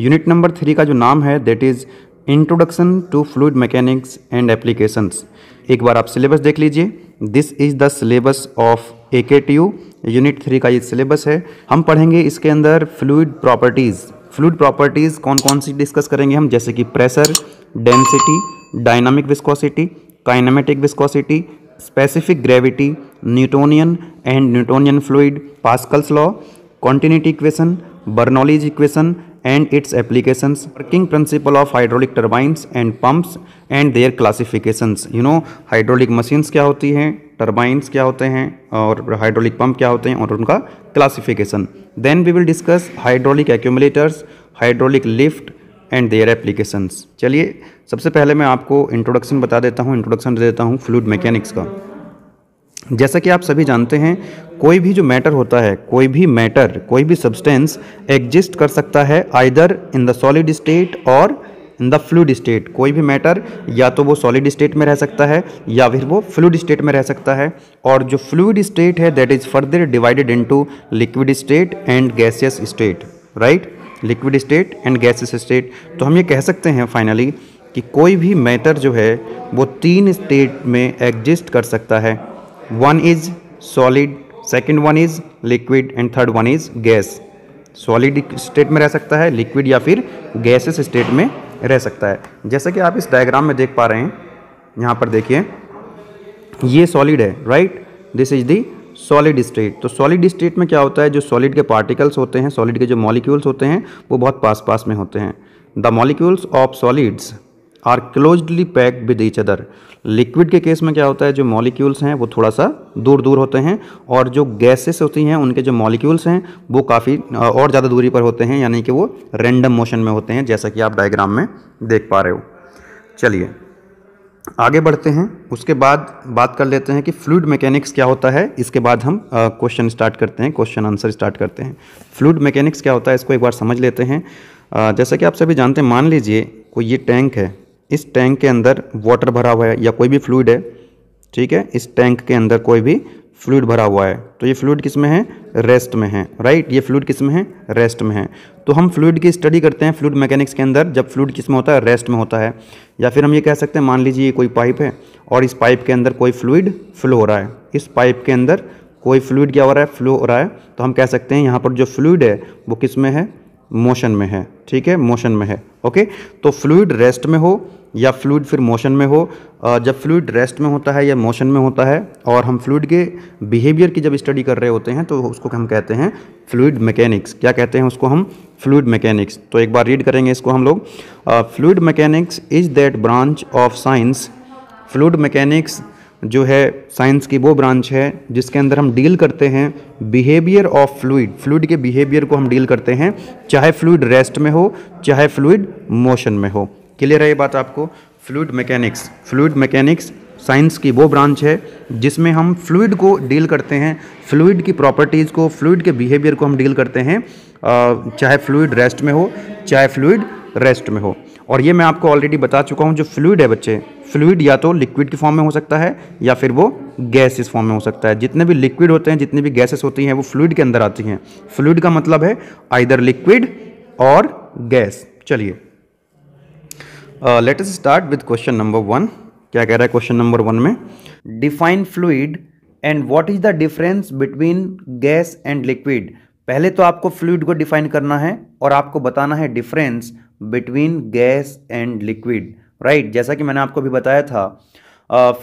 Unit number three का जो नाम है that is introduction to fluid mechanics and applications एक बार आप सिलेबस देख लीजिए this is the syllabus of A K T you unit three का ये सिलेबस है हम पढ़ेंगे इसके अंदर फ्लूड प्रॉपर्टीज़ फ्लूड प्रॉपर्टीज़ कौन कौन सी डिस्कस करेंगे हम जैसे कि pressure density dynamic viscosity kinematic viscosity specific gravity Newtonian and Newtonian fluid Pascal's law continuity equation Bernoulli's equation and its applications working principle of hydraulic turbines and pumps and their classifications you know hydraulic machines क्या होती हैं turbines क्या होते हैं और hydraulic pump क्या होते हैं और उनका classification then we will discuss hydraulic accumulators hydraulic lift and their applications चलिए सबसे पहले मैं आपको इंट्रोडक्शन बता देता हूँ इंट्रोडक्शन दे देता हूँ फ्लूड मैकेनिक्स का जैसा कि आप सभी जानते हैं कोई भी जो मैटर होता है कोई भी मैटर कोई भी सब्सटेंस एग्जिस्ट कर सकता है either in the solid state और इन द फ्लूड स्टेट कोई भी मैटर या तो वो सॉलिड स्टेट में रह सकता है या फिर वो फ्लूड स्टेट में रह सकता है और जो फ्लूड स्टेट है that is further divided into liquid state and gaseous state right liquid state and gaseous state तो हम ये कह सकते हैं फाइनली कि कोई भी मैटर जो है वो तीन स्टेट में एग्जिस्ट कर सकता है one is solid second one is liquid and third one is gas solid state में रह सकता है लिक्विड या फिर गैसेस स्टेट में रह सकता है जैसा कि आप इस डायग्राम में देख पा रहे हैं यहाँ पर देखिए ये सॉलिड है right this is the solid state तो सॉलिड स्टेट में क्या होता है जो सॉलिड के पार्टिकल्स होते हैं सॉलिड के जो मॉलिक्यूल्स होते हैं वो बहुत पास पास में होते हैं the molecules of solids are closely pack with each other liquid के केस में क्या होता है जो मॉलिक्यूल्स हैं वो थोड़ा सा दूर दूर होते हैं और जो गैसेस होती हैं उनके जो मॉलिक्यूल्स हैं वो काफ़ी और ज़्यादा दूरी पर होते हैं यानी कि वो रेंडम मोशन में होते हैं जैसा कि आप डायग्राम में देख पा रहे हो चलिए आगे बढ़ते हैं उसके बाद बात कर लेते हैं कि फ्लूड मैकेनिक्स क्या होता है इसके बाद हम क्वेश्चन स्टार्ट करते हैं क्वेश्चन आंसर स्टार्ट करते हैं फ्लूड मैकेनिक्स क्या होता है इसको एक बार समझ लेते हैं जैसा कि आप सभी जानते हैं मान लीजिए कोई ये टैंक है इस टैंक के अंदर वाटर भरा हुआ है या कोई भी फ्लूड है ठीक है इस टैंक के अंदर कोई भी फ्लूड भरा हुआ है तो ये फ्लूड किस में है रेस्ट में है राइट ये फ्लूड किस में है रेस्ट में है तो हम फ्लूड की स्टडी करते हैं फ्लूड मैकेनिक्स के अंदर जब फ्लूड किस में होता है रेस्ट में होता है या फिर हम ये कह सकते हैं मान लीजिए ये कोई पाइप है और इस पाइप के अंदर कोई फ्लूड फ्लो हो रहा है इस पाइप के अंदर कोई फ्लूड क्या हो रहा है फ्लो हो रहा है तो हम कह सकते हैं यहाँ पर जो फ्लूड है वो किस में है मोशन में है ठीक है मोशन में है ओके तो फ्लूड रेस्ट में हो या फ्लूड फिर मोशन में हो जब फ्लूड रेस्ट में होता है या मोशन में होता है और हम फ्लूड के बिहेवियर की जब स्टडी कर रहे होते हैं तो उसको हम कहते हैं फ्लूड मैकेनिक्स क्या कहते हैं उसको हम फ्लूड मैकेनिक्स तो एक बार रीड करेंगे इसको हम लोग fluid mechanics is that branch of science fluid mechanics जो है साइंस की वो ब्रांच है जिसके अंदर हम डील करते हैं बिहेवियर ऑफ फ्लूड फ्लूड के बिहेवियर को हम डील करते हैं चाहे फ्लूड रेस्ट में हो चाहे फ्लूड मोशन में हो क्लियर है ये बात आपको fluid mechanics fluid mechanics science की वो ब्रांच है जिसमें हम फ्लूड को डील करते हैं फ्लूड की प्रॉपर्टीज़ को फ्लूड के बिहेवियर को हम डील करते हैं चाहे फ्लूड रेस्ट में हो चाहे फ्लूड रेस्ट में हो और ये मैं आपको ऑलरेडी बता चुका हूँ जो फ्लूड है बच्चे फ्लूड या तो लिक्विड के फॉर्म में हो सकता है या फिर वो गैस इस फॉर्म में हो सकता है जितने भी लिक्विड होते हैं जितनी भी गैसेस होती हैं वो फ्लूड के अंदर आती हैं फ्लूड का मतलब है आइदर लिक्विड और गैस चलिए let start with question number one क्या कह रहा है क्वेश्चन नंबर वन में define fluid and what is the difference between gas and liquid पहले तो आपको फ्लूड को डिफाइन करना है और आपको बताना है difference between gas and liquid right जैसा कि मैंने आपको भी बताया था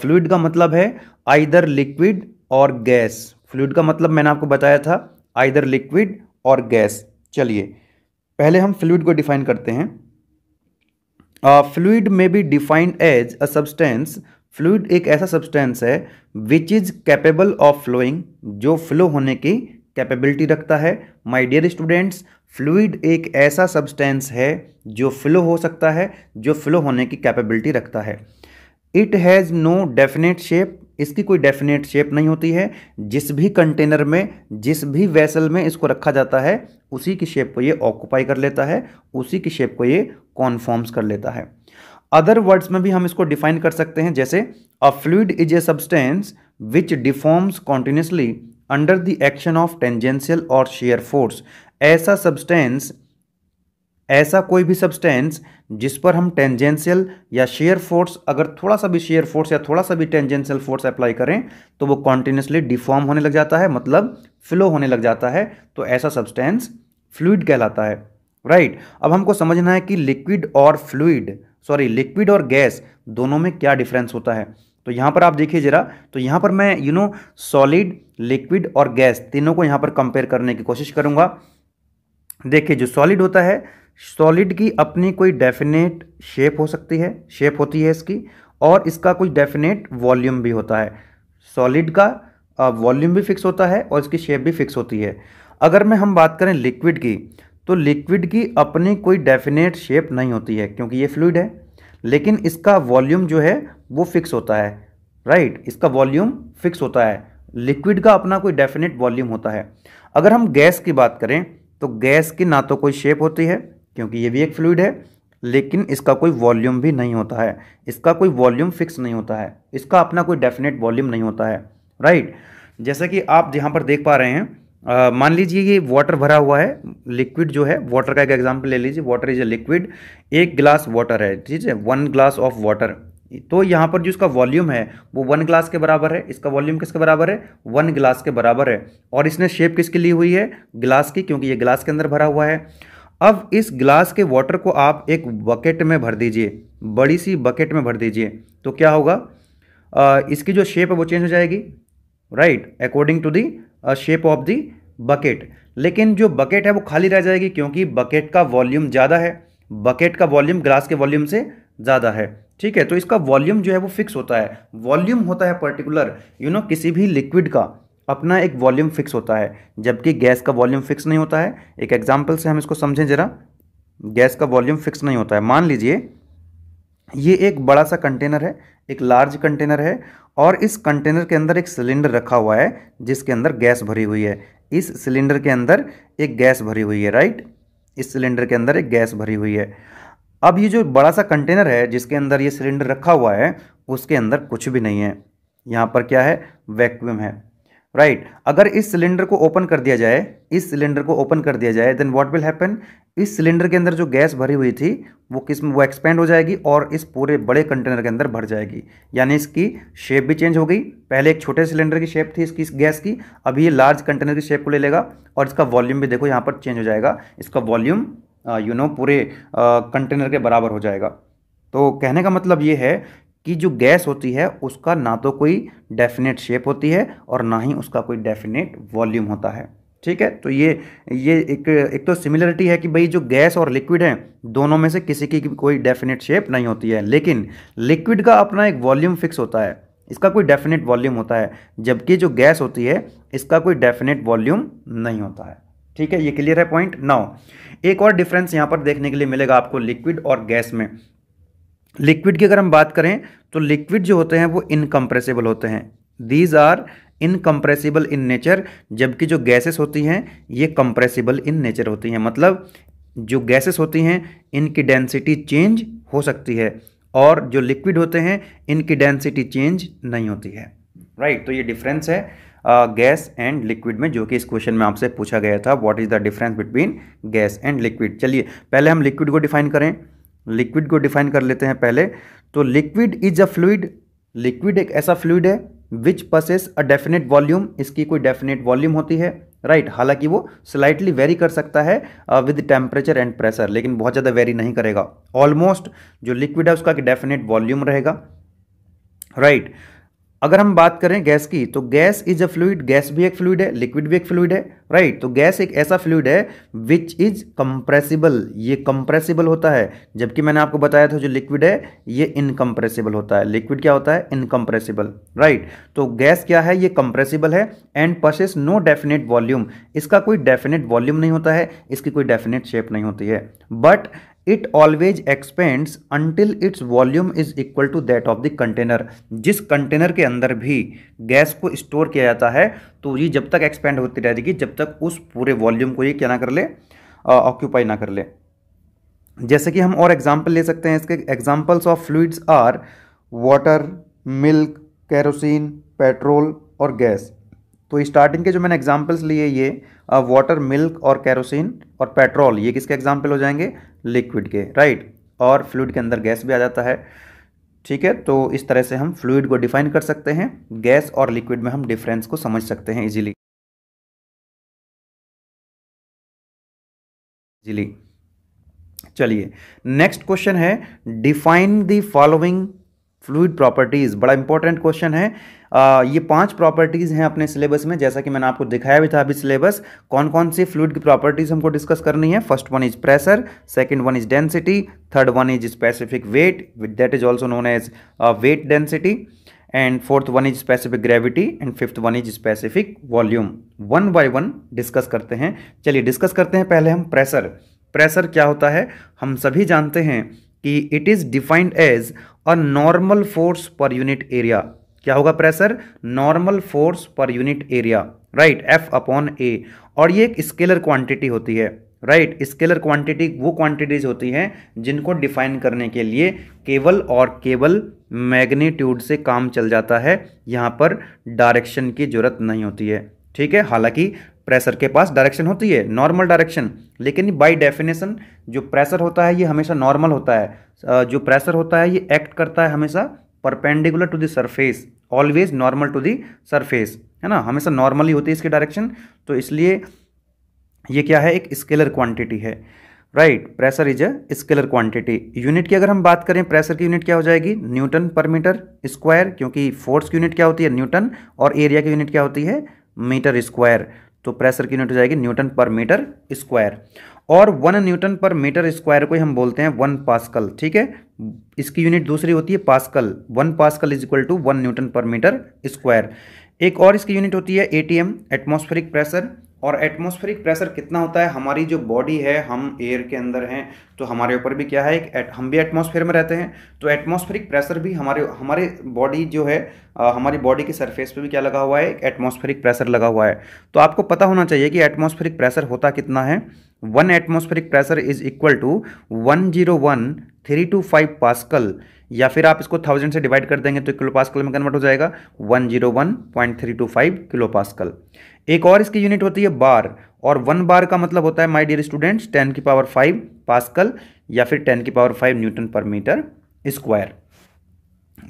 फ्लूड uh, का मतलब है आइदर लिक्विड और गैस फ्लूड का मतलब मैंने आपको बताया था आइदर लिक्विड और गैस चलिए पहले हम फ्लूड को डिफाइन करते हैं फ्लूड में be defined as a substance fluid एक ऐसा सब्सटेंस है which is capable of flowing जो फ्लो होने की कैपेबिलिटी रखता है माई डियर स्टूडेंट्स फ्लूड एक ऐसा सब्सटेंस है जो फ्लो हो सकता है जो फ्लो होने की कैपेबिलिटी रखता है it has no definite shape इसकी कोई डेफिनेट शेप नहीं होती है जिस भी कंटेनर में जिस भी वेसल में इसको रखा जाता है उसी की शेप को ये ऑक्यूपाई कर लेता है उसी की शेप को ये कॉन्फॉर्म्स कर लेता है अदर वर्ड्स में भी हम इसको डिफाइन कर सकते हैं जैसे a fluid is a substance which deforms continuously under the action of tangential और शेयर फोर्स ऐसा सब्सटेंस ऐसा कोई भी सब्सटेंस जिस पर हम टेंजेंशियल या शेयर फोर्स अगर थोड़ा सा भी शेयर फोर्स या थोड़ा सा भी टेंजेंशियल फोर्स अप्लाई करें तो वो कॉन्टीन्यूसली डिफॉर्म होने लग जाता है मतलब फ्लो होने लग जाता है तो ऐसा सब्सटेंस फ्लूड कहलाता है राइट right. अब हमको समझना है कि लिक्विड और फ्लूड सॉरी लिक्विड और गैस दोनों में क्या डिफरेंस होता है तो यहाँ पर आप देखिए जरा तो यहाँ पर मैं यू नो सॉलिड लिक्विड और गैस तीनों को यहाँ पर कंपेयर करने की कोशिश करूँगा देखिए जो सॉलिड होता है सॉलिड की अपनी कोई डेफिनेट शेप हो सकती है शेप होती है इसकी और इसका कोई डेफिनेट वॉल्यूम भी होता है सॉलिड का वॉल्यूम भी फिक्स होता है और इसकी शेप भी फिक्स होती है अगर मैं हम बात करें लिक्विड की तो लिक्विड की अपनी कोई डेफिनेट शेप नहीं होती है क्योंकि ये फ्लूड है लेकिन इसका वॉल्यूम जो है वो फिक्स होता है राइट इसका वॉल्यूम फिक्स होता है लिक्विड का अपना कोई डेफिनेट वॉल्यूम होता है अगर हम गैस की बात करें तो गैस की ना तो कोई शेप होती है क्योंकि ये भी एक फ्लूड है लेकिन इसका कोई वॉल्यूम भी नहीं होता है इसका कोई वॉल्यूम फिक्स नहीं होता है इसका अपना कोई डेफिनेट वॉल्यूम नहीं होता है राइट जैसा कि आप यहाँ पर देख पा रहे हैं मान लीजिए ये वाटर भरा हुआ है लिक्विड जो है वाटर का एक एग्जांपल ले लीजिए वाटर इज ए लिक्विड एक गिलास वाटर है ठीक है वन ग्लास ऑफ वाटर तो यहाँ पर जो इसका वॉल्यूम है वो वन ग्लास के बराबर है इसका वॉल्यूम किसके बराबर है वन ग्लास के बराबर है और इसने शेप किसके लिए हुई है ग्लास की क्योंकि ये ग्लास के अंदर भरा हुआ है अब इस ग्लास के वाटर को आप एक बकेट में भर दीजिए बड़ी सी बकेट में भर दीजिए तो क्या होगा आ, इसकी जो शेप है वो चेंज हो जाएगी right according to the shape of the bucket लेकिन जो बकेट है वो खाली रह जाएगी क्योंकि बकेट का वॉल्यूम ज़्यादा है बकेट का वॉल्यूम ग्लास के वॉल्यूम से ज़्यादा है ठीक है तो इसका वॉल्यूम जो है वो फिक्स होता है वॉल्यूम होता है पर्टिकुलर यू नो किसी भी लिक्विड का अपना एक वॉल्यूम फिक्स होता है जबकि गैस का वॉल्यूम फिक्स नहीं होता है एक एग्जाम्पल से हम इसको समझें जरा गैस का वॉल्यूम फिक्स नहीं होता है मान लीजिए ये एक बड़ा सा कंटेनर है एक लार्ज कंटेनर है और इस कंटेनर के अंदर एक सिलेंडर रखा हुआ है जिसके अंदर गैस भरी हुई है इस सिलेंडर के अंदर एक गैस भरी हुई है राइट इस सिलेंडर के अंदर एक गैस भरी हुई है अब ये जो बड़ा सा कंटेनर है जिसके अंदर ये सिलेंडर रखा हुआ है उसके अंदर कुछ भी नहीं है यहाँ पर क्या है वैक्यूम है राइट right. अगर इस सिलेंडर को ओपन कर दिया जाए इस सिलेंडर को ओपन कर दिया जाए देन व्हाट विल हैपन इस सिलेंडर के अंदर जो गैस भरी हुई थी वो किस वो एक्सपेंड हो जाएगी और इस पूरे बड़े कंटेनर के अंदर भर जाएगी यानी इसकी शेप भी चेंज हो गई पहले एक छोटे सिलेंडर की शेप थी इसकी इस गैस की अब ये लार्ज कंटेनर की शेप को ले लेगा और इसका वॉल्यूम भी देखो यहाँ पर चेंज हो जाएगा इसका वॉल्यूम यू नो पूरे कंटेनर के बराबर हो जाएगा तो कहने का मतलब ये है कि जो गैस होती है उसका ना तो कोई डेफिनेट शेप होती है और ना ही उसका कोई डेफिनेट वॉल्यूम होता है ठीक है तो ये ये एक एक तो सिमिलरिटी है कि भाई जो गैस और लिक्विड हैं दोनों में से किसी की कोई डेफिनेट शेप नहीं होती है लेकिन लिक्विड का अपना एक वॉल्यूम फिक्स होता है इसका कोई डेफिनेट वॉल्यूम होता है जबकि जो गैस होती है इसका कोई डेफिनेट वॉल्यूम नहीं होता है ठीक है ये क्लियर है पॉइंट नौ एक और डिफरेंस यहां पर देखने के लिए मिलेगा आपको लिक्विड और गैस में लिक्विड की अगर हम बात करें तो लिक्विड जो होते हैं वो इनकम्प्रेसिबल होते हैं these are incompressible in nature जबकि जो गैसेस होती हैं ये कंप्रेसिबल इन नेचर होती हैं मतलब जो गैसेस होती हैं इनकी डेंसिटी चेंज हो सकती है और जो लिक्विड होते हैं इनकी डेंसिटी चेंज नहीं होती है राइट right, तो ये डिफरेंस है गैस एंड लिक्विड में जो कि इस क्वेश्चन में आपसे पूछा गया था what is the difference between gas and liquid चलिए पहले हम लिक्विड को डिफाइन करें लिक्विड को डिफाइन कर लेते हैं पहले तो liquid is a fluid liquid एक ऐसा फ्लूड है which possess a definite volume इसकी कोई डेफिनेट वॉल्यूम होती है राइट right, हालांकि वो स्लाइटली वेरी कर सकता है विद टेम्परेचर एंड प्रेशर लेकिन बहुत ज़्यादा वेरी नहीं करेगा ऑलमोस्ट जो लिक्विड है उसका डेफिनेट वॉल्यूम रहेगा राइट right. अगर हम बात करें गैस की तो gas is a fluid gas भी एक फ्लूड है लिक्विड भी एक फ्लूड है राइट right? तो गैस एक ऐसा फ्लूड है विच इज कंप्रेसिबल ये कंप्रेसिबल होता है जबकि मैंने आपको बताया था जो लिक्विड है ये इनकम्प्रेसिबल होता है लिक्विड क्या होता है इनकम्प्रेसिबल राइट right? तो गैस क्या है ये कंप्रेसिबल है and possess no definite volume इसका कोई डेफिनेट वॉल्यूम नहीं होता है इसकी कोई डेफिनेट शेप नहीं होती है but it always expands until its volume is equal to that of the container जिस कंटेनर के अंदर भी गैस को स्टोर किया जाता है तो ये जब तक एक्सपेंड होती रहेगी जब तक उस पूरे वॉल्यूम को ये क्या ना कर ले ऑक्यूपाई ना कर ले जैसे कि हम और एग्जाम्पल ले सकते हैं इसके examples of fluids are water milk kerosene petrol और गैस तो स्टार्टिंग के जो मैंने एग्जाम्पल्स लिए ये वाटर मिल्क और कैरोसिन और पेट्रोल ये किसके एग्जाम्पल हो जाएंगे लिक्विड के राइट और फ्लूड के अंदर गैस भी आ जाता है ठीक है तो इस तरह से हम फ्लूड को डिफाइन कर सकते हैं गैस और लिक्विड में हम डिफरेंस को समझ सकते हैं इजीली इजीली चलिए नेक्स्ट क्वेश्चन है define the following fluid properties बड़ा इंपॉर्टेंट क्वेश्चन है आ, ये पांच प्रॉपर्टीज़ हैं अपने सिलेबस में जैसा कि मैंने आपको दिखाया भी था अभी सिलेबस कौन कौन सी फ्लूड की प्रॉपर्टीज़ हमको डिस्कस करनी है first one is pressure second one is density third one is specific weight that is also known as weight density and fourth one is specific gravity and fifth one is specific volume one by one discuss करते हैं चलिए discuss करते हैं पहले हम pressure pressure क्या होता है हम सभी जानते हैं कि it is defined as a normal force per unit area क्या होगा pressure normal force per unit area right F upon A और ये एक स्केलर क्वांटिटी होती है राइट स्केलर क्वांटिटी वो क्वांटिटीज होती हैं जिनको डिफाइन करने के लिए केवल और केवल मैग्नीट्यूड से काम चल जाता है यहाँ पर डायरेक्शन की जरूरत नहीं होती है ठीक है हालांकि प्रेशर के पास डायरेक्शन होती है नॉर्मल डायरेक्शन लेकिन बाय डेफिनेशन जो प्रेशर होता है ये हमेशा नॉर्मल होता है जो प्रेशर होता है ये एक्ट करता है हमेशा perpendicular to the surface always normal to the surface है ना हमेशा नॉर्मली होती है इसकी डायरेक्शन तो इसलिए ये क्या है एक स्केलर क्वांटिटी है right pressure is a scalar quantity unit की अगर हम बात करें प्रेशर की यूनिट क्या हो जाएगी न्यूटन पर मीटर स्क्वायर क्योंकि फोर्स की यूनिट क्या होती है न्यूटन और एरिया की यूनिट क्या होती है मीटर स्क्वायर तो प्रेशर की यूनिट हो जाएगी न्यूटन पर मीटर स्क्वायर और one newton per metre square को हम बोलते हैं वन पास्कल ठीक है इसकी यूनिट दूसरी होती है pascal one pascal is equal to one newton per metre square एक और इसकी यूनिट होती है एटीएम एटमॉस्फेरिक प्रेशर और एटमॉस्फेरिक प्रेशर कितना होता है हमारी जो बॉडी है हम एयर के अंदर हैं तो हमारे ऊपर भी क्या है एक हम भी एटमॉस्फेयर में रहते हैं तो एटमॉस्फेरिक प्रेशर भी हमारे हमारे बॉडी जो है आ, हमारी बॉडी की सरफेस पे भी क्या लगा हुआ है एक एटमॉस्फेरिक प्रेशर लगा हुआ है तो आपको पता होना चाहिए कि एटमॉस्फेरिक प्रेशर होता कितना है one atmospheric pressure is equal to one zero one three two five pascal या फिर आप इसको थाउजेंड से डिवाइड कर देंगे तो किलो पासकल में कन्वर्ट हो जाएगा one zero one point three two five kilo pascal एक और इसकी यूनिट होती है बार और वन बार का मतलब होता है माय डियर स्टूडेंट्स टेन की पावर फाइव पास्कल या फिर टेन की power five newton per metre square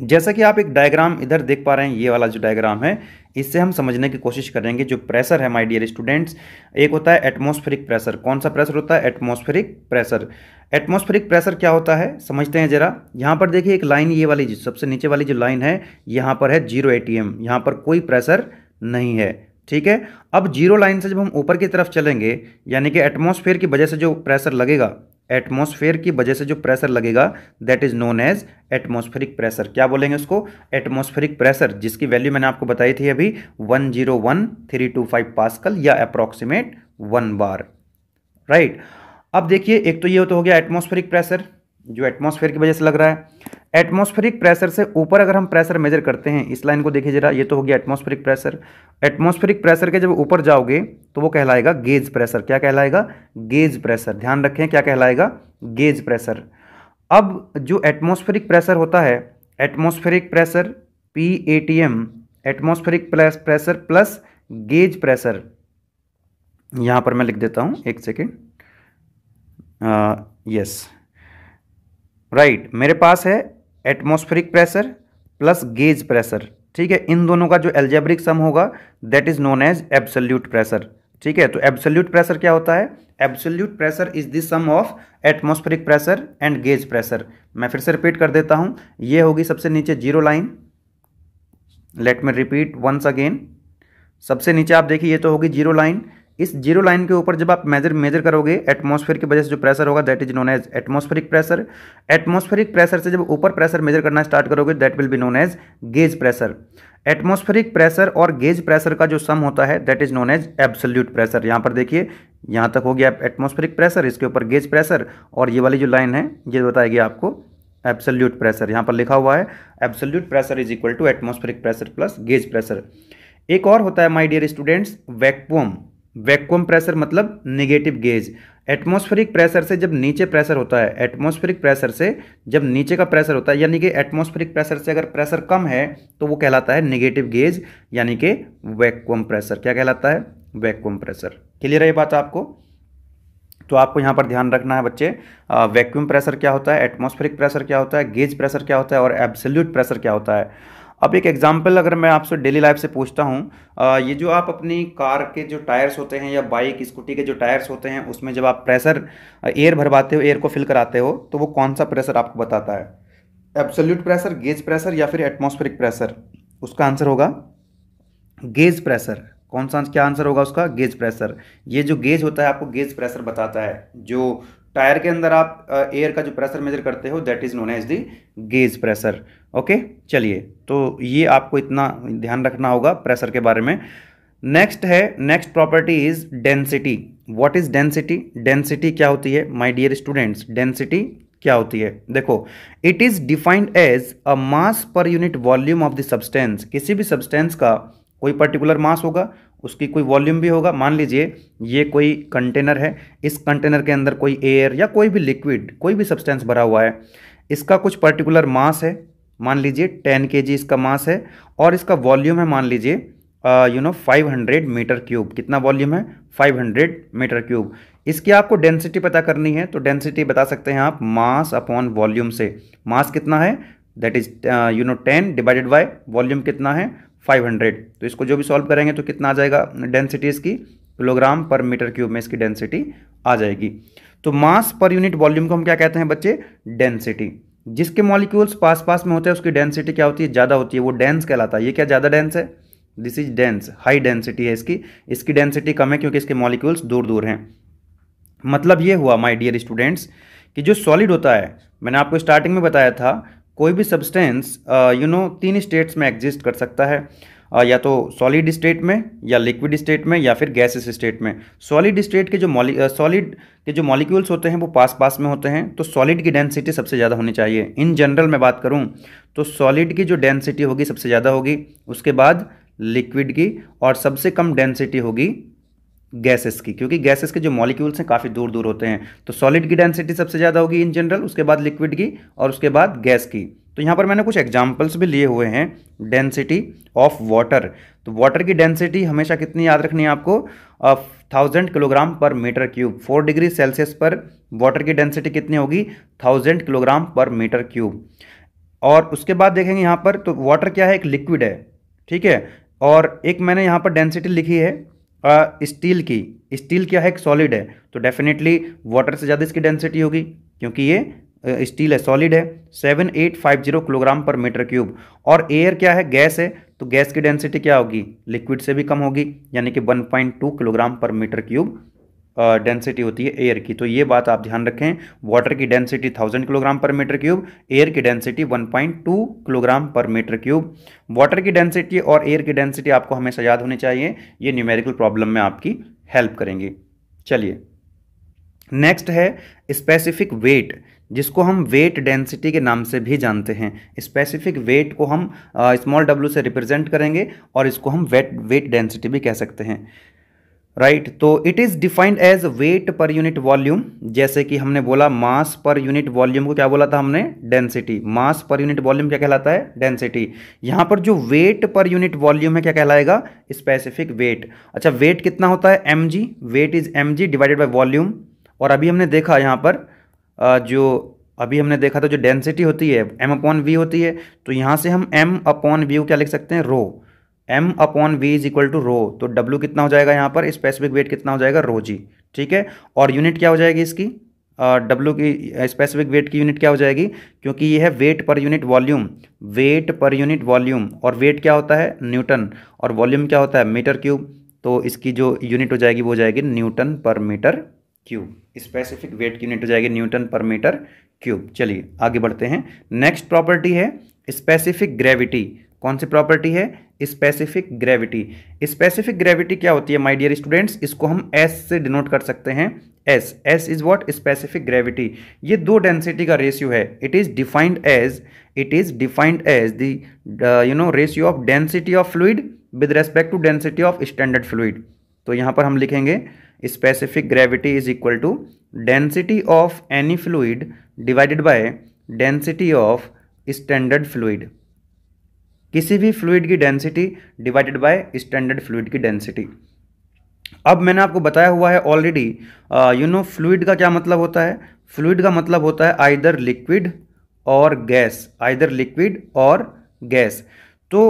जैसा कि आप एक डायग्राम इधर देख पा रहे हैं ये वाला जो डायग्राम है इससे हम समझने की कोशिश करेंगे जो प्रेशर है माय डियर स्टूडेंट्स एक होता है एटमॉस्फेरिक प्रेशर कौन सा प्रेशर होता है एटमॉस्फेरिक प्रेशर एटमॉस्फेरिक प्रेशर क्या होता है समझते हैं जरा यहाँ पर देखिए एक लाइन ये वाली सबसे नीचे वाली जो लाइन है यहाँ पर है जीरो ए टी यहाँ पर कोई प्रेशर नहीं है ठीक है अब जीरो लाइन से जब हम ऊपर की तरफ चलेंगे यानी कि एटमोसफेयर की वजह से जो प्रेशर लगेगा एटमोसफेयर की वजह से जो प्रेशर लगेगा that is known as atmospheric pressure क्या बोलेंगे उसको एटमोस्फेरिक प्रेशर जिसकी वैल्यू मैंने आपको बताई थी अभी one zero one three two five pascal या अप्रॉक्सीमेट वन बार राइट अब देखिए एक तो ये तो हो गया एटमोस्फेरिक प्रेशर जो एटमॉस्फेयर की वजह से लग रहा है एटमॉस्फेरिक प्रेशर से ऊपर अगर हम प्रेशर मेजर करते हैं इस लाइन को देखिए जरा ये तो हो गया एटमॉस्फेरिक प्रेशर एटमॉस्फेरिक प्रेशर के जब ऊपर जाओगे तो वो कहलाएगा गेज प्रेशर क्या कहलाएगा गेज प्रेशर ध्यान रखें क्या कहलाएगा गेज प्रेशर अब जो एटमॉस्फेरिक प्रेशर होता है atmospheric pressure P A T M plus pressure plus gauge pressure यहां पर मैं लिख देता हूं एक second yes uh, right right, मेरे पास है atmospheric pressure plus gauge pressure ठीक है इन दोनों का जो एल्जेब्रिक सम होगा that is known as absolute pressure ठीक है तो एब्सोल्यूट प्रेशर क्या होता है absolute pressure is the sum of atmospheric pressure and gauge pressure मैं फिर से रिपीट कर देता हूं ये होगी सबसे नीचे zero line let me repeat once again सबसे नीचे आप देखिए ये तो होगी जीरो लाइन इस जीरो लाइन के ऊपर जब आप मेजर मेजर करोगे एटमॉस्फेयर की वजह से जो प्रेशर होगा that is known as atmospheric pressure atmospheric pressure से जब ऊपर प्रेशर मेजर करना स्टार्ट करोगे that will be known as gauge pressure atmospheric pressure और गेज प्रेशर का जो सम होता है that is known as absolute pressure यहाँ पर देखिए यहाँ तक हो गया एटमॉस्फेरिक प्रेशर इसके ऊपर गेज प्रेशर और ये वाली जो लाइन है ये बताएगी आपको एब्सोल्यूट प्रेशर यहाँ पर लिखा हुआ है absolute pressure is equal to atmospheric pressure plus gauge pressure एक और होता है my dear students vacuum vacuum pressure मतलब नेगेटिव गेज एटमॉस्फेरिक प्रेशर से जब नीचे प्रेशर होता है एटमॉस्फेरिक प्रेशर से जब नीचे का प्रेशर होता है यानी कि एटमॉस्फेरिक प्रेशर से अगर प्रेशर कम है तो वो कहलाता है नेगेटिव गेज यानी कि वैक्यूम प्रेशर क्या कहलाता है वैक्यूम प्रेशर क्लियर है ये बात आपको तो आपको यहाँ पर ध्यान रखना है बच्चे वैक्यूम प्रेशर क्या होता है एटमॉस्फेरिक प्रेशर क्या होता है गेज प्रेशर क्या होता है और एब्सोल्यूट प्रेशर क्या होता है अब एक एग्जाम्पल अगर मैं आपसे डेली लाइफ से पूछता हूँ ये जो आप अपनी कार के जो टायर्स होते हैं या बाइक स्कूटी के जो टायर्स होते हैं उसमें जब आप प्रेशर एयर भरवाते हो एयर को फिल कराते हो तो वो कौन सा प्रेशर आपको बताता है एब्सोल्यूट प्रेशर गेज प्रेशर या फिर एटमोस्फेरिक प्रेशर उसका आंसर होगा गेज प्रेशर कौन सा क्या आंसर होगा उसका गेज प्रेशर ये जो गेज होता है आपको गेज प्रेशर बताता है जो टायर के अंदर आप एयर का जो प्रेशर मेजर करते हो that is known as the gauge pressure okay चलिए तो ये आपको इतना ध्यान रखना होगा प्रेशर के बारे में नेक्स्ट है next property is density what is density density क्या होती है माय डियर स्टूडेंट्स डेंसिटी क्या होती है देखो it is defined as a mass per unit volume of the substance किसी भी सब्सटेंस का कोई पर्टिकुलर मास होगा उसकी कोई वॉल्यूम भी होगा मान लीजिए ये कोई कंटेनर है इस कंटेनर के अंदर कोई एयर या कोई भी लिक्विड कोई भी सब्सटेंस भरा हुआ है इसका कुछ पर्टिकुलर मास है मान लीजिए टेन के इसका मास है और इसका वॉल्यूम है मान लीजिए यू नो 500 मीटर क्यूब कितना वॉल्यूम है 500 मीटर क्यूब इसकी आपको डेंसिटी पता करनी है तो डेंसिटी बता सकते हैं आप मास अपॉन वॉल्यूम से मास कितना है that is you know 10 divided by volume कितना है 500 तो इसको जो भी सॉल्व करेंगे तो कितना आ जाएगा डेंसिटी इसकी किलोग्राम पर मीटर क्यूब में इसकी डेंसिटी आ जाएगी तो मास पर यूनिट वॉल्यूम को हम क्या कहते हैं बच्चे डेंसिटी जिसके मॉलिक्यूल्स पास पास में होते हैं उसकी डेंसिटी क्या होती है ज़्यादा होती है वो डेंस कहलाता है ये क्या ज़्यादा डेंस है this is dense high density है इसकी इसकी डेंसिटी कम है क्योंकि इसके मॉलिक्यूल्स दूर दूर हैं मतलब ये हुआ माय डियर स्टूडेंट्स कि जो सॉलिड होता है मैंने आपको स्टार्टिंग में बताया था कोई भी सब्सटेंस यू नो तीन स्टेट्स में एग्जिस्ट कर सकता है या तो सॉलिड स्टेट में या लिक्विड स्टेट में या फिर गैसेस स्टेट में सॉलिड स्टेट के जो मॉलि सॉलिड के जो मॉलिक्यूल्स होते हैं वो पास पास में होते हैं तो सॉलिड की डेंसिटी सबसे ज़्यादा होनी चाहिए इन जनरल मैं बात करूँ तो सॉलिड की जो डेंसिटी होगी सबसे ज़्यादा होगी उसके बाद लिक्विड की और सबसे कम डेंसिटी होगी गैसेस की क्योंकि गैसेस के जो मॉलिक्यूल्स हैं काफ़ी दूर दूर होते हैं तो सॉलिड की डेंसिटी सबसे ज़्यादा होगी इन जनरल उसके बाद लिक्विड की और उसके बाद गैस की तो यहाँ पर मैंने कुछ एग्जाम्पल्स भी लिए हुए हैं डेंसिटी ऑफ वाटर तो वाटर की डेंसिटी हमेशा कितनी याद रखनी है आपको थाउजेंड किलोग्राम पर metre cube four degree Celsius पर वाटर की डेंसिटी कितनी होगी थाउजेंड किलोग्राम पर मीटर क्यूब और उसके बाद देखेंगे यहाँ पर तो वाटर क्या है एक लिक्विड है ठीक है और एक मैंने यहाँ पर डेंसिटी लिखी है स्टील की स्टील क्या है एक सॉलिड है तो डेफिनेटली वाटर से ज़्यादा इसकी डेंसिटी होगी क्योंकि ये स्टील है सॉलिड है seven eight five zero kilogram पर मीटर क्यूब और एयर क्या है गैस है तो गैस की डेंसिटी क्या होगी लिक्विड से भी कम होगी यानी कि वन पॉइंट टू किलोग्राम पर मीटर क्यूब डेंसिटी होती है एयर की तो ये बात आप ध्यान रखें वाटर की डेंसिटी थाउजेंड किलोग्राम पर मीटर क्यूब एयर की density one point two kilogram पर मीटर क्यूब वाटर की डेंसिटी और एयर की डेंसिटी आपको हमेशा याद होनी चाहिए ये न्यूमेरिकल प्रॉब्लम में आपकी हेल्प करेंगे चलिए नेक्स्ट है स्पेसिफिक वेट जिसको हम वेट डेंसिटी के नाम से भी जानते हैं स्पेसिफिक वेट को हम स्मॉल डब्ल्यू से रिप्रेजेंट करेंगे और इसको हम वेट वेट डेंसिटी भी कह सकते हैं राइट right, तो it is defined as weight per unit volume जैसे कि हमने बोला मास पर यूनिट वॉल्यूम को क्या बोला था हमने density mass per unit volume क्या कहलाता है डेंसिटी यहाँ पर जो वेट पर यूनिट वॉल्यूम है क्या कहलाएगा स्पेसिफिक वेट अच्छा वेट कितना होता है M weight is M divided by volume और अभी हमने देखा यहाँ पर जो अभी हमने देखा था जो डेंसिटी होती है एम अपॉन वी होती है तो यहाँ से हम एम अपॉन वी क्या लिख सकते हैं rho M upon V is equal to rho तो डब्ल्यू कितना हो जाएगा यहाँ पर स्पेसिफिक वेट कितना हो जाएगा रो जी ठीक है और यूनिट क्या हो जाएगी इसकी डब्ल्यू uh, की स्पेसिफिक वेट की यूनिट क्या हो जाएगी क्योंकि ये है weight per unit volume weight per unit volume और वेट क्या होता है न्यूटन और वॉल्यूम क्या होता है मीटर क्यूब तो इसकी जो यूनिट हो जाएगी वो हो जाएगी newton per metre cube specific weight unit हो जाएगी न्यूटन पर मीटर क्यूब चलिए आगे बढ़ते हैं नेक्स्ट प्रॉपर्टी है स्पेसिफिक ग्रेविटी कौन सी प्रॉपर्टी है स्पेसिफिक ग्रेविटी स्पेसिफिक ग्रेविटी क्या होती है माय डियर स्टूडेंट्स इसको हम एस से डिनोट कर सकते हैं S S is what specific gravity ये दो डेंसिटी का रेशियो है it is defined as it is defined as the you know ratio of density of fluid with respect to density of standard fluid तो यहाँ पर हम लिखेंगे specific gravity is equal to density of any fluid divided by density of standard fluid किसी भी fluid की density divided by standard fluid की density अब मैंने आपको बताया हुआ है ऑलरेडी यू नो फ्लूड का क्या मतलब होता है फ्लूड का मतलब होता है आइदर लिक्विड और गैस आइदर लिक्विड और गैस तो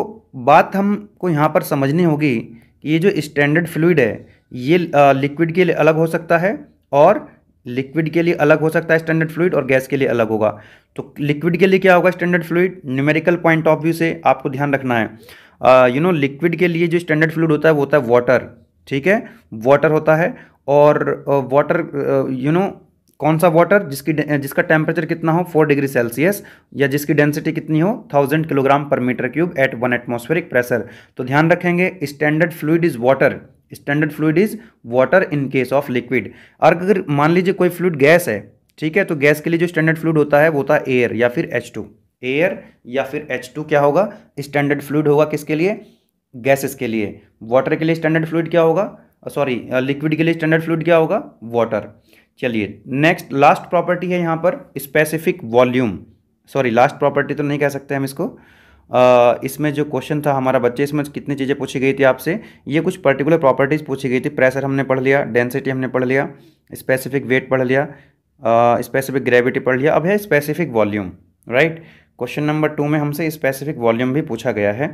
बात हमको यहाँ पर समझनी होगी कि ये जो स्टैंडर्ड फ्लूड है ये लिक्विड के लिए अलग हो सकता है और लिक्विड के लिए अलग हो सकता है स्टैंडर्ड फ्लूड और गैस के लिए अलग होगा तो लिक्विड के लिए क्या होगा standard fluid numerical point of view से आपको ध्यान रखना है यू नो लिक्विड के लिए जो स्टैंडर्ड फ्लूड होता है वो होता है वाटर ठीक है वाटर होता है और वाटर यू नो कौन सा वाटर जिसकी जिसका टेम्परेचर कितना हो फोर डिग्री सेल्सियस या जिसकी डेंसिटी कितनी हो थाउजेंड किलोग्राम पर metre cube at one atmospheric pressure तो ध्यान रखेंगे standard fluid is water standard fluid is water in case of liquid और अगर मान लीजिए कोई फ्लूड गैस है ठीक है तो गैस के लिए जो स्टैंडर्ड फ्लूड होता है वो होता है एयर या फिर एच टू एयर या फिर एच टू क्या होगा स्टैंडर्ड फ्लूड होगा किसके लिए गैसेस के लिए वाटर के लिए स्टैंडर्ड फ्लूड क्या होगा सॉरी लिक्विड के लिए स्टैंडर्ड फ्लूड क्या होगा वाटर चलिए नेक्स्ट लास्ट प्रॉपर्टी है यहाँ पर specific volume sorry last property तो नहीं कह सकते हम इसको इसमें जो क्वेश्चन था हमारा बच्चे इसमें कितनी चीज़ें पूछी गई थी आपसे ये कुछ पर्टिकुलर प्रॉपर्टीज़ पूछी गई थी प्रेशर हमने पढ़ लिया डेंसिटी हमने पढ़ लिया स्पेसिफिक वेट पढ़ लिया स्पेसिफिक ग्रेविटी पढ़ लिया अब है specific volume right question number two में हमसे स्पेसिफिक वॉल्यूम भी पूछा गया है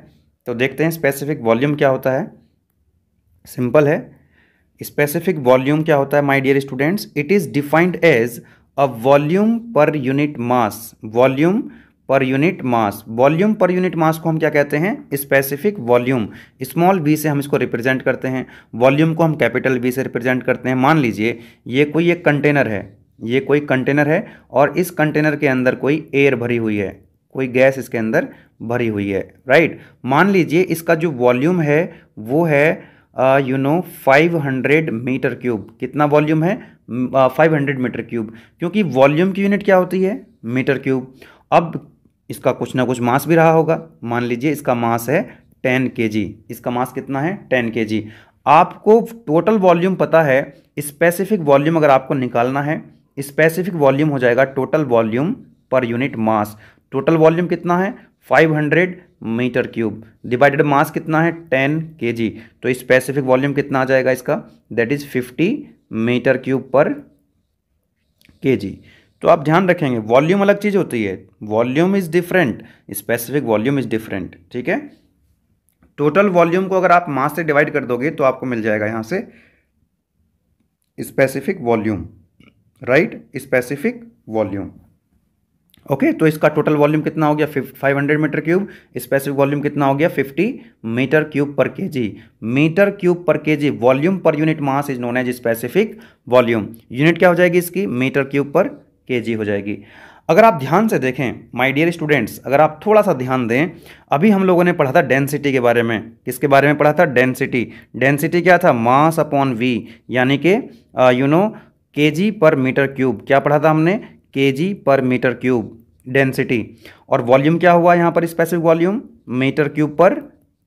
तो देखते हैं स्पेसिफिक वॉल्यूम क्या होता है सिंपल है स्पेसिफिक वॉल्यूम क्या होता है my dear students it is defined as a volume per unit mass volume per unit mass volume per unit mass को हम क्या कहते हैं स्पेसिफिक वॉल्यूम स्मॉल बी से हम इसको रिप्रेजेंट करते हैं वॉल्यूम को हम कैपिटल बी से रिप्रेजेंट करते हैं मान लीजिए ये कोई एक कंटेनर है ये कोई कंटेनर है और इस कंटेनर के अंदर कोई एयर भरी हुई है कोई गैस इसके अंदर भरी हुई है राइट मान लीजिए इसका जो वॉल्यूम है वो है यू नो 500 मीटर क्यूब कितना वॉल्यूम है फाइव हंड्रेड मीटर क्यूब क्योंकि वॉल्यूम की यूनिट क्या होती है मीटर क्यूब अब इसका कुछ ना कुछ मास भी रहा होगा मान लीजिए इसका मास है टेन के इसका मास कितना है टेन के आपको टोटल वॉल्यूम पता है स्पेसिफिक वॉल्यूम अगर आपको निकालना है स्पेसिफिक वॉल्यूम हो जाएगा total volume per unit mass total volume कितना है 500 मीटर क्यूब डिवाइडेड मास कितना है 10 के तो स्पेसिफिक वॉल्यूम कितना आ जाएगा इसका that is 50 metre cube per K जी तो आप ध्यान रखेंगे वॉल्यूम अलग चीज़ होती है volume is different specific volume is different ठीक है टोटल वॉल्यूम को अगर आप मास से डिवाइड कर दोगे तो आपको मिल जाएगा यहां से specific volume right specific volume okay तो इसका टोटल वॉल्यूम कितना हो गया five hundred metre cube specific volume कितना हो गया fifty metre cube per K ji metre cube per K G volume per unit mass is known as specific volume unit क्या हो जाएगी इसकी मीटर क्यूब पर के हो जाएगी अगर आप ध्यान से देखें माय डियर स्टूडेंट्स अगर आप थोड़ा सा ध्यान दें अभी हम लोगों ने पढ़ा था डेंसिटी के बारे में किसके बारे में पढ़ा था डेंसिटी डेंसिटी क्या था मास अपॉन वी यानी कि यू नो के पर मीटर क्यूब क्या पढ़ा था हमने K G per metre cube density और वॉल्यूम क्या हुआ यहाँ पर specific volume metre cube per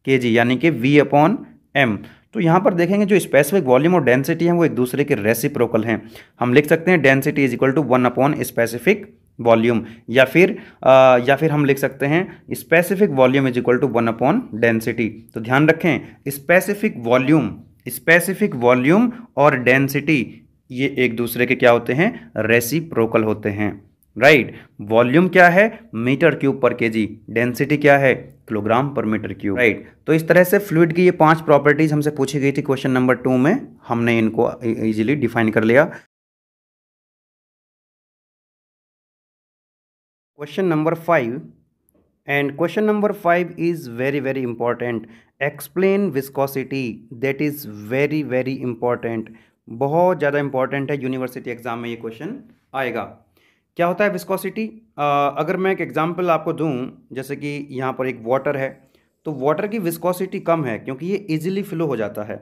K जी यानी कि वी अपॉन एम तो यहाँ पर देखेंगे जो स्पेसिफिक वॉल्यूम और डेंसिटी है वो एक दूसरे के रेसिप्रोकल हैं हम लिख सकते हैं density is equal to one upon specific volume या फिर आ, या फिर हम लिख सकते हैं specific volume is equal to one upon density तो ध्यान रखें स्पेसिफिक वॉल्यूम स्पेसिफिक वॉल्यूम और डेंसिटी ये एक दूसरे के क्या होते हैं रेसिप्रोकल होते हैं राइट right. वॉल्यूम क्या है मीटर क्यूब पर केजी डेंसिटी क्या है किलोग्राम पर मीटर क्यूब राइट right. तो इस तरह से फ्लूड की ये पांच प्रॉपर्टीज हमसे पूछी गई थी क्वेश्चन नंबर टू में हमने इनको इजीली डिफाइन कर लिया question number five and question number five is very very important explain viscosity that is very very important बहुत ज़्यादा इंपॉर्टेंट है यूनिवर्सिटी एग्जाम में ये क्वेश्चन आएगा क्या होता है विस्कोसिटी अगर मैं एक एग्ज़ाम्पल आपको दूँ जैसे कि यहाँ पर एक वाटर है तो वाटर की विस्कोसिटी कम है क्योंकि ये इजीली फ्लो हो जाता है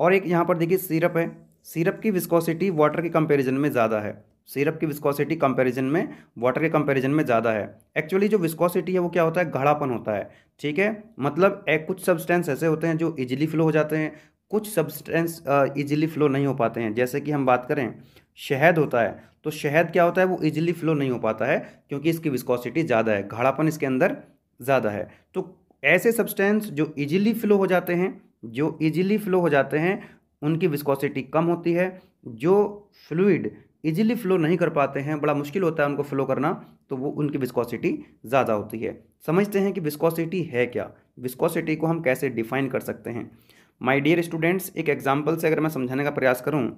और एक यहाँ पर देखिए सिरप है सिरप की विस्कोसिटी वाटर के कंपैरिजन में ज़्यादा है सिरप की विस्कोसिटी कंपैरिजन में वाटर के कंपैरिजन में ज़्यादा है एक्चुअली जो विस्कोसिटी है वो क्या होता है घड़ापन होता है ठीक है मतलब एक कुछ सब्सटेंस ऐसे होते हैं जो इजीली फ्लो हो जाते हैं कुछ सब्सटेंस इजीली फ्लो नहीं हो पाते हैं जैसे कि हम बात करें शहद होता है तो शहद क्या होता है वो इजिली फ्लो नहीं हो पाता है क्योंकि इसकी विस्कोसिटी ज़्यादा है घाड़ापन इसके अंदर ज़्यादा है तो ऐसे सब्सटेंस जो इजिली फ्लो हो जाते हैं जो इजिली फ्लो हो जाते हैं उनकी विस्कोसिटी कम होती है जो फ्लूड इजिली फ्लो नहीं कर पाते हैं बड़ा मुश्किल होता है उनको फ्लो करना तो वो उनकी विस्कोसिटी ज़्यादा होती है समझते हैं कि विस्कोसिटी है क्या विस्कोसिटी को हम कैसे डिफाइन कर सकते हैं माय डियर स्टूडेंट्स एक एग्जांपल से अगर मैं समझाने का प्रयास करूं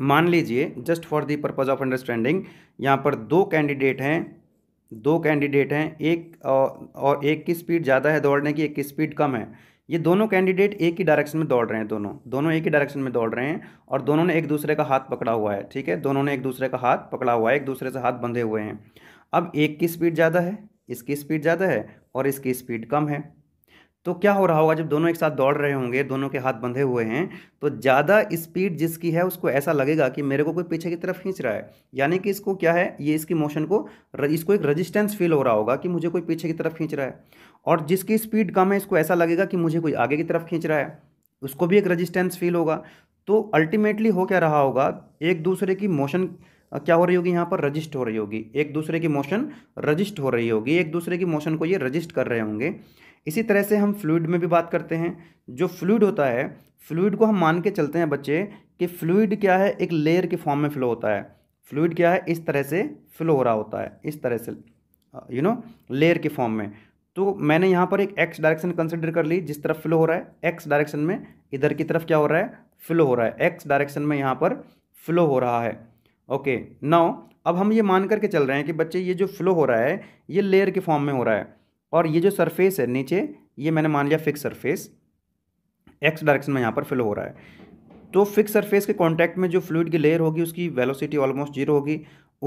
मान लीजिए just for the purpose of understanding यहाँ पर दो कैंडिडेट हैं दो कैंडिडेट हैं एक और एक की स्पीड ज़्यादा है दौड़ने की एक की स्पीड कम है ये दोनों कैंडिडेट एक ही डायरेक्शन में दौड़ रहे हैं दोनों दोनों एक ही डायरेक्शन में दौड़ रहे हैं और दोनों ने एक दूसरे का हाथ पकड़ा हुआ है ठीक है दोनों ने एक दूसरे का हाथ पकड़ा हुआ है एक दूसरे से हाथ बंधे हुए हैं अब एक की स्पीड ज़्यादा है इसकी स्पीड ज़्यादा है और इसकी स्पीड कम है तो क्या हो रहा होगा जब दोनों एक साथ दौड़ रहे होंगे दोनों के हाथ बंधे हुए हैं तो ज़्यादा स्पीड जिसकी है उसको ऐसा लगेगा कि मेरे को कोई पीछे की तरफ खींच रहा है यानी कि इसको क्या है ये इसकी मोशन को इसको एक रजिस्टेंस फील हो रहा होगा कि मुझे कोई पीछे की तरफ खींच रहा है और जिसकी स्पीड कम है इसको ऐसा लगेगा कि मुझे कोई आगे की तरफ खींच रहा है उसको भी एक रजिस्टेंस फील होगा तो अल्टीमेटली हो क्या रहा होगा एक दूसरे की मोशन क्या हो रही होगी यहाँ पर रजिस्ट हो रही होगी एक दूसरे की मोशन रजिस्ट हो रही होगी एक दूसरे की मोशन को ये रजिस्ट कर रहे होंगे इसी तरह से हम फ्लूड में भी बात करते हैं जो फ्लूड होता है फ्लूड को हम मान के चलते हैं बच्चे कि फ्लूड क्या है एक लेयर के फॉर्म में फ्लो होता है फ्लूड क्या है इस तरह से फ्लो हो रहा होता है इस तरह से यू नो लेयर के फॉर्म में तो मैंने यहाँ पर एक एक्स डायरेक्शन कंसिडर कर ली जिस तरफ फ्लो हो रहा है एक्स डायरेक्शन में इधर की तरफ क्या हो रहा है फ्लो हो रहा है एक्स डायरेक्शन में यहाँ पर फ्लो हो रहा है ओके नाउ अब हम ये मान करके चल रहे हैं कि बच्चे ये जो फ्लो हो रहा है ये लेयर के फॉर्म में हो रहा है और ये जो सरफेस है नीचे ये मैंने मान लिया फिक्स सरफेस एक्स डायरेक्शन में यहाँ पर फ्लो हो रहा है तो फिक्स सरफेस के कांटेक्ट में जो फ्लूड की लेयर होगी उसकी वेलोसिटी ऑलमोस्ट जीरो होगी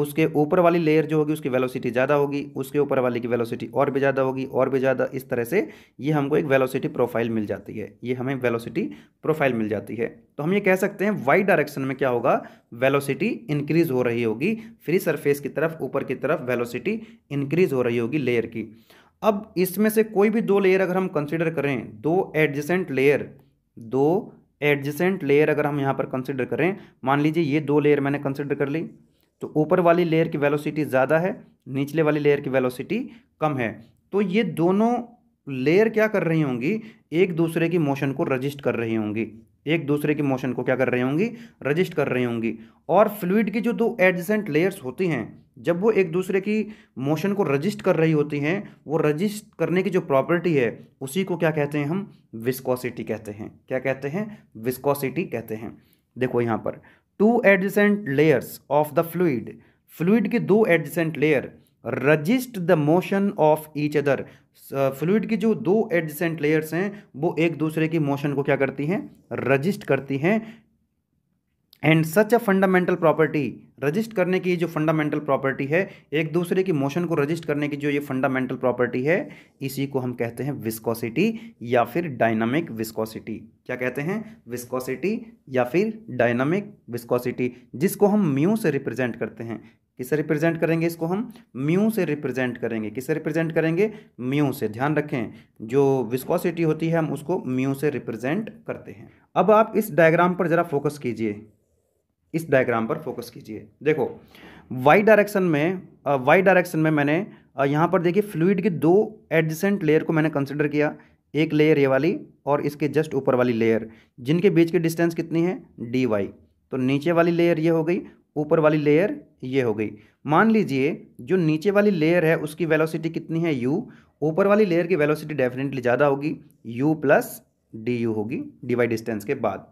उसके ऊपर वाली लेयर जो होगी उसकी वेलोसिटी ज़्यादा होगी उसके ऊपर वाली की वेलोसिटी और भी ज़्यादा होगी और भी ज़्यादा इस तरह से ये हमको एक वेलोसिटी प्रोफाइल मिल जाती है ये हमें वेलोसिटी प्रोफाइल मिल जाती है तो हम ये कह सकते हैं वाई डायरेक्शन में क्या होगा वेलोसिटी इंक्रीज हो रही होगी फ्री सरफेस की तरफ ऊपर की तरफ वेलोसिटी इंक्रीज हो रही होगी लेयर की अब इसमें से कोई भी दो लेयर अगर हम कंसिडर करें दो एडजेंट लेयर दो एडजेंट लेयर अगर हम यहाँ पर कंसिडर करें मान लीजिए ये दो लेयर मैंने कंसिडर कर ली तो ऊपर वाली लेयर की वेलोसिटी ज़्यादा है निचले वाली लेयर की वेलोसिटी कम है तो ये दोनों लेयर क्या कर रही होंगी एक दूसरे की मोशन को रजिस्ट कर रही होंगी एक दूसरे की मोशन को क्या कर रही होंगी रजिस्ट कर रही होंगी और फ्लूड की जो दो एडजेंट लेयर्स होती हैं जब वो एक दूसरे की मोशन को रजिस्ट कर रही होती हैं वो रजिस्ट करने की जो प्रॉपर्टी है उसी को क्या कहते हैं हम विस्कोसिटी कहते हैं क्या कहते हैं विस्कोसिटी कहते हैं देखो यहाँ पर two adjacent layers of the fluid fluid की दो adjacent layer resist the motion of each other fluid की जो दो एडजेंट लेयर्स हैं वो एक दूसरे की मोशन को क्या करती हैं रजिस्ट करती हैं and such a fundamental property resist करने की जो फंडामेंटल प्रॉपर्टी है एक दूसरे की मोशन को रजिस्ट करने की जो ये फंडामेंटल प्रॉपर्टी है इसी को हम कहते हैं विस्कोसिटी या फिर डायनामिक विस्कोसिटी क्या कहते हैं विस्कोसिटी या फिर डायनामिक विस्कोसिटी जिसको हम म्यू से रिप्रेजेंट करते हैं किसे रिप्रेजेंट करेंगे इसको हम म्यू से रिप्रेजेंट करेंगे किसे रिप्रेजेंट करेंगे म्यू से ध्यान रखें जो विस्कोसिटी होती है हम उसको म्यू से रिप्रेजेंट करते हैं अब आप इस डायग्राम पर ज़रा फोकस कीजिए इस डायग्राम पर फोकस कीजिए देखो वाई डायरेक्शन में वाई डायरेक्शन में मैंने यहाँ पर देखिए फ्लूड की दो एडजेसेंट लेयर को मैंने कंसिडर किया एक लेयर ये वाली और इसके जस्ट ऊपर वाली लेयर जिनके बीच की डिस्टेंस कितनी है डी वाई तो नीचे वाली लेयर ये हो गई ऊपर वाली लेयर ये हो गई मान लीजिए जो नीचे वाली लेयर है उसकी वेलोसिटी कितनी है यू ऊपर वाली लेयर की वेलोसिटी डेफिनेटली ज़्यादा होगी यू प्लस डी यू होगी डिवाइड डिस्टेंस के बाद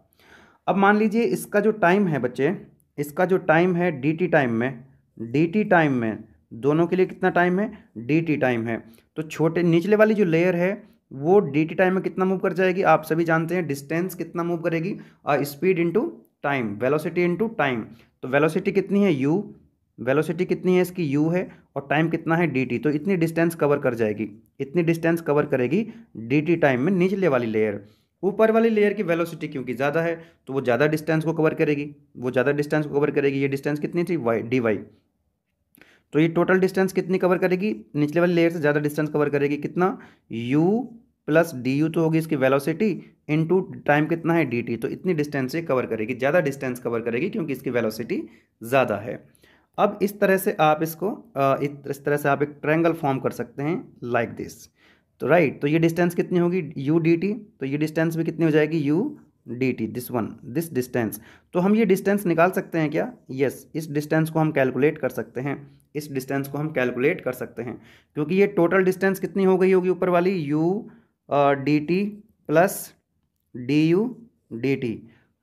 अब मान लीजिए इसका जो टाइम है बच्चे इसका जो टाइम है डी टी टाइम में डी टी टाइम में दोनों के लिए कितना टाइम है डी टी टाइम है तो छोटे निचले वाली जो लेयर है वो डी टी टाइम में कितना मूव कर जाएगी आप सभी जानते हैं डिस्टेंस कितना मूव करेगी और speed into time velocity into time तो वेलोसिटी कितनी है यू वेलोसिटी कितनी है इसकी यू है और टाइम कितना है डी तो इतनी डिस्टेंस कवर कर जाएगी इतनी डिस्टेंस कवर करेगी डी टाइम में निचले वाली लेयर ऊपर वाली लेयर की वेलोसिटी क्योंकि ज़्यादा है तो वो ज़्यादा डिस्टेंस को कवर करेगी वो ज़्यादा डिस्टेंस को कवर करेगी ये डिस्टेंस कितनी थी वाई डी वाई तो ये टोटल डिस्टेंस कितनी कवर करेगी निचले वाली लेयर से ज़्यादा डिस्टेंस कवर करेगी कितना u प्लस डी यू तो होगी इसकी वेलोसिटी इनटू टाइम कितना है डी टी तो इतनी डिस्टेंस से कवर करेगी ज़्यादा डिस्टेंस कवर करेगी क्योंकि इसकी वेलोसिटी ज़्यादा है अब इस तरह से आप इसको इस तरह से आप एक ट्रैंगल फॉर्म कर सकते हैं लाइक like दिस तो राइट right, तो ये डिस्टेंस कितनी होगी यू डी टी तो ये डिस्टेंस भी कितनी हो जाएगी U D T this one this distance तो हम ये डिस्टेंस निकाल सकते हैं क्या यस yes, इस डिस्टेंस को हम कैलकुलेट कर सकते हैं इस डिस्टेंस को हम कैलकुलेट कर सकते हैं क्योंकि ये टोटल डिस्टेंस कितनी हो गई होगी ऊपर वाली U D T plus D U D T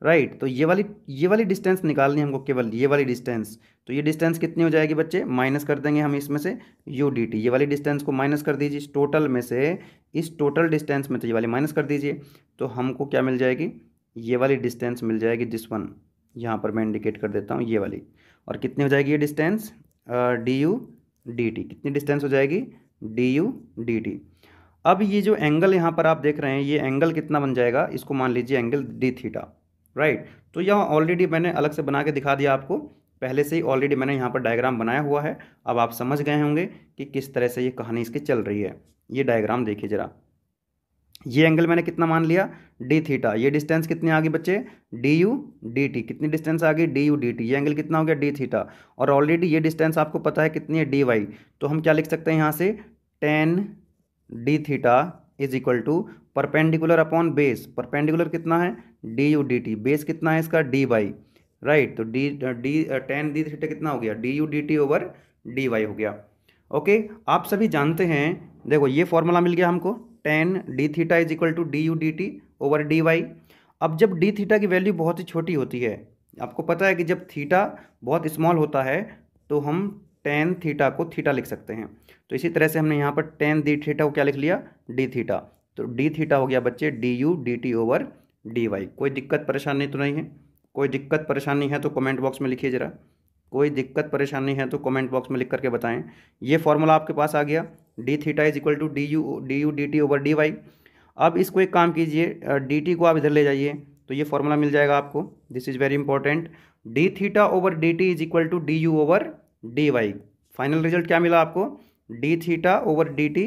right right, तो ये वाली ये वाली डिस्टेंस निकालनी हमको केवल ये वाली डिस्टेंस तो ये डिस्टेंस कितनी हो जाएगी बच्चे माइनस कर देंगे हम इसमें से यू डी टी ये वाली डिस्टेंस को माइनस कर दीजिए इस टोटल में से इस टोटल डिस्टेंस में तो ये वाली माइनस कर दीजिए तो हमको क्या मिल जाएगी ये वाली डिस्टेंस मिल जाएगी जिस वन यहाँ पर मैं इंडिकेट कर देता हूँ ये वाली और कितनी हो जाएगी ये distance D U D T कितनी डिस्टेंस हो जाएगी डी यू डी टी अब ये जो एंगल यहाँ पर आप देख रहे हैं ये एंगल कितना बन जाएगा इसको मान लीजिए एंगल डी थीटा राइट तो यह ऑलरेडी मैंने अलग से बना के दिखा दिया आपको पहले से ही ऑलरेडी मैंने यहाँ पर डायग्राम बनाया हुआ है अब आप समझ गए होंगे कि किस तरह से ये कहानी इसकी चल रही है ये डायग्राम देखिए ज़रा ये एंगल मैंने कितना मान लिया डी थीटा ये डिस्टेंस कितनी आ गई बच्चे डी यू डी टी कितनी डिस्टेंस आ गई डी यू डी टी ये एंगल कितना हो गया डी थीटा और ऑलरेडी ये डिस्टेंस आपको पता है कितनी है डी वाई तो हम क्या लिख सकते हैं यहाँ से tan D theta is equal to perpendicular upon base perpendicular कितना है D U D T base कितना है इसका डी वाई राइट तो D D tan D theta कितना हो गया D U D T over D Y हो गया ओके आप सभी जानते हैं देखो ये फॉर्मूला मिल गया हमको tan D theta is equal to D U D T over D Y अब जब डी थीटा की वैल्यू बहुत ही छोटी होती है आपको पता है कि जब थीटा बहुत स्मॉल होता है तो हम टेन थीटा को थीटा लिख सकते हैं तो इसी तरह से हमने यहाँ पर टेन डी थीटा को क्या लिख लिया डी थीटा तो डी थीटा हो गया बच्चे D U D T over D Y कोई दिक्कत परेशानी तो नहीं है कोई दिक्कत परेशानी है तो कमेंट बॉक्स में लिखिए ज़रा कोई दिक्कत परेशानी है तो कमेंट बॉक्स में लिख करके बताएं ये फॉर्मूला आपके पास आ गया D theta is equal to D U D U D T over D Y अब इसको एक काम कीजिए डी टी को आप इधर ले जाइए तो ये फॉर्मूला मिल जाएगा आपको this is very important D theta over D T is equal to D you over D Y final result क्या मिला आपको D theta over D T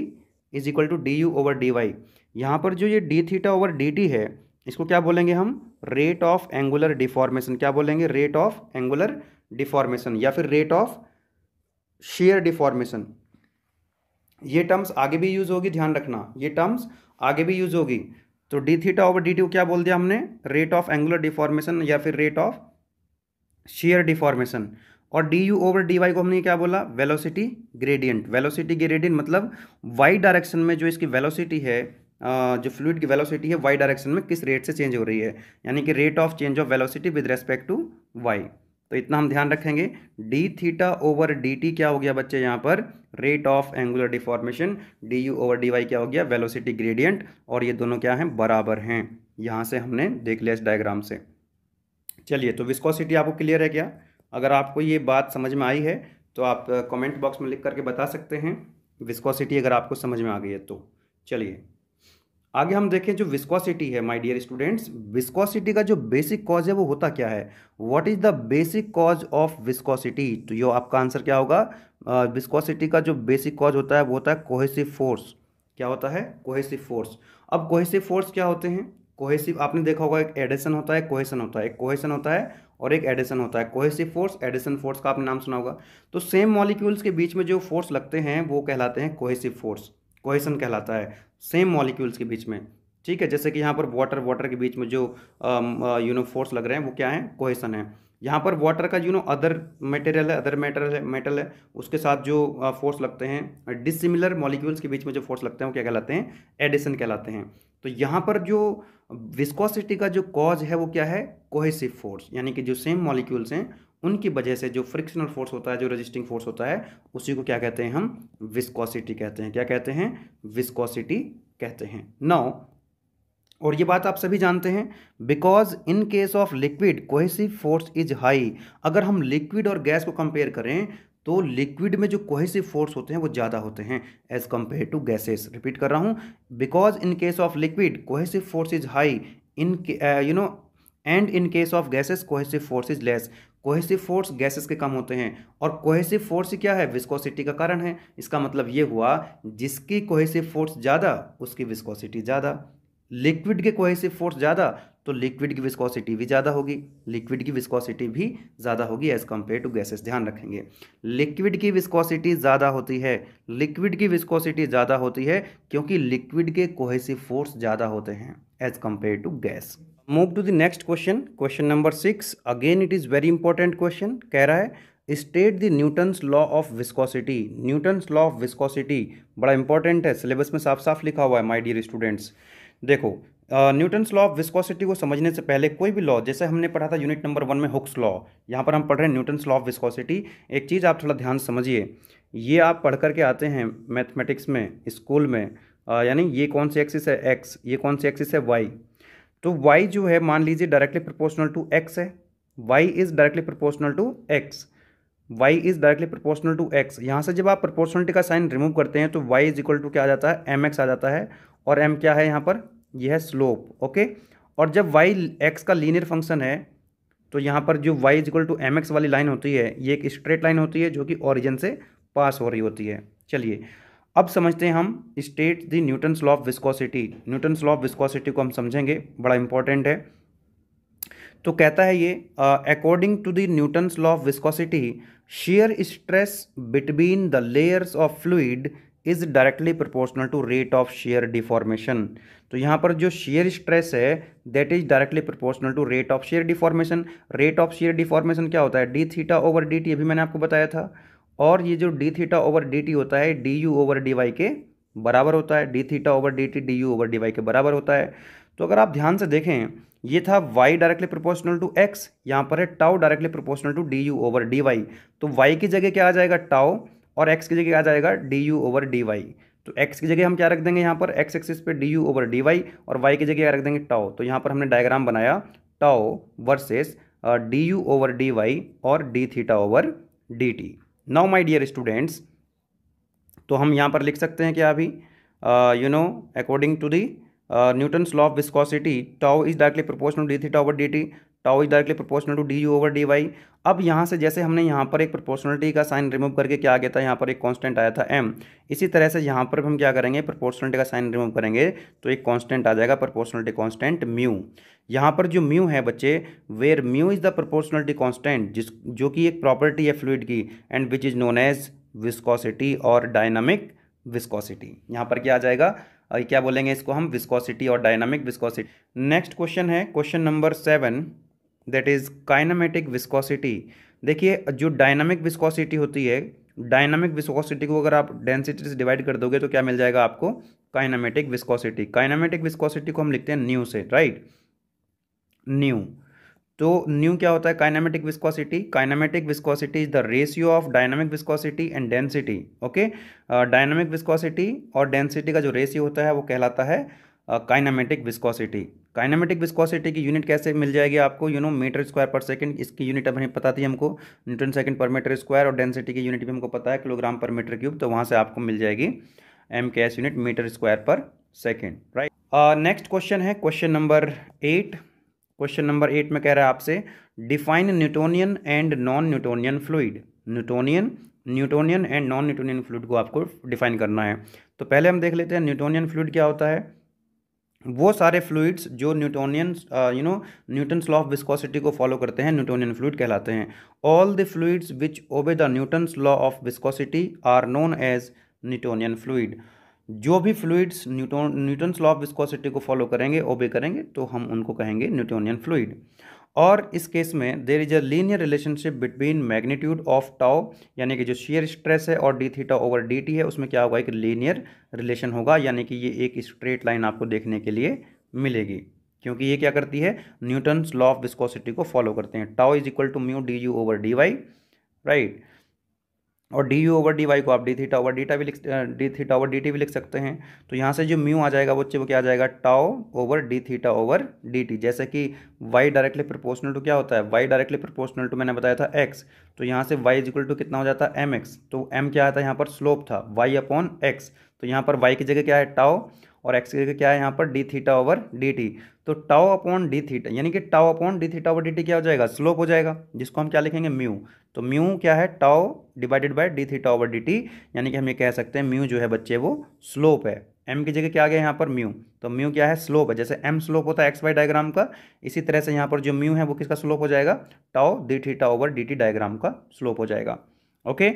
is equal to D you over D Y यहाँ पर जो ये D theta over D T है इसको क्या बोलेंगे हम रेट ऑफ एंगुलर डिफॉर्मेशन क्या बोलेंगे रेट ऑफ एंगुलर डिफॉर्मेशन या फिर रेट ऑफ शेयर डिफॉर्मेशन ये टर्म्स आगे भी यूज होगी ध्यान रखना ये टर्म्स आगे भी यूज होगी तो D theta over D T क्या बोल दिया हमने रेट ऑफ एंगुलर डिफॉर्मेशन या फिर रेट ऑफ शेयर डिफॉर्मेशन और D you over D Y को हमने क्या बोला वेलोसिटी ग्रेडियंट वेलोसिटी ग्रेडियंट मतलब वाई डायरेक्शन में जो इसकी वेलोसिटी है जो फ्लूड की वेलोसिटी है वाई डायरेक्शन में किस रेट से चेंज हो रही है यानी कि rate of change of velocity with respect to Y तो इतना हम ध्यान रखेंगे D theta over D T क्या हो गया बच्चे यहाँ पर rate of angular deformation D you over D Y क्या हो गया वेलोसिटी ग्रेडियंट और ये दोनों क्या हैं बराबर हैं यहाँ से हमने देख लिया इस डायग्राम से चलिए तो विस्कोसिटी आपको क्लियर है क्या अगर आपको ये बात समझ में आई है तो आप कमेंट बॉक्स में लिख करके बता सकते हैं विस्कोसिटी अगर आपको समझ में आ गई है तो चलिए आगे हम देखें जो विस्कोसिटी है माय डियर स्टूडेंट्स विस्कोसिटी का जो बेसिक कॉज है वो होता क्या है what is the basic cause of viscosity तो ये आपका आंसर क्या होगा विस्कोसिटी uh, का जो बेसिक कॉज होता है वो होता है कोहेसिव फोर्स क्या होता है कोहेसिव फोर्स अब कोहेसिव फोर्स क्या होते हैं कोहेसिव आपने देखा होगा एक एडेशन होता है कोहेसन होता है एक कोहेसन होता है और एक एडिशन होता है कोहेसिव फोर्स एडिशन फोर्स का आपने नाम सुना होगा तो सेम मॉलिक्यूल्स के बीच में जो फोर्स लगते हैं वो कहलाते हैं कोहेसिव फोर्स कोहेसन कहलाता है सेम मॉलिक्यूल्स के बीच में ठीक है जैसे कि यहाँ पर वाटर वाटर के बीच में जो यू नो फोर्स लग रहे हैं वो क्या है कोहेसन है यहाँ पर वाटर का यू नो अदर मटेरियल है अदर मेटल है मेटल है उसके साथ जो फोर्स uh, लगते हैं डिसिमिलर मॉलिक्यूल्स के बीच में जो फोर्स लगते हैं वो क्या कहलाते हैं एडिसन कहलाते हैं तो यहाँ पर जो विस्कोसिटी का जो कॉज है वो क्या है कोहेसिव फोर्स यानी कि जो सेम मॉलिक्यूल्स हैं उनकी वजह से जो फ्रिक्शनल फोर्स होता है जो रजिस्टिंग फोर्स होता है उसी को क्या कहते हैं हम विस्कोसिटी कहते हैं क्या कहते हैं विस्कोसिटी कहते हैं नौ और ये बात आप सभी जानते हैं because in case of liquid cohesive force is high अगर हम लिक्विड और गैस को कंपेयर करें तो लिक्विड में जो कोहेसिव फोर्स होते हैं वो ज़्यादा होते हैं as compare to gases repeat कर रहा हूँ because in case of liquid cohesive force is high in you know and in case of gases cohesive force is less cohesive force gases के कम होते हैं और कोहेसिव फोर्स क्या है विस्कोसिटी का कारण है इसका मतलब ये हुआ जिसकी कोहेसिव फोर्स ज़्यादा उसकी विस्कोसिटी ज़्यादा लिक्विड के कोहेसिव फोर्स ज़्यादा तो लिक्विड की विस्कोसिटी भी ज़्यादा होगी लिक्विड की विस्कोसिटी भी ज़्यादा होगी एज़ कम्पेयर टू गैसेस ध्यान रखेंगे लिक्विड की विस्कोसिटी ज़्यादा होती है लिक्विड की विस्कोसिटी ज़्यादा होती है क्योंकि लिक्विड के कोहेसिव फोर्स ज़्यादा होते हैं as compare to gas move to the next question question number six again it is very important question कह रहा है state the Newton's law of viscosity Newton's law of viscosity बड़ा important है syllabus में साफ साफ लिखा हुआ है माई डियर स्टूडेंट्स देखो न्यूटन्स लॉ ऑफ विस्कोसिटी को समझने से पहले कोई भी लॉ जैसे हमने पढ़ा था यूनिट नंबर वन में हुक्स लॉ यहाँ पर हम पढ़ रहे हैं न्यूटन्स लॉ ऑफ विस्कोसिटी एक चीज़ आप थोड़ा ध्यान समझिए ये आप पढ़ करके आते हैं मैथमेटिक्स में स्कूल में यानी ये कौन सी एक्सिस है एक्स ये कौन सी एक्सिस है वाई तो वाई जो है मान लीजिए डायरेक्टली प्रपोर्शनल टू एक्स है Y is directly proportional to X Y is directly proportional to X यहाँ से जब आप प्रोपोर्शनलिटी का साइन रिमूव करते हैं तो वाई इज इक्वल टू क्या आ जाता है एम एक्स आ जाता है और एम क्या है यहाँ पर ये है स्लोप ओके और जब वाई एक्स का लीनियर फंक्शन है तो यहाँ पर जो Y is equal to M X वाली लाइन होती है ये एक स्ट्रेट लाइन होती है जो कि ओरिजिन से पास हो रही होती है चलिए अब समझते हैं हम state the Newton law of viscosity Newton law of viscosity को हम समझेंगे बड़ा इंपॉर्टेंट है तो कहता है ये according to the Newton law of viscosity shear stress between the layers of fluid is directly proportional to rate of shear deformation तो यहाँ पर जो शेयर स्ट्रेस है that is directly proportional to rate of shear deformation rate of shear deformation क्या होता है D theta over D T अभी मैंने आपको बताया था और ये जो D theta over D T होता है D you over D Y के बराबर होता है D theta over D T D you over D Y के बराबर होता है तो अगर आप ध्यान से देखें ये था y directly proportional to x यहाँ पर है tau directly proportional to D you over D Y तो y की जगह क्या आ जाएगा टाओ और एक्स की जगह आ जाएगा D you over D Y तो एक्स की जगह हम क्या रख देंगे यहाँ पर एक्स एक्सिस पे D you over D Y और वाई की जगह क्या रख देंगे टाओ तो यहाँ पर हमने डायग्राम बनाया tau versus D you over D Y और D theta over D T now my dear students तो हम यहाँ पर लिख सकते हैं क्या अभी you know according to the Newton law of viscosity tau is directly proportional D theta over D T tau is directly proportional to D you over D Y अब यहाँ से जैसे हमने यहाँ पर एक प्रोपोर्शनलिटी का साइन रिमूव करके क्या आ गया था यहाँ पर एक कांस्टेंट आया था एम इसी तरह से यहाँ पर हम क्या करेंगे प्रोपोर्शनलिटी का साइन रिमूव करेंगे तो एक कांस्टेंट आ जाएगा प्रोपोर्शनलिटी कांस्टेंट म्यू यहाँ पर जो म्यू है बच्चे where mu is the proportionality constant जिस जो कि एक प्रॉपर्टी है फ्लूड की and which is known as viscosity और डायनामिक विस्कॉसिटी यहाँ पर क्या आ जाएगा क्या बोलेंगे इसको हम विस्कॉसिटी और डायनामिक विस्कॉसिटी नेक्स्ट क्वेश्चन है question number seven that is kinematic viscosity देखिए जो डायनामिक विस्कोसिटी होती है डायनामिक विस्कोसिटी को अगर आप डेंसिटी से डिवाइड कर दोगे तो क्या मिल जाएगा आपको काइनामेटिक विस्कोसिटी काइनामेटिक विस्कोसिटी को हम लिखते हैं न्यू से राइट न्यू तो न्यू क्या होता है kinematic viscosity kinematic viscosity is the ratio of dynamic viscosity and density okay dynamic viscosity और डेंसिटी का जो रेशियो होता है वो कहलाता है काइनामेटिक विस्कोसिटी काइनामेटिक विस्कोसिटी की यूनिट कैसे मिल जाएगी आपको यू नो मीटर स्क्वायर पर सेकंड इसकी यूनिट अब हमें पता थी हमको न्यूटन सेकंड पर मीटर स्क्वायर और डेंसिटी की यूनिट भी हमको पता है किलोग्राम पर मीटर क्यूब तो वहाँ से आपको मिल जाएगी M K S unit metre square पर सेकेंड राइट नेक्स्ट क्वेश्चन है question number eight question number eight में कह रहा है आपसे define Newtonian and non Newtonian fluid Newtonian Newtonian and non Newtonian fluid को आपको डिफाइन करना है तो पहले हम देख लेते हैं न्यूटोनियन फ्लूड क्या होता है वो सारे फ्लूइड्स जो Newtonian you know Newton's law of viscosity को फॉलो करते हैं न्यूटोनियन फ्लूड कहलाते हैं all the fluids which obey the Newton's law of viscosity are known as Newtonian fluid जो भी fluids Newton Newton's law of viscosity को follow करेंगे obey करेंगे तो हम उनको कहेंगे न्यूटोनियन फ्लूड और इस केस में there is a linear relationship between magnitude of tau यानी कि जो शेयर स्ट्रेस है और D theta over D T है उसमें क्या होगा एक लीनियर रिलेशन होगा यानी कि ये एक स्ट्रेट लाइन आपको देखने के लिए मिलेगी क्योंकि ये क्या करती है न्यूटन्स लॉ ऑफ विस्कोसिटी को फॉलो करते हैं tau is equal to mu d you over D Y right और D you over D Y को आप d theta over d t भी लिख d theta over D t भी लिख सकते हैं तो यहाँ से जो म्यू आ जाएगा वो क्या आ जाएगा tau over d theta over D t जैसे कि वाई डायरेक्टली प्रोपोर्शनल टू क्या होता है वाई डायरेक्टली प्रोपोर्शनल टू मैंने बताया था एक्स तो यहाँ से वाई इजिकल टू कितना हो जाता है एम एक्स तो एम क्या आता है यहाँ पर स्लोप था वाई अपॉन एक्स तो यहाँ पर वाई की जगह क्या है टाओ और एक्स क्या है यहाँ पर d theta over D t तो टाओ अपॉन डी थीटा यानी कि tau upon d theta over D T क्या हो जाएगा स्लोप हो जाएगा जिसको हम क्या लिखेंगे म्यू तो म्यू क्या है tau divided by d theta over D t यानी कि हम ये कह सकते हैं म्यू जो है बच्चे वो स्लोप है एम की जगह क्या आ गया यहाँ पर म्यू तो म्यू क्या है स्लोप है जैसे एम स्लोप होता है एक्स वाई डायग्राम का इसी तरह से यहाँ पर जो म्यू है वो किसका स्लोप हो जाएगा tau d theta over D t diagram का स्लोप हो जाएगा okay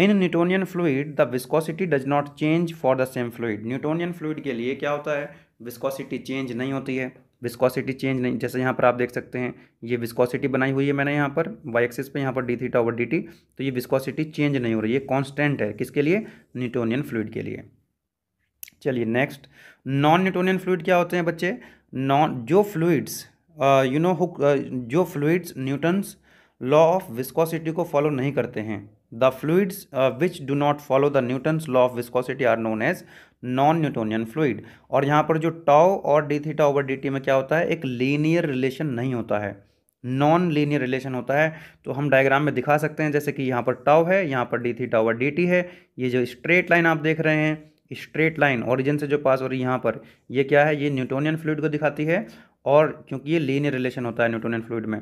in Newtonian fluid the viscosity does not change for the same fluid Newtonian fluid के लिए क्या होता है विस्कोसिटी चेंज नहीं होती है विस्कोसिटी चेंज नहीं जैसे यहाँ पर आप देख सकते हैं ये विस्कोसिटी बनाई हुई है मैंने यहाँ पर वाई एक्सिस पे यहाँ पर d theta over D t तो ये विस्कोसिटी चेंज नहीं हो रही है कांस्टेंट है किसके लिए न्यूटोनियन फ्लूड के लिए चलिए नेक्स्ट नॉन न्यूटोनियन फ्लूड क्या होते हैं बच्चे नॉन जो फ्लूड्स यू नो हु जो fluids Newton's law of viscosity को फॉलो नहीं करते हैं the fluids which do not follow the Newton's law of viscosity are known as non Newtonian fluid और यहाँ पर जो टाओ और D theta over D t में क्या होता है एक लीनियर रिलेशन नहीं होता है नॉन लीनियर रिलेशन होता है तो हम डायग्राम में दिखा सकते हैं जैसे कि यहाँ पर टाओ है यहाँ पर d theta over D T है ये जो स्ट्रेट लाइन आप देख रहे हैं स्ट्रेट लाइन ओरिजिन से जो पास हो रही है यहाँ पर ये क्या है ये न्यूटोनियन फ्लूड को दिखाती है और क्योंकि ये लीनियर रिलेशन होता है न्यूटोनियन फ्लूड में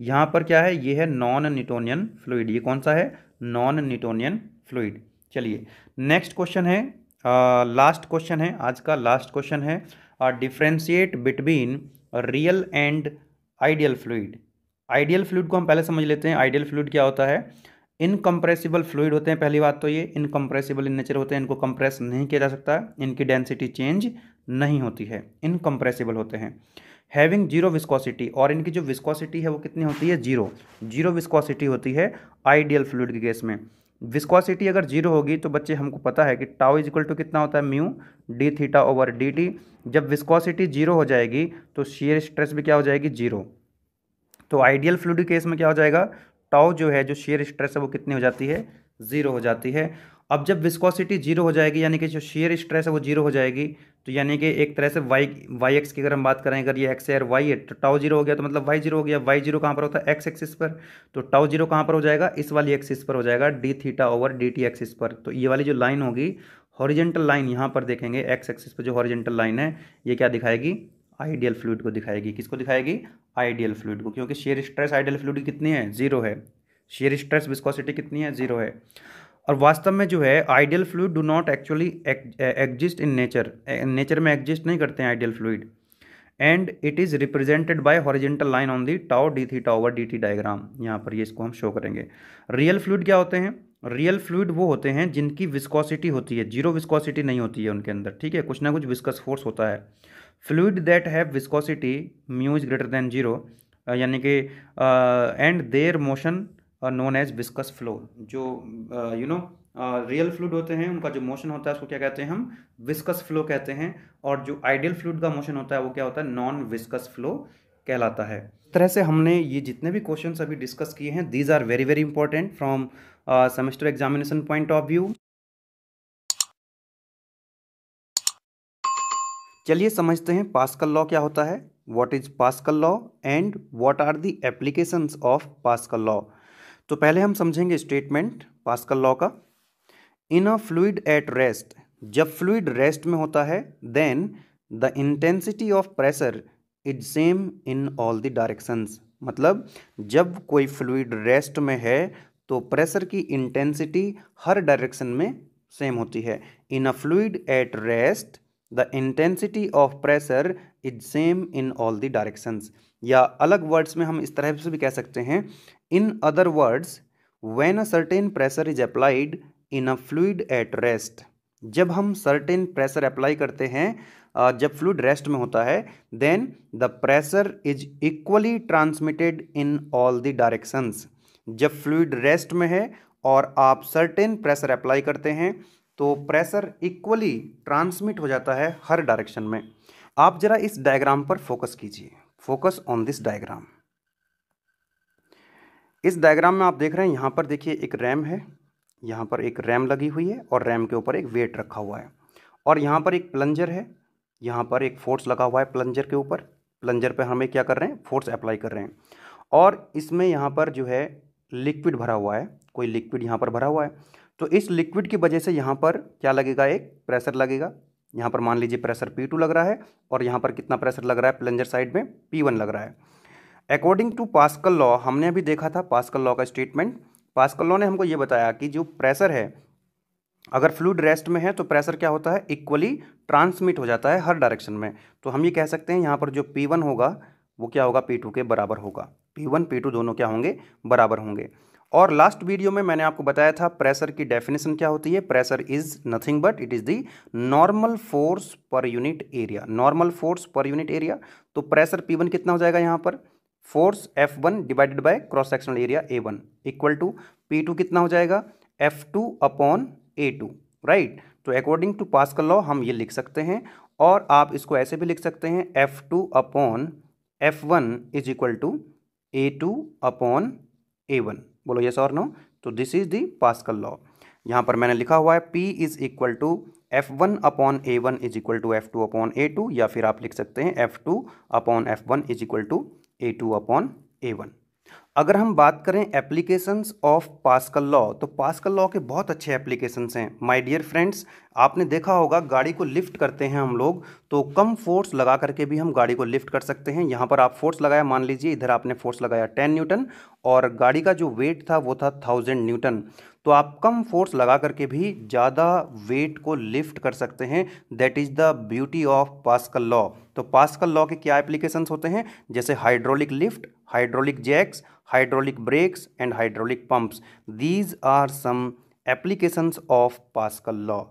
यहाँ पर क्या है ये है नॉन न्यूटोनियन फ्लूड ये कौन सा है नॉन न्यूटोनियन फ्लूड चलिए नेक्स्ट क्वेश्चन है लास्ट uh, क्वेश्चन है आज का लास्ट क्वेश्चन है differentiate between real and ideal fluid ideal fluid को हम पहले समझ लेते हैं आइडियल फ्लूड क्या होता है इनकम्प्रेसिबल फ्लूड होते हैं पहली बात तो ये इनकम्प्रेसिबल इन नेचर होते हैं इनको कंप्रेस नहीं किया जा सकता इनकी डेंसिटी चेंज नहीं होती है इनकम्प्रेसिबल होते हैं हैविंग जीरो विस्कोसिटी और इनकी जो विस्कोसिटी है वो कितनी होती है जीरो जीरो विस्कोसिटी होती है आइडियल फ्लूड के गैस में विस्कोसिटी अगर जीरो होगी तो बच्चे हमको पता है कि टाओ इज इक्वल टू कितना होता है mu d theta over D t जब विस्कोसिटी जीरो हो जाएगी तो शेयर स्ट्रेस भी क्या हो जाएगी जीरो तो आइडियल फ्लूड केस में क्या हो जाएगा टाओ जो है जो शेयर स्ट्रेस है वो कितनी हो जाती है ज़ीरो हो जाती है अब जब विस्कोसिटी जीरो हो जाएगी यानी कि जो शेयर स्ट्रेस है वो जीरो हो जाएगी तो यानी कि एक तरह से वाई वाई एक्स की अगर हम बात करें अगर ये एक्स एयर वाई है तो टाओ जीरो हो गया तो मतलब वाई जीरो हो गया वाई जीरो कहाँ पर होता है एक्स एक्सिस पर तो टाओ जीरो कहाँ पर हो जाएगा इस वाली एक्सिस पर हो जाएगा d theta over D t axis पर तो ये वाली जो लाइन होगी हॉरिजेंटल लाइन यहाँ पर देखेंगे एक्स एक्सिस पर जो हॉरिजेंटल लाइन है ये क्या दिखाएगी आइडियल फ्लूड को दिखाएगी किसको दिखाएगी आइडियल फ्लूड को क्योंकि शेयर स्ट्रेस आइडियल फ्लूड कितनी है जीरो है शेयर स्ट्रेस विस्कोसिटी कितनी है जीरो है और वास्तव में जो है ideal fluid do not actually exist in nature nature में एग्जिस्ट नहीं करते हैं ideal fluid and it is represented by horizontal line on the tau d theta over d t diagram यहाँ पर ये इसको हम शो करेंगे रियल फ्लूड क्या होते हैं रियल फ्लूड वो होते हैं जिनकी विस्कोसिटी होती है जीरो विस्कोसिटी नहीं होती है उनके अंदर ठीक है कुछ ना कुछ विस्कस फोर्स होता है fluid that have viscosity mu is greater than zero यानी कि and their motion known as viscous flow जो यू नो रियल फ्लूड होते हैं उनका जो मोशन होता है उसको क्या कहते हैं हम विस्कस फ्लो कहते हैं और जो आइडियल फ्लूड का मोशन होता है वो क्या होता है नॉन विस्कस फ्लो कहलाता है इस तरह से हमने ये जितने भी क्वेश्चन अभी डिस्कस किए हैं these are very very important from semester examination point of view चलिए समझते हैं पास्कल लॉ क्या होता है what is Pascal law and what are the applications of Pascal law तो पहले हम समझेंगे स्टेटमेंट पास्कल लॉ का in a fluid at rest जब फ्लूड रेस्ट में होता है then the intensity of pressure is same in all the directions मतलब जब कोई फ्लूड रेस्ट में है तो प्रेशर की इंटेंसिटी हर डायरेक्शन में सेम होती है in a fluid at rest the intensity of pressure is same in all the directions या अलग वर्ड्स में हम इस तरह से भी कह सकते हैं in other words when a certain pressure is applied in a fluid at rest जब हम सर्टेन प्रेशर अप्लाई करते हैं जब फ्लूड रेस्ट में होता है then the pressure is equally transmitted in all the directions जब फ्लूड रेस्ट में है और आप सर्टेन प्रेशर अप्लाई करते हैं तो प्रेशर इक्वली ट्रांसमिट हो जाता है हर डायरेक्शन में आप जरा इस डायग्राम पर फोकस कीजिए फोकस ऑन दिस डायग्राम इस डायग्राम में आप देख रहे हैं यहाँ पर देखिए एक रैम है यहाँ पर एक रैम लगी हुई है और रैम के ऊपर एक वेट रखा हुआ है और यहाँ पर एक प्लंजर है यहाँ पर एक फोर्स लगा हुआ है प्लंजर के ऊपर प्लंजर पर हमें क्या कर रहे हैं फोर्स अप्लाई कर रहे हैं और इसमें यहाँ पर जो है लिक्विड भरा हुआ है कोई लिक्विड यहाँ पर भरा हुआ है तो इस लिक्विड की वजह से यहाँ पर क्या लगेगा एक प्रेशर लगेगा यहाँ पर मान लीजिए प्रेशर पी टू लग रहा है और यहाँ पर कितना प्रेशर लग रहा है प्लंजर साइड में पी वन लग रहा है अकॉर्डिंग टू पास्कल लॉ हमने अभी देखा था पास्कल लॉ का स्टेटमेंट पास्कल लॉ ने हमको ये बताया कि जो प्रेशर है अगर फ्लूड रेस्ट में है तो प्रेशर क्या होता है इक्वली ट्रांसमिट हो जाता है हर डायरेक्शन में तो हम ये कह सकते हैं यहाँ पर जो पी वन होगा वो क्या होगा पी टू के बराबर होगा पी वन पी टू दोनों क्या होंगे बराबर होंगे और लास्ट वीडियो में मैंने आपको बताया था प्रेशर की डेफिनेशन क्या होती है pressure is nothing but it is the normal force per unit area normal force per unit area तो प्रेशर पी वन कितना हो जाएगा यहाँ पर force F one divided by cross sectional area A one equal to P two कितना हो जाएगा F two upon A two right तो अकॉर्डिंग टू कर लॉ हम ये लिख सकते हैं और आप इसको ऐसे भी लिख सकते हैं F two upon F one is equal to A two upon A one बोलो यस और नो तो दिस इज दी कर लॉ यहाँ पर मैंने लिखा हुआ है P is equal to F one upon A one is equal to F two upon A two या फिर आप लिख सकते हैं F two upon F one is equal to A two upon A one अगर हम बात करें एप्लीकेशंस ऑफ पास्कल लॉ तो पास्कल लॉ के बहुत अच्छे एप्लीकेशंस हैं माय डियर फ्रेंड्स आपने देखा होगा गाड़ी को लिफ्ट करते हैं हम लोग तो कम फोर्स लगा करके भी हम गाड़ी को लिफ्ट कर सकते हैं यहाँ पर आप फोर्स लगाया मान लीजिए इधर आपने फोर्स लगाया टेन न्यूटन और गाड़ी का जो वेट था वो था थाउजेंड न्यूटन तो आप कम फोर्स लगा करके भी ज़्यादा वेट को लिफ्ट कर सकते हैं that is the beauty of Pascal law तो पास्कल लॉ के क्या एप्लीकेशन होते हैं जैसे hydraulic lift hydraulic jacks hydraulic brakes and hydraulic pumps these are some applications of Pascal law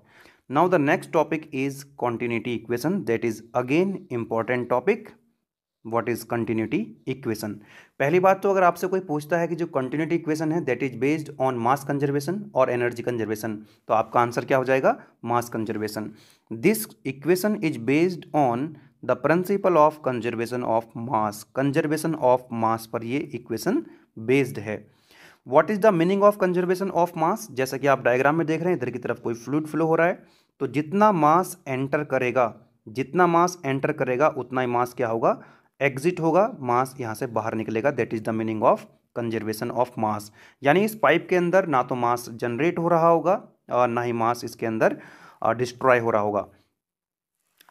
now the next topic is continuity equation that is again important topic what is continuity equation पहली बात तो अगर आपसे कोई पूछता है कि जो कंटिन्यूटी इक्वेशन है that is based on mass conservation और एनर्जी कंजर्वेशन तो आपका आंसर क्या हो जाएगा mass conservation this equation is based on the principle of conservation of mass conservation of mass पर ये इक्वेशन बेस्ड है what is the meaning of conservation of mass जैसा कि आप डायग्राम में देख रहे हैं इधर की तरफ कोई फ्लूड फ्लो हो रहा है तो जितना मास एंटर करेगा जितना मास एंटर करेगा उतना ही मास क्या होगा एग्जिट होगा मास यहाँ से बाहर निकलेगा that is the meaning of conservation of mass यानी इस पाइप के अंदर ना तो मास जनरेट हो रहा होगा और ना ही मास इसके अंदर डिस्ट्रॉय हो रहा होगा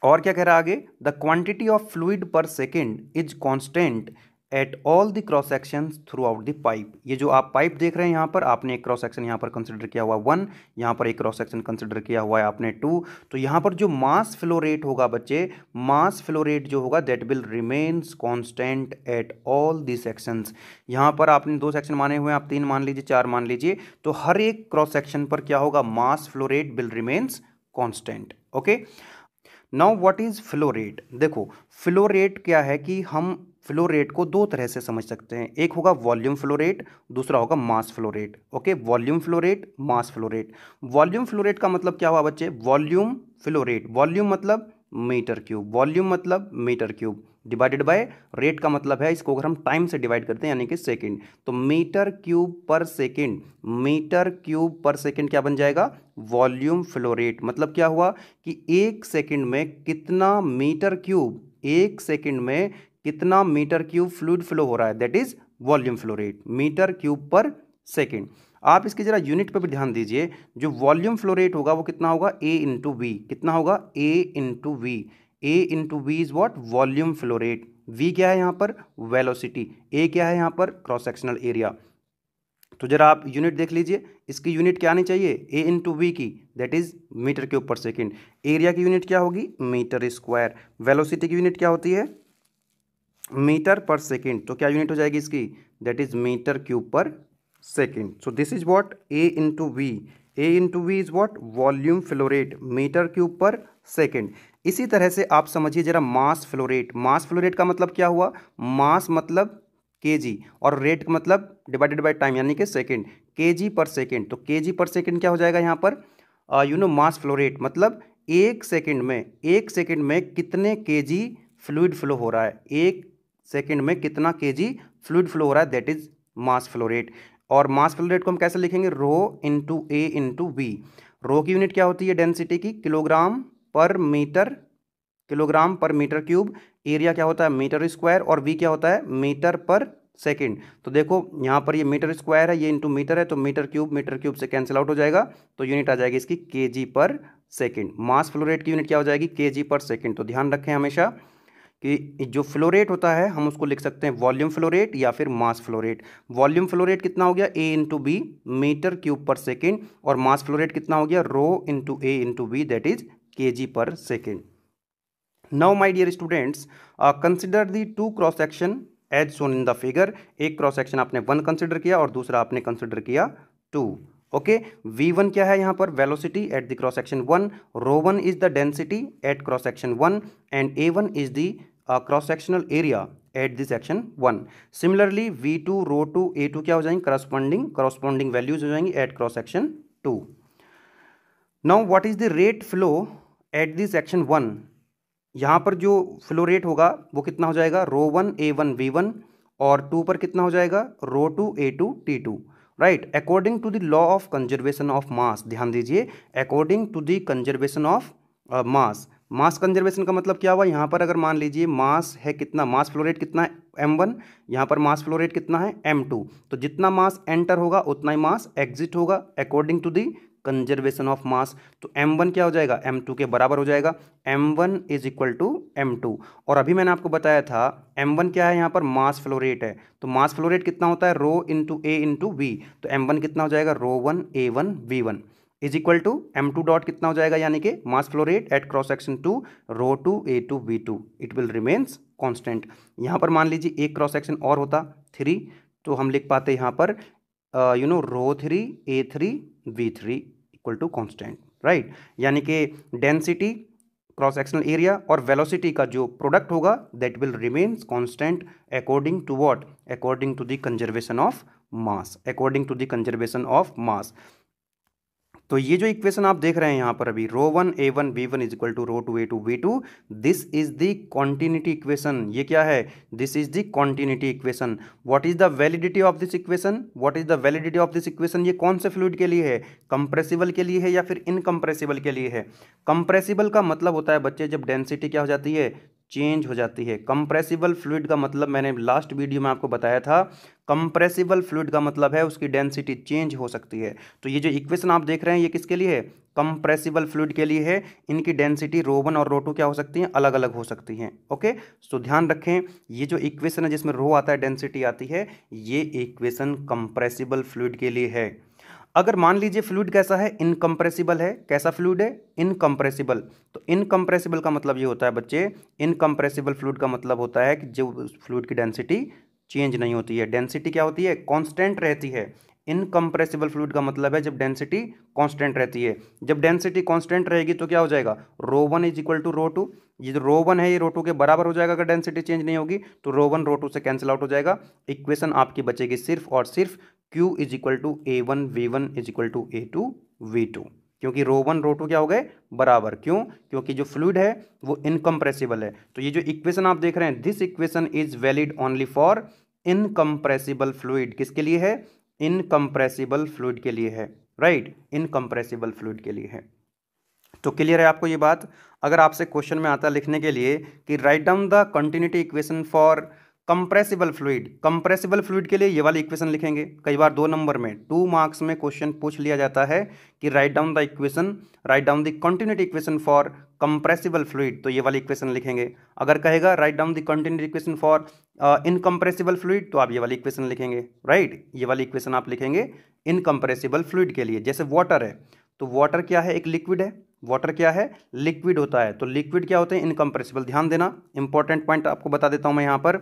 और क्या कह रहा है आगे the quantity of fluid per second is constant at all the cross section throughout the pipe ये जो आप पाइप देख रहे हैं यहाँ पर आपने एक क्रॉस सेक्शन यहाँ पर कंसिडर किया हुआ वन यहाँ पर एक क्रॉस सेक्शन कंसिडर किया हुआ है आपने टू तो यहाँ पर जो मास फ्लो रेट होगा बच्चे मास फ्लो रेट जो होगा that will remains constant at all the sections यहाँ पर आपने दो सेक्शन माने हुए हैं आप तीन मान लीजिए चार मान लीजिए तो हर एक क्रॉस सेक्शन पर क्या होगा mass flow rate will remains constant okay now what is flow rate देखो फ्लो रेट क्या है कि हम फ्लो रेट को दो तरह से समझ सकते हैं एक होगा वॉल्यूम फ्लो रेट दूसरा होगा mass flow rate okay volume flow rate mass flow rate volume flow rate का मतलब क्या हुआ बच्चे वॉल्यूम फ्लो रेट वॉल्यूम मतलब मीटर क्यूब वॉल्यूम मतलब metre cube divided by rate का मतलब है इसको अगर हम टाइम से डिवाइड करते हैं यानी कि सेकंड तो मीटर क्यूब पर सेकंड मीटर क्यूब पर सेकंड क्या बन जाएगा वॉल्यूम फ्लो रेट मतलब क्या हुआ कि एक सेकंड में कितना मीटर क्यूब एक सेकंड में कितना मीटर क्यूब फ्लूड फ्लो हो रहा है that is volume flow rate metre cube पर सेकेंड आप इसकी जरा यूनिट पर भी ध्यान दीजिए जो वॉल्यूम फ्लो रेट होगा वो कितना होगा ए इंटू वी कितना होगा A into V A into V is what volume flow rate V क्या है यहाँ पर वेलोसिटी ए क्या है यहाँ पर क्रॉस सेक्शनल एरिया तो जरा आप यूनिट देख लीजिए इसकी यूनिट क्या आनी चाहिए ए इंटू वी की दैट इज मीटर के ऊपर सेकेंड एरिया की यूनिट क्या होगी मीटर स्क्वायर वेलोसिटी की यूनिट क्या होती है मीटर पर सेकेंड तो क्या यूनिट हो जाएगी इसकी दैट इज मीटर क्यूब पर second so this is what A into V A into V is what volume flow rate metre cube पर सेकेंड इसी तरह से आप समझिए जरा मास फ्लोरेट मास फ्लोरेट का मतलब क्या हुआ मास मतलब के और रेट का मतलब डिवाइडेड बाई टाइम यानी कि सेकेंड के पर सेकेंड तो के पर सेकेंड क्या हो जाएगा यहाँ पर यू नो मास फ्लोरेट मतलब एक सेकेंड में एक सेकेंड में कितने के जी फ्लूड फ्लो हो रहा है एक सेकेंड में कितना के जी फ्लूड फ्लो हो रहा है that is mass flow rate और मास फ्लो रेट को हम कैसे लिखेंगे rho into A into B rho की यूनिट क्या होती है डेंसिटी की किलोग्राम पर मीटर किलोग्राम पर मीटर क्यूब एरिया क्या होता है मीटर स्क्वायर और वी क्या होता है मीटर पर सेकेंड तो देखो यहाँ पर ये मीटर स्क्वायर है ये इंटू मीटर है तो मीटर क्यूब मीटर क्यूब से कैंसिल आउट हो जाएगा तो यूनिट आ जाएगी इसकी के जी पर सेकेंड मास फ्लो रेट की यूनिट क्या हो जाएगी के जी पर सेकेंड तो ध्यान रखें हमेशा कि जो फ्लो रेट होता है हम उसको लिख सकते हैं वॉल्यूम फ्लो रेट या फिर mass flow rate volume flow rate कितना हो गया A into B metre cube पर सेकेंड और मास फ्लो रेट कितना हो गया rho into A into B that is K G पर second now my dear students consider the two cross section as shown in the figure एक cross section आपने one consider किया और दूसरा आपने कंसिडर किया टू ओके वी वन क्या है यहाँ पर velocity at the cross section one rho one is the density at cross section one and A one is the cross sectional area at the section one similarly V two rho two A two क्या हो जाएंगे corresponding corresponding values हो जाएंगी at cross section two now what is the rate flow at the section one यहाँ पर जो flow rate होगा वो कितना हो जाएगा rho one A one V one और टू पर कितना हो जाएगा rho two A two T two right according to the law of conservation of mass ध्यान दीजिए according to the conservation of mass mass conservation का मतलब क्या हुआ यहाँ पर अगर मान लीजिए मास है कितना मास फ्लोरेट कितना है एम वन यहाँ पर मास फ्लोरेट कितना है एम टू तो जितना मास एंटर होगा उतना ही मास एग्जिट होगा according to the conservation of mass तो एम वन क्या हो जाएगा एम टू के बराबर हो जाएगा M one is equal to M two और अभी मैंने आपको बताया था एम वन क्या है यहाँ पर मास फ्लोरेट है तो मास फ्लोरेट कितना होता है rho into A into V तो एम वन कितना हो जाएगा rho one A one V one is equal to M two dot कितना हो जाएगा यानी कि mass flow rate at cross section two rho two A two V two it will remains constant यहाँ पर मान लीजिए एक क्रॉस सेक्शन और होता थ्री तो हम लिख पाते यहाँ पर you know rho three A three V three equal to constant right यानी कि डेंसिटी क्रॉस एक्शनल एरिया और वेलोसिटी का जो प्रोडक्ट होगा that will remains constant according to what according to the conservation of mass according to the conservation of mass तो ये जो equation आप देख रहे हैं यहाँ पर अभी rho one A one B one is equal to rho two A two B two this is the continuity equation ये क्या है this is the continuity equation what is the validity of this equation what is the validity of this equation ये कौन से fluid के लिए है compressible के लिए है या फिर इनकम्प्रेसिबल के लिए है कंप्रेसिबल का मतलब होता है बच्चे जब डेंसिटी क्या हो जाती है चेंज हो जाती है कंप्रेसिबल फ्लूड का मतलब मैंने लास्ट वीडियो में आपको बताया था कंप्रेसिबल फ्लूड का मतलब है उसकी डेंसिटी चेंज हो सकती है तो ये जो इक्वेशन आप देख रहे हैं ये किसके लिए है कंप्रेसिबल फ्लूड के लिए है इनकी डेंसिटी रोवन और रोटू क्या हो सकती हैं अलग अलग हो सकती हैं ओके सो ध्यान रखें ये जो इक्वेशन है जिसमें रो आता है डेंसिटी आती है ये इक्वेशन कंप्रेसिबल फ्लूड के लिए है अगर मान लीजिए फ्लूड कैसा है इनकम्प्रेसिबल है कैसा फ्लूड है इनकम्प्रेसिबल तो इनकम्प्रेसिबल का मतलब ये होता है बच्चे इनकम्प्रेसिबल फ्लूड का मतलब होता है कि जो फ्लूड की डेंसिटी चेंज नहीं होती है डेंसिटी क्या होती है कांस्टेंट रहती है इनकम्प्रेसिबल फ्लूड का मतलब है जब डेंसिटी कांस्टेंट रहती है जब डेंसिटी कांस्टेंट रहेगी तो क्या हो जाएगा rho one is equal to rho two ये जो रो वन है ये रो टू के बराबर हो जाएगा अगर डेंसिटी चेंज नहीं होगी तो रो वन रो टू से कैंसिल आउट हो जाएगा इक्वेशन आपकी बचेगी सिर्फ और सिर्फ Q is equal to A one V one is equal to A two V two क्योंकि रो वन रो टू क्या हो गए बराबर क्यों क्योंकि जो फ्लूड है वो इनकम्प्रेसिबल है तो ये जो इक्वेशन आप देख रहे हैं this equation is valid only for incompressible fluid किसके लिए है इनकम्प्रेसिबल फ्लूड के लिए है राइट इनकम्प्रेसिबल फ्लूड के लिए है तो क्लियर है आपको ये बात अगर आपसे क्वेश्चन में आता लिखने के लिए कि write down the continuity equation for compressible fluid compressible fluid के लिए ये वाली इक्वेशन लिखेंगे कई बार दो नंबर में टू मार्क्स में क्वेश्चन पूछ लिया जाता है कि write down the equation write down the continuity equation for compressible fluid तो ये वाली इक्वेशन लिखेंगे अगर कहेगा write down the continuity equation for incompressible fluid तो आप ये वाली इक्वेशन लिखेंगे राइट right? ये वाली इक्वेशन आप लिखेंगे इनकम्प्रेसिबल फ्लूड के लिए जैसे वाटर है तो वाटर क्या है एक लिक्विड है वाटर क्या है लिक्विड होता है तो लिक्विड क्या होते हैं इनकम्प्रेसिबल ध्यान देना इंपॉर्टेंट पॉइंट आपको बता देता हूँ मैं यहाँ पर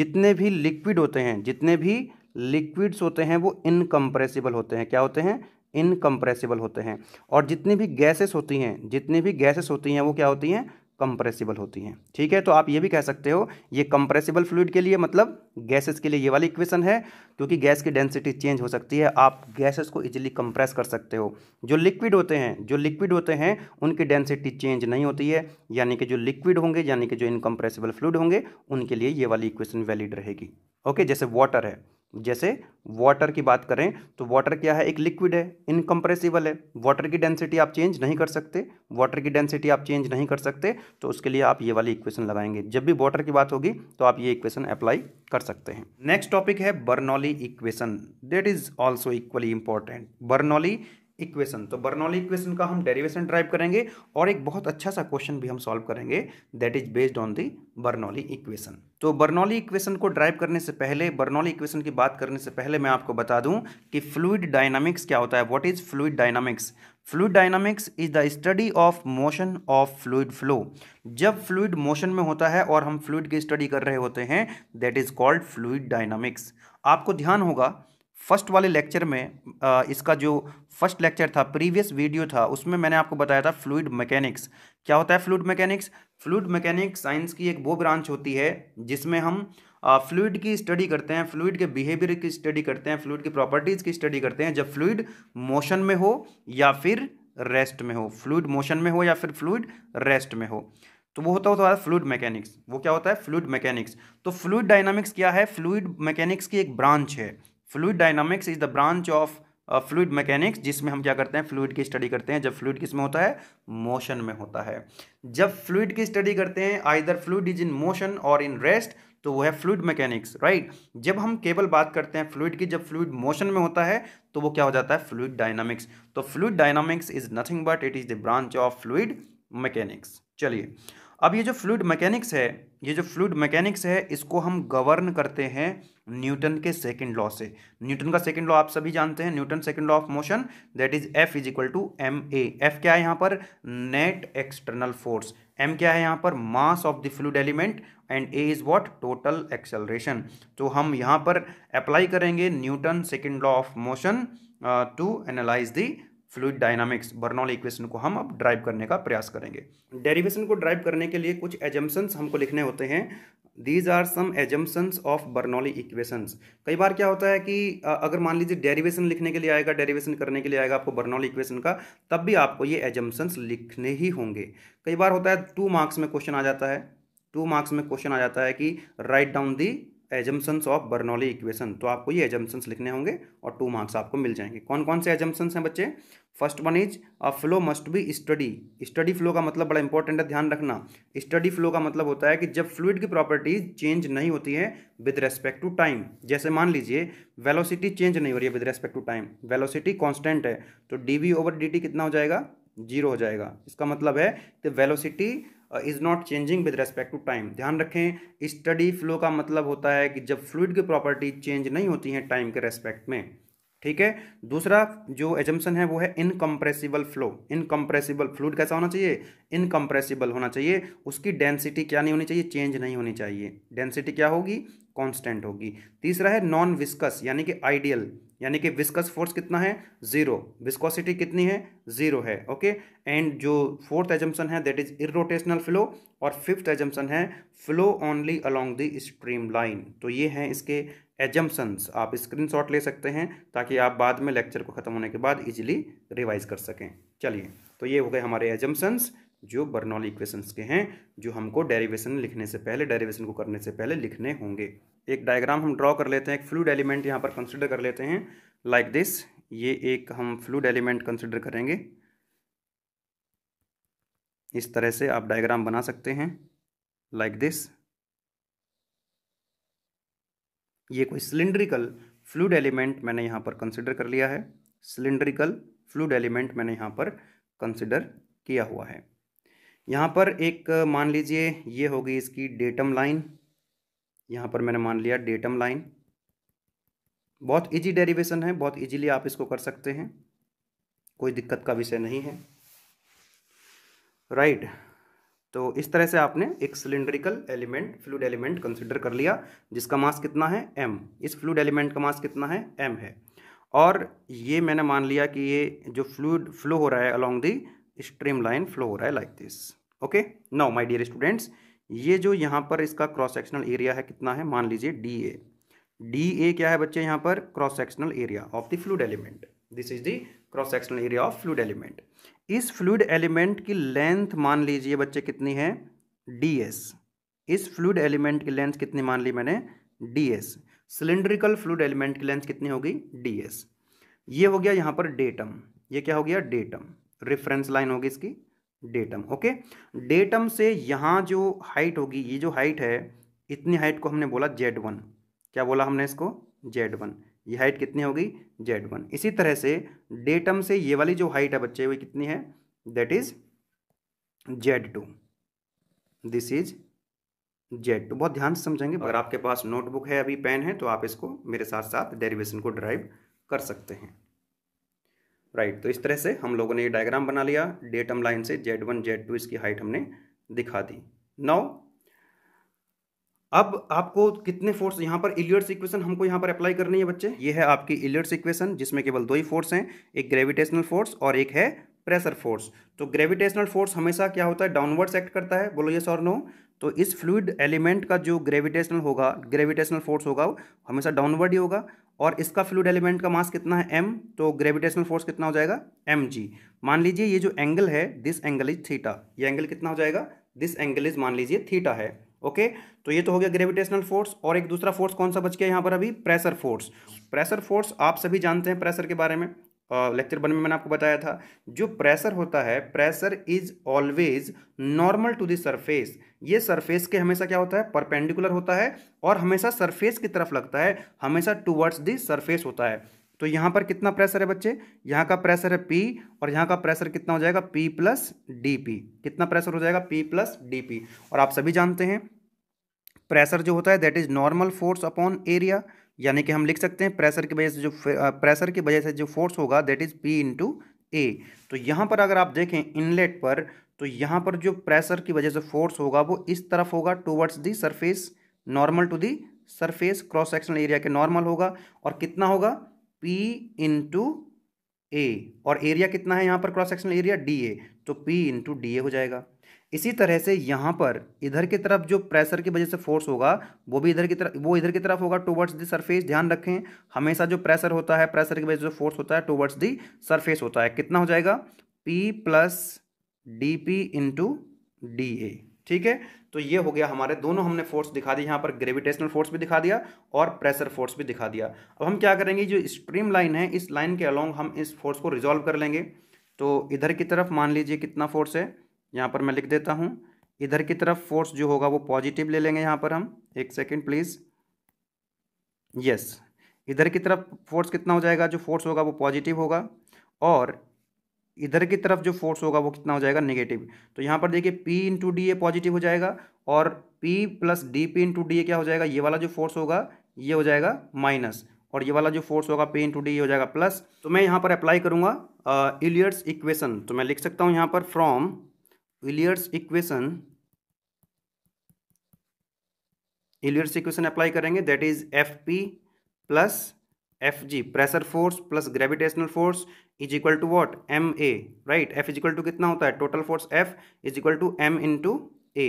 जितने भी लिक्विड होते हैं जितने भी लिक्विड्स होते हैं वो इनकम्प्रेसिबल होते हैं क्या होते हैं इनकम्प्रेसिबल होते हैं और जितनी भी गैसेस होती हैं जितनी भी गैसेस होती हैं वो क्या होती हैं कंप्रेसिबल होती हैं ठीक है तो आप ये भी कह सकते हो ये कंप्रेसिबल फ्लूड के लिए मतलब गैसेस के लिए ये वाली इक्वेशन है क्योंकि गैस की डेंसिटी चेंज हो सकती है आप गैसेस को इजीली कंप्रेस कर सकते हो जो लिक्विड होते हैं जो लिक्विड होते हैं उनकी डेंसिटी चेंज नहीं होती है यानी कि जो लिक्विड होंगे यानी कि जो इनकम्प्रेसिबल फ्लूड होंगे उनके लिए ये वाली इक्वेशन वैलिड रहेगी ओके जैसे वाटर है जैसे वाटर की बात करें तो वाटर क्या है एक लिक्विड है इनकम्प्रेसिबल है वाटर की डेंसिटी आप चेंज नहीं कर सकते वाटर की डेंसिटी आप चेंज नहीं कर सकते तो उसके लिए आप ये वाली इक्वेशन लगाएंगे जब भी वाटर की बात होगी तो आप ये इक्वेशन अप्लाई कर सकते हैं नेक्स्ट टॉपिक है Bernoulli equation that is also equally important Bernoulli equation तो बर्नौली इक्वेशन का हम डेरिवेशन ड्राइव करेंगे और एक बहुत अच्छा सा क्वेश्चन भी हम सॉल्व करेंगे that is based on the Bernoulli equation तो बर्नौली इक्वेशन को ड्राइव करने से पहले बर्नौली इक्वेशन की बात करने से पहले मैं आपको बता दूं कि फ्लूड डायनामिक्स क्या होता है what is fluid dynamics fluid dynamics is the study of motion of fluid flow जब फ्लूड मोशन में होता है और हम फ्लूड की स्टडी कर रहे होते हैं that is called fluid dynamics आपको ध्यान होगा फर्स्ट वाले लेक्चर में इसका जो फर्स्ट लेक्चर था प्रीवियस वीडियो था उसमें मैंने आपको बताया था फ्लूड मैकेनिक्स क्या होता है fluid mechanics fluid mechanics science की एक वो ब्रांच होती है जिसमें हम फ्लूड की स्टडी करते हैं फ्लूड के बिहेवियर की स्टडी करते हैं फ्लूड की प्रॉपर्टीज़ की स्टडी करते हैं जब फ्लूड मोशन में हो या फिर रेस्ट में हो फ्लूड मोशन में हो या फिर फ्लूड रेस्ट में हो तो वो होता होता है फ्लूड मैकेनिक्स वो क्या होता है फ्लूड मैकेनिक्स तो फ्लूड डायनामिक्स क्या है फ्लूड मैकेनिक्स की एक ब्रांच है fluid dynamics is the branch of fluid mechanics जिसमें हम क्या करते हैं फ्लूड की स्टडी करते हैं जब फ्लूड किस में होता है मोशन में होता है जब फ्लूड की स्टडी करते हैं either fluid is in motion और इन रेस्ट तो वो है फ्लूड मैकेनिक्स राइट जब हम केवल बात करते हैं फ्लूड की जब फ्लूड मोशन में होता है तो वो क्या हो जाता है फ्लूड डायनामिक्स तो fluid dynamics is nothing but it is the branch of fluid mechanics चलिए अब ये जो फ्लूड मैकेनिक्स है ये जो फ्लूड मैकेनिक्स है इसको हम गवर्न करते हैं न्यूटन के सेकंड लॉ से न्यूटन का सेकंड लॉ आप सभी जानते हैं Newton second law of motion that is F is equal to M A F क्या है यहाँ पर नेट एक्सटर्नल फोर्स एम क्या है यहाँ पर mass of the fluid element and A is what total acceleration तो हम यहाँ पर अप्लाई करेंगे Newton second law of motion to analyse the fluid dynamics Bernoulli equation को हम अब ड्राइव करने का प्रयास करेंगे डेरिवेशन को ड्राइव करने के लिए कुछ एजम्पन्स हमको लिखने होते हैं these are some assumptions of Bernoulli equations कई बार क्या होता है कि अगर मान लीजिए डेरिवेशन लिखने के लिए आएगा डेरिवेशन करने के लिए आएगा आपको बर्नौली इक्वेशन का तब भी आपको ये एजम्पन्स लिखने ही होंगे कई बार होता है टू मार्क्स में क्वेश्चन आ जाता है टू मार्क्स में क्वेश्चन आ जाता है कि write down the assumptions of Bernoulli equation तो आपको ये एजम्पन्स लिखने होंगे और टू मार्क्स आपको मिल जाएंगे कौन कौन से एजम्पन्स हैं बच्चे first one is a flow must be steady steady flow का मतलब बड़ा इंपॉर्टेंट है ध्यान रखना स्टडी फ्लो का मतलब होता है कि जब फ्लूड की प्रॉपर्टीज चेंज नहीं होती है विद रेस्पेक्ट टू टाइम जैसे मान लीजिए वेलोसिटी चेंज नहीं हो रही है with respect to time velocity constant है तो D V over D T कितना हो जाएगा जीरो हो जाएगा इसका मतलब है कि velocity is not changing with respect to time ध्यान रखें स्टडी फ्लो का मतलब होता है कि जब फ्लूड की प्रॉपर्टी चेंज नहीं होती है टाइम के रेस्पेक्ट में ठीक है दूसरा जो एजम्पन है वो है इनकम्प्रेसिबल फ्लो इनकम्प्रेसिबल फ्लूड कैसा होना चाहिए इनकम्प्रेसिबल होना चाहिए उसकी डेंसिटी क्या नहीं होनी चाहिए चेंज नहीं होनी चाहिए डेंसिटी क्या होगी कांस्टेंट होगी तीसरा है नॉन विस्कस यानी कि आइडियल यानी कि विस्कस फोर्स कितना है जीरो विस्कोसिटी कितनी है जीरो है ओके एंड जो फोर्थ एजम्पन है दैट इज इरोटेशनल फ्लो और फिफ्थ एजम्पन है flow only along the streamline तो ये हैं इसके एजम्पन्स आप स्क्रीनशॉट ले सकते हैं ताकि आप बाद में लेक्चर को ख़त्म होने के बाद ईजिली रिवाइज कर सकें चलिए तो ये हो गए हमारे एजम्पन्स जो बर्नौली इक्वेशंस के हैं जो हमको डेरिवेशन लिखने से पहले डेरिवेशन को करने से पहले लिखने होंगे एक डायग्राम हम ड्रॉ कर लेते हैं एक फ्लूड एलिमेंट यहाँ पर कंसिडर कर लेते हैं लाइक like दिस ये एक हम फ्लूड एलिमेंट कंसिडर करेंगे इस तरह से आप डायग्राम बना सकते हैं लाइक like दिस ये कोई सिलेंड्रिकल फ्लूड एलिमेंट मैंने यहाँ पर कंसिडर कर लिया है सिलेंड्रिकल फ्लूड एलिमेंट मैंने यहाँ पर कंसिडर किया हुआ है यहाँ पर एक मान लीजिए ये होगी इसकी डेटम लाइन यहाँ पर मैंने मान लिया डेटम लाइन बहुत इजी डेरिवेशन है बहुत इजीली आप इसको कर सकते हैं कोई दिक्कत का विषय नहीं है राइट right. तो इस तरह से आपने एक cylindrical element fluid element consider कर लिया जिसका मास कितना है एम इस फ्लूड एलिमेंट का मास कितना है एम है और ये मैंने मान लिया कि ये जो फ्लूड फ्लो हो रहा है along the streamline flow हो रहा है like this okay now my dear students ये जो यहाँ पर इसका क्रॉस सेक्शनल एरिया है कितना है मान लीजिए डी ए डी ए क्या है बच्चे यहाँ पर cross sectional area of the fluid element this is the cross sectional area of fluid element इस फ्लूड एलिमेंट की लेंथ मान लीजिए बच्चे कितनी है डी एस इस फ्लूड एलिमेंट की लेंथ कितनी मान ली मैंने D S cylindrical fluid element की लेंथ कितनी होगी डी एस ये हो गया यहाँ पर डेटम ये क्या हो गया डेटम रेफरेंस लाइन होगी इसकी डेटम ओके डेटम से यहाँ जो हाइट होगी ये जो हाइट है इतनी हाइट को हमने बोला जेड वन क्या बोला हमने इसको जेड वन ये हाइट कितनी होगी जेड वन इसी तरह से डेटम से ये वाली जो हाइट है बच्चे वो कितनी है that is Z two this is Z two बहुत ध्यान से समझेंगे अगर आपके पास नोटबुक है अभी पेन है तो आप इसको मेरे साथ साथ डेरिवेशन को ड्राइव कर सकते हैं राइट right, तो इस तरह से हम लोगों ने ये डायग्राम बना लिया डेटम लाइन से जेड वन जेड टू इसकी हाइट हमने दिखा दी नौ अब आपको कितने फोर्स यहाँ पर इलियर्स इक्वेशन हमको यहाँ पर अप्लाई करनी है बच्चे ये है आपकी इलियर्स इक्वेशन जिसमें केवल दो ही फोर्स हैं एक ग्रेविटेशनल फोर्स और एक है प्रेशर फोर्स तो ग्रेविटेशनल फोर्स हमेशा क्या होता है डाउनवर्ड्स एक्ट करता है बोलो ये सॉर नो तो इस फ्लूड एलिमेंट का जो ग्रेविटेशनल होगा ग्रेविटेशनल फोर्स होगा हमेशा डाउनवर्ड ही होगा और इसका फ्लूड एलिमेंट का मास कितना है एम तो ग्रेविटेशनल फोर्स कितना हो जाएगा एम जी मान लीजिए ये जो एंगल है दिस एंगल इज थीटा ये एंगल कितना हो जाएगा दिस एंगल इज मान लीजिए थीटा है ओके तो ये तो हो गया ग्रेविटेशनल फोर्स और एक दूसरा फोर्स कौन सा बच गया यहाँ पर अभी प्रेशर फोर्स प्रेशर फोर्स आप सभी जानते हैं प्रेशर के बारे में लेक्चर वन में मैंने आपको बताया था जो प्रेशर होता है pressure is always normal to the surface ये सरफेस के हमेशा क्या होता है परपेंडिकुलर होता है और हमेशा सरफेस की तरफ लगता है हमेशा टूवर्ड्स द सरफेस होता है तो यहाँ पर कितना प्रेशर है बच्चे यहाँ का प्रेशर है पी और यहाँ का प्रेशर कितना हो जाएगा पी प्लस डी पी कितना प्रेशर हो जाएगा पी प्लस डी पी और आप सभी जानते हैं प्रेशर जो होता है that is normal force upon area यानी कि हम लिख सकते हैं प्रेशर की वजह से जो प्रेशर की वजह से जो फोर्स होगा that is P into A तो यहाँ पर अगर आप देखें इनलेट पर तो यहाँ पर जो प्रेशर की वजह से फोर्स होगा वो इस तरफ होगा towards the surface normal to the surface cross sectional area के नॉर्मल होगा और कितना होगा पी इंटू ए और एरिया कितना है यहाँ पर cross sectional area D A तो पी इंटू डी ए हो जाएगा इसी तरह से यहाँ पर इधर की तरफ जो प्रेशर की वजह से फोर्स होगा वो भी इधर की तरफ वो इधर की तरफ होगा टूवर्ड्स दी सरफेस ध्यान रखें हमेशा जो प्रेशर होता है प्रेशर की वजह से जो फोर्स होता है टूवर्ड्स दी सरफेस होता है कितना हो जाएगा P plus D P into D A ठीक है तो ये हो गया हमारे दोनों हमने फोर्स दिखा दी यहाँ पर ग्रेविटेशनल फोर्स भी दिखा दिया और प्रेशर फोर्स भी दिखा दिया अब हम क्या करेंगे जो स्ट्रीम लाइन है इस लाइन के अलॉन्ग हम इस फोर्स को रिजॉल्व कर लेंगे तो इधर की तरफ मान लीजिए कितना फोर्स है यहाँ पर मैं लिख देता हूँ इधर की तरफ फोर्स जो होगा वो पॉजिटिव ले लेंगे यहाँ पर हम एक सेकेंड प्लीज़ यस इधर की तरफ फोर्स कितना हो जाएगा जो फोर्स होगा वो पॉजिटिव होगा और इधर की तरफ जो फोर्स होगा वो कितना हो जाएगा नेगेटिव तो यहाँ पर देखिए P into D A positive हो जाएगा और P plus D P into D A क्या हो जाएगा ये वाला जो फोर्स होगा ये हो जाएगा माइनस और ये वाला जो फोर्स होगा पी इंटू डी ये हो जाएगा प्लस तो मैं यहाँ पर अप्लाई करूँगा इलियर्स uh, इक्वेशन तो मैं लिख सकता हूँ यहाँ पर from Euler's equation Euler's equation apply करेंगे that is F P plus F G pressure force plus gravitational force is equal to what M A right F is equal to कितना होता है total force F is equal to M into A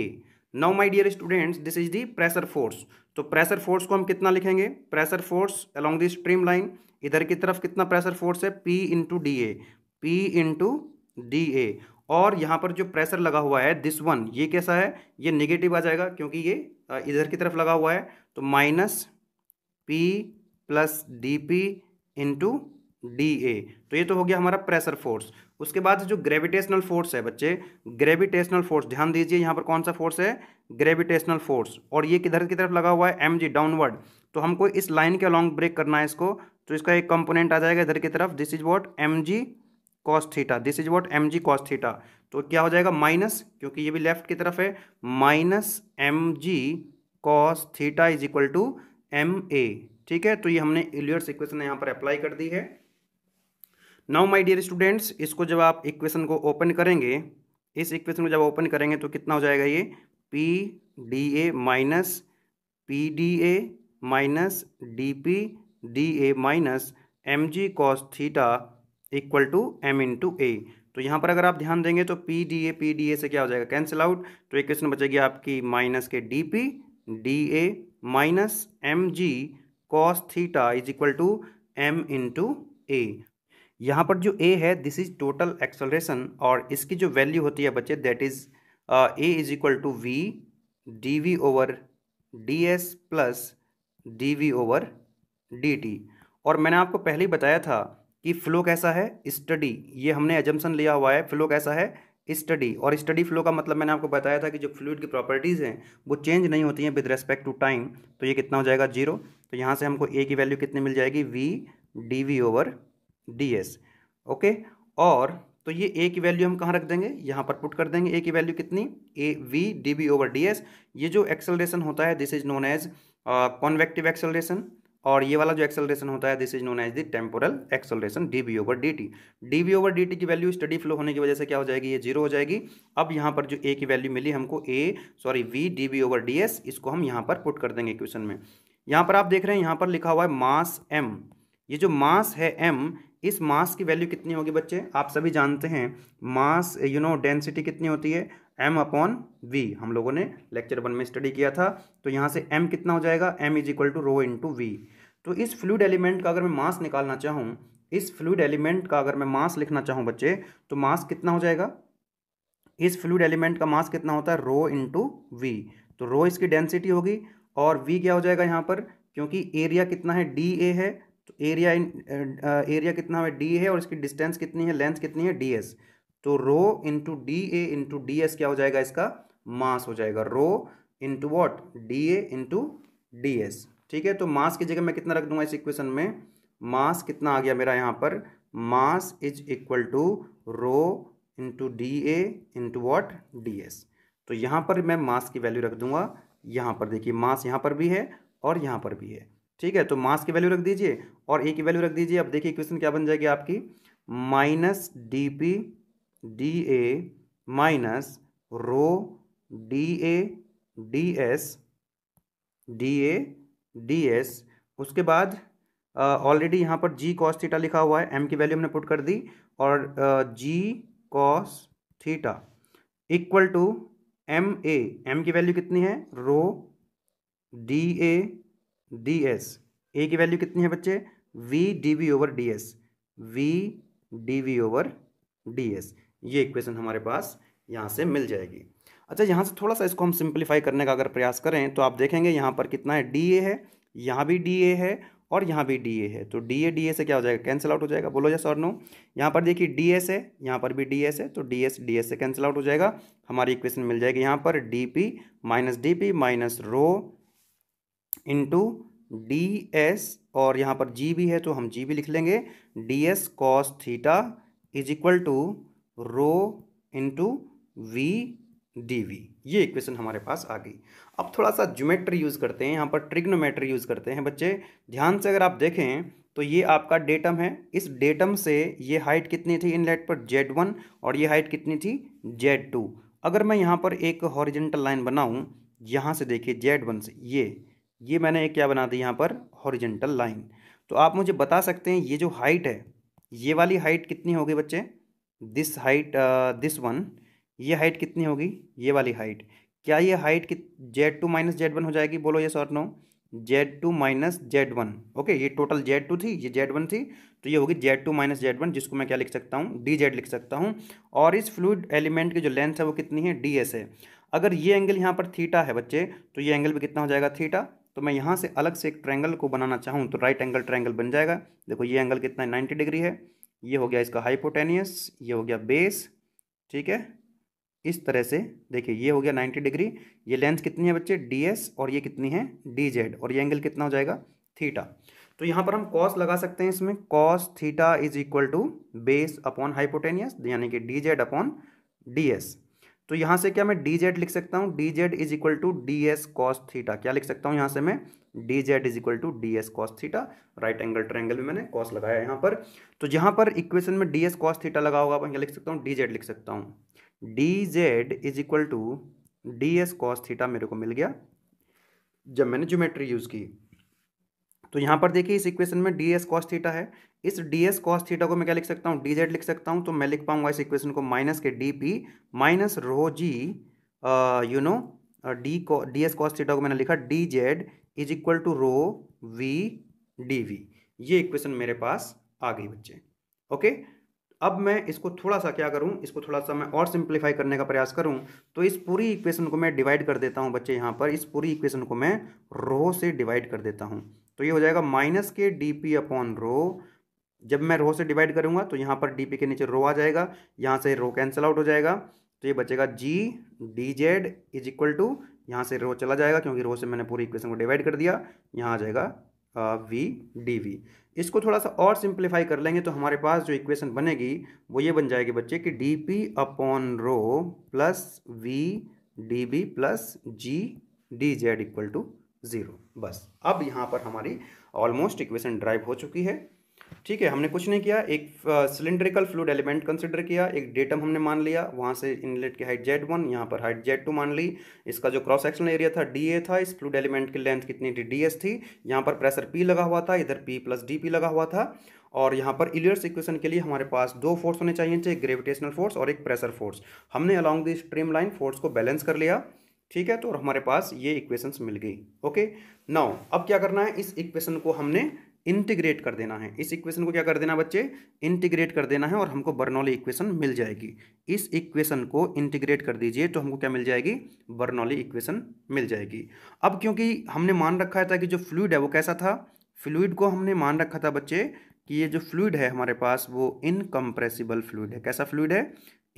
now my dear students this is the pressure force तो pressure force को हम कितना लिखेंगे pressure force along the streamline इधर की तरफ कितना प्रेशर फोर्स है P into D A P into D A और यहाँ पर जो प्रेशर लगा हुआ है दिस वन ये कैसा है ये नेगेटिव आ जाएगा क्योंकि ये इधर की तरफ लगा हुआ है तो minus P plus D P into D A तो ये तो हो गया हमारा प्रेशर फोर्स उसके बाद जो ग्रेविटेशनल फोर्स है बच्चे ग्रेविटेशनल फोर्स ध्यान दीजिए यहाँ पर कौन सा फोर्स है ग्रेविटेशनल फोर्स और ये किधर की तरफ लगा हुआ है एम जी डाउनवर्ड तो हमको इस लाइन के अलॉन्ग ब्रेक करना है इसको तो इसका एक कंपोनेंट आ जाएगा इधर की तरफ this is what M G cos theta this is what M G cos theta तो क्या हो जाएगा माइनस क्योंकि ये भी लेफ्ट की तरफ है minus M G cos theta is equal to M A ठीक है तो ये हमने इलियर्स इक्वेशन यहाँ पर अप्लाई कर दी है नाउ माय डियर स्टूडेंट्स इसको जब आप इक्वेशन को ओपन करेंगे इस इक्वेशन को जब ओपन करेंगे तो कितना हो जाएगा ये P D A minus P D A minus D P D A minus M G cos theta equal to M into A तो यहाँ पर अगर आप ध्यान देंगे तो P D A P D A से क्या हो जाएगा कैंसिल आउट तो एक क्वेश्चन बचेगी आपकी माइनस के D P D A minus M G cos theta is equal to M into A यहाँ पर जो ए है दिस इज टोटल एक्सलरेशन और इसकी जो वैल्यू होती है बच्चे that is A is equal to V D V over D S plus D V over D T और मैंने आपको पहले ही बताया था कि फ्लो कैसा है स्टडी ये हमने एजम्सन लिया हुआ है फ्लो कैसा है स्टडी और स्टडी फ्लो का मतलब मैंने आपको बताया था कि जो फ्लूड की प्रॉपर्टीज़ हैं वो चेंज नहीं होती हैं विद रेस्पेक्ट टू टाइम तो ये कितना हो जाएगा जीरो तो यहाँ से हमको ए की वैल्यू कितनी मिल जाएगी V D V over D S okay और तो ये ए की वैल्यू हम कहाँ रख देंगे यहाँ पर पुट कर देंगे ए की वैल्यू कितनी A V D V over D S ये जो एक्सेलरेशन होता है this is known as convective acceleration और ये वाला जो एक्सेलरेशन होता है this is known as the temporal acceleration D B over D T D V over D T की वैल्यू स्टडी फ्लो होने की वजह से क्या हो जाएगी ये जीरो हो जाएगी अब यहाँ पर जो ए की वैल्यू मिली हमको A sorry V D B over D S इसको हम यहाँ पर पुट कर देंगे क्वेश्चन में यहाँ पर आप देख रहे हैं यहाँ पर लिखा हुआ है मास एम ये जो मास है एम इस मास की वैल्यू कितनी होगी बच्चे आप सभी जानते हैं मास यू नो डेंसिटी कितनी होती है एम अपॉन वी हम लोगों ने लेक्चर वन में स्टडी किया था तो यहाँ से एम कितना हो जाएगा M is equal to rho into V तो इस फ्लूड एलिमेंट का अगर मैं मास निकालना चाहूँ इस फ्लूड एलिमेंट का अगर मैं मास लिखना चाहूँ बच्चे तो मास कितना हो जाएगा इस फ्लूड एलिमेंट का मास कितना होता है रो टू वी तो रो इसकी डेंसिटी होगी और वी क्या हो जाएगा यहाँ पर क्योंकि एरिया कितना है डी ए है तो एरिया इन एरिया कितना है डी है और इसकी डिस्टेंस कितनी है लेंथ कितनी है डी एस तो rho into D A into D S क्या हो जाएगा इसका मास हो जाएगा rho into what D A into D S ठीक है तो मास की जगह मैं कितना रख दूंगा इस इक्वेशन में मास कितना आ गया मेरा यहाँ पर mass is equal to rho into D A into what D S तो यहाँ पर मैं मास की वैल्यू रख दूंगा यहाँ पर देखिए मास यहाँ पर भी है और यहाँ पर भी है ठीक है तो मास की वैल्यू रख दीजिए और ए की वैल्यू रख दीजिए अब देखिए इक्वेशन क्या बन जाएगी आपकी minus D P D A minus rho D A D S D A D S उसके बाद ऑलरेडी यहाँ पर जी कॉस थीटा लिखा हुआ है एम की वैल्यू हमने पुट कर दी और G cos theta equal to M A M की वैल्यू कितनी है rho D A D S A की वैल्यू कितनी है बच्चे V D V over D S V D V over D S ये इक्वेशन हमारे पास यहाँ से मिल जाएगी अच्छा यहाँ से थोड़ा सा इसको हम सिंप्लीफाई करने का अगर प्रयास करें तो आप देखेंगे यहाँ पर कितना है डी ए है यहाँ भी डी ए है और यहाँ भी डी ए है तो डी ए डी ए से क्या हो जाएगा कैंसिल आउट हो जाएगा बोलो जैसे और नो यहाँ पर देखिए डी एस है यहाँ पर भी डी एस है तो डी एस डी एस से कैंसिल आउट हो जाएगा हमारी इक्वेशन मिल जाएगी यहाँ पर D P minus D P minus rho into D S और यहाँ पर जी भी है तो हम जी भी लिख लेंगे D S cos theta is equal to rho into V D V ये इक्वेशन हमारे पास आ गई अब थोड़ा सा ज्योमेट्री यूज़ करते हैं यहाँ पर ट्रिग्नोमेट्री यूज़ करते हैं बच्चे ध्यान से अगर आप देखें तो ये आपका डेटम है इस डेटम से ये हाइट कितनी थी इनलेट पर जेड वन और ये हाइट कितनी थी जेड टू अगर मैं यहाँ पर एक हॉरिजेंटल लाइन बनाऊँ यहाँ से देखिए जेड वन से ये ये मैंने क्या बना दी यहाँ पर हॉरिजेंटल लाइन तो आप मुझे बता सकते हैं ये जो हाइट है ये वाली हाइट कितनी होगी बच्चे दिस हाइट दिस वन ये हाइट कितनी होगी ये वाली हाइट क्या ये हाइट कित Z two minus Z one हो जाएगी बोलो ये sir no Z two minus Z one okay ये टोटल जेड टू थी ये जेड वन थी तो ये होगी Z two minus Z one जिसको मैं क्या लिख सकता हूँ डी जेड लिख सकता हूँ और इस फ्लूड एलिमेंट की जो लेंथ है वो कितनी है डी एस है अगर ये एंगल यहाँ पर थीटा है बच्चे तो ये एंगल भी कितना हो जाएगा थीटा तो मैं यहाँ से अलग से एक ट्रैंगल को बनाना चाहूँ तो राइट एंगल ट्रैंगल बन जाएगा देखो ये एंगल कितना है नाइन्टी डिग्री है ये हो गया इसका हाइपोटेनियस ये हो गया बेस ठीक है इस तरह से देखिए ये हो गया 90 डिग्री ये लेंथ कितनी है बच्चे डी एस और ये कितनी है डी जेड और ये एंगल कितना हो जाएगा थीटा तो यहाँ पर हम कॉस लगा सकते हैं इसमें cos theta is equal to base upon hypotenuse यानी कि D Z upon D S तो यहाँ से क्या मैं डी जेड लिख सकता हूँ D Z is equal to D S cos theta क्या लिख सकता हूँ यहाँ से मैं D Z is equal to D S cos theta right angle triangle में मैंने कॉस लगाया यहाँ पर तो जहाँ पर इक्वेशन में डी एस कॉस थीटा लगा होगा मैं लिख सकता हूँ डी जेड लिख सकता हूँ D Z is equal to D S cos theta मेरे को मिल गया जब मैंने ज्योमेट्री यूज़ की तो यहाँ पर देखिए इस इक्वेशन में डी एस कॉस थीटा है इस डी एस कॉस थीटा को मैं क्या लिख सकता हूँ डी जेड लिख सकता हूँ तो मैं लिख पाऊंगा इस इक्वेशन को माइनस के D P minus rho G you know D को डी एस कॉस थीटा को मैंने लिखा D Z is equal to rho V D V ये इक्वेशन मेरे पास आ गई बच्चे ओके अब मैं इसको थोड़ा सा क्या करूं इसको थोड़ा सा मैं और सिंप्लीफाई करने का प्रयास करूं तो इस पूरी इक्वेशन को मैं डिवाइड कर देता हूं बच्चे यहां पर इस पूरी इक्वेशन को मैं रो से डिवाइड कर देता हूं तो ये हो जाएगा माइनस के डी पी अपॉन रो जब मैं रो से डिवाइड करूंगा तो यहां पर डी पी के नीचे रो आ जाएगा यहाँ से रो कैंसिल आउट हो जाएगा तो ये बचेगा G D Z is equal to यहाँ से रो चला जाएगा क्योंकि रो से मैंने पूरी इक्वेशन को डिवाइड कर दिया यहाँ आ जाएगा वी डी वी इसको थोड़ा सा और सिंप्लीफाई कर लेंगे तो हमारे पास जो इक्वेशन बनेगी वो ये बन जाएगी बच्चे कि D P upon rho plus V D B plus G D Z equal to zero बस अब यहाँ पर हमारी ऑलमोस्ट इक्वेशन ड्राइव हो चुकी है ठीक है हमने कुछ नहीं किया एक सिलेंड्रिकल फ्लूड एलिमेंट कंसिडर किया एक डेटम हमने मान लिया वहाँ से इनलेट की हाइट जेड वन यहाँ पर हाइट जेड टू मान ली इसका जो क्रॉस एक्शनल एरिया था डी ए था इस फ्लूड एलिमेंट की लेंथ कितनी थी डी एस थी यहाँ पर प्रेशर पी लगा हुआ था इधर पी प्लस डी पी लगा हुआ था और यहाँ पर इलियर्स इक्वेशन के लिए हमारे पास दो फोर्स होने चाहिए थे एक ग्रेविटेशनल फोर्स और एक प्रेशर फोर्स हमने along the streamline force को बैलेंस कर लिया ठीक है तो और हमारे पास ये इक्वेशंस मिल गई ओके नाउ अब क्या करना है इस इक्वेशन को हमने इंटीग्रेट कर देना है इस इक्वेशन को क्या कर देना बच्चे इंटीग्रेट कर देना है और हमको बर्नौली इक्वेशन मिल जाएगी इस इक्वेशन को इंटीग्रेट कर दीजिए तो हमको क्या मिल जाएगी बर्नौली इक्वेशन मिल जाएगी अब क्योंकि हमने मान रखा था कि जो फ्लूड है वो कैसा था फ्लूड को हमने मान रखा था बच्चे कि ये जो फ्लूड है हमारे पास वो इनकम्प्रेसिबल फ्लूड है कैसा फ्लूड है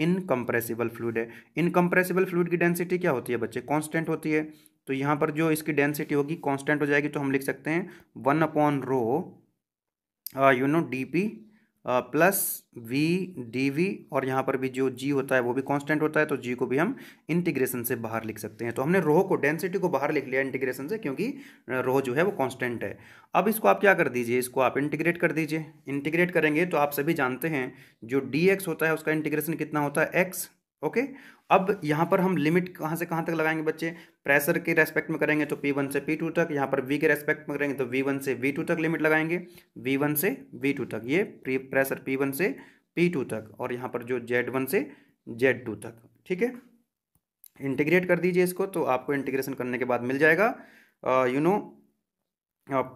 इनकम्प्रेसिबल फ्लूड है इनकम्प्रेसिबल फ्लूड की डेंसिटी क्या होती है बच्चे कांस्टेंट होती है तो यहाँ पर जो इसकी डेंसिटी होगी कांस्टेंट हो जाएगी तो हम लिख सकते हैं one upon rho you know D P plus V D V और यहाँ पर भी जो जी होता है वो भी कांस्टेंट होता है तो जी को भी हम इंटीग्रेशन से बाहर लिख सकते हैं तो हमने रोह को डेंसिटी को बाहर लिख लिया इंटीग्रेशन से क्योंकि रोह जो है वो कांस्टेंट है अब इसको आप क्या कर दीजिए इसको आप इंटीग्रेट कर दीजिए इंटीग्रेट करेंगे तो आप सभी जानते हैं जो डी एक्स होता है उसका इंटीग्रेशन कितना होता है एक्स ओके अब यहाँ पर हम लिमिट कहाँ से कहाँ तक लगाएंगे बच्चे प्रेशर के रेस्पेक्ट में करेंगे तो पी वन से पी टू तक यहाँ पर वी के रेस्पेक्ट में करेंगे तो वी वन से वी टू तक लिमिट लगाएंगे वी वन से वी टू तक ये प्रेशर पी वन से पी टू तक और यहाँ पर जो जेड वन से जेड टू तक ठीक है इंटीग्रेट कर दीजिए इसको तो आपको इंटीग्रेशन करने के बाद मिल जाएगा you know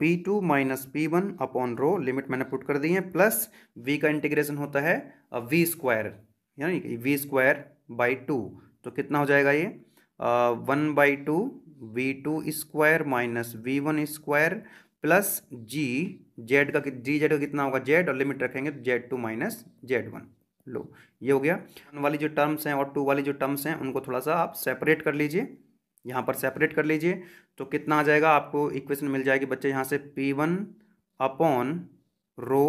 P two minus P one upon rho limit मैंने पुट कर दी है प्लस वी का इंटीग्रेशन होता है वी uh, स्क्वायर यानी वी स्क्वायर बाई टू तो कितना हो जाएगा ये one by two V two square minus V one square plus G Z का जी जेड का कितना होगा जेड और लिमिट रखेंगे तो Z two minus Z one लो ये हो गया वन वाली जो टर्म्स हैं और टू वाली जो टर्म्स हैं उनको थोड़ा सा आप सेपरेट कर लीजिए यहाँ पर सेपरेट कर लीजिए तो कितना आ जाएगा आपको इक्वेशन मिल जाएगी बच्चे यहाँ से P one upon rho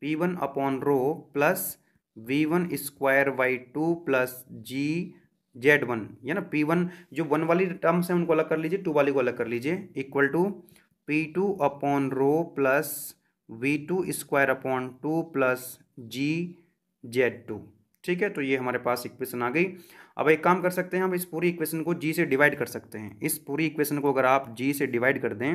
P one upon rho plus V one square by two plus G Z one या ना पी वन जो वन वाली टर्म्स हैं उनको अलग कर लीजिए टू वाली को अलग कर लीजिए equal to P two upon rho plus V two square upon two plus G Z two ठीक है तो ये हमारे पास इक्वेशन आ गई अब एक काम कर सकते हैं हम इस पूरी इक्वेशन को जी से डिवाइड कर सकते हैं इस पूरी इक्वेशन को अगर आप जी से डिवाइड कर दें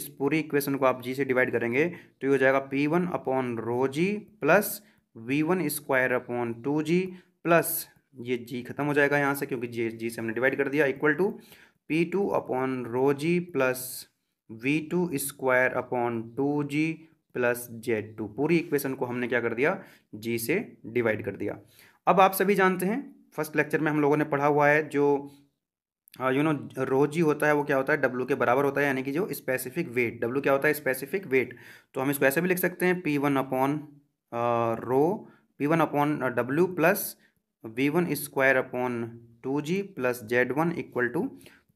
इस पूरी इक्वेशन को आप जी से डिवाइड करेंगे तो ये हो जाएगा P one upon rho G plus V one square upon two जी प्लस ये जी खत्म हो जाएगा यहाँ से क्योंकि जी जी से हमने डिवाइड कर दिया equal to P two upon rho G plus V two square upon two ji plus Z two पूरी इक्वेशन को हमने क्या कर दिया जी से डिवाइड कर दिया अब आप सभी जानते हैं फर्स्ट लेक्चर में हम लोगों ने पढ़ा हुआ है जो यू नो रो जी होता है वो क्या होता है डब्लू के बराबर होता है यानी कि जो स्पेसिफिक वेट डब्लू क्या होता है स्पेसिफिक वेट तो हम इसको ऐसे भी लिख सकते हैं P one upon rho P one upon W plus V one square upon two ji plus Z one equal to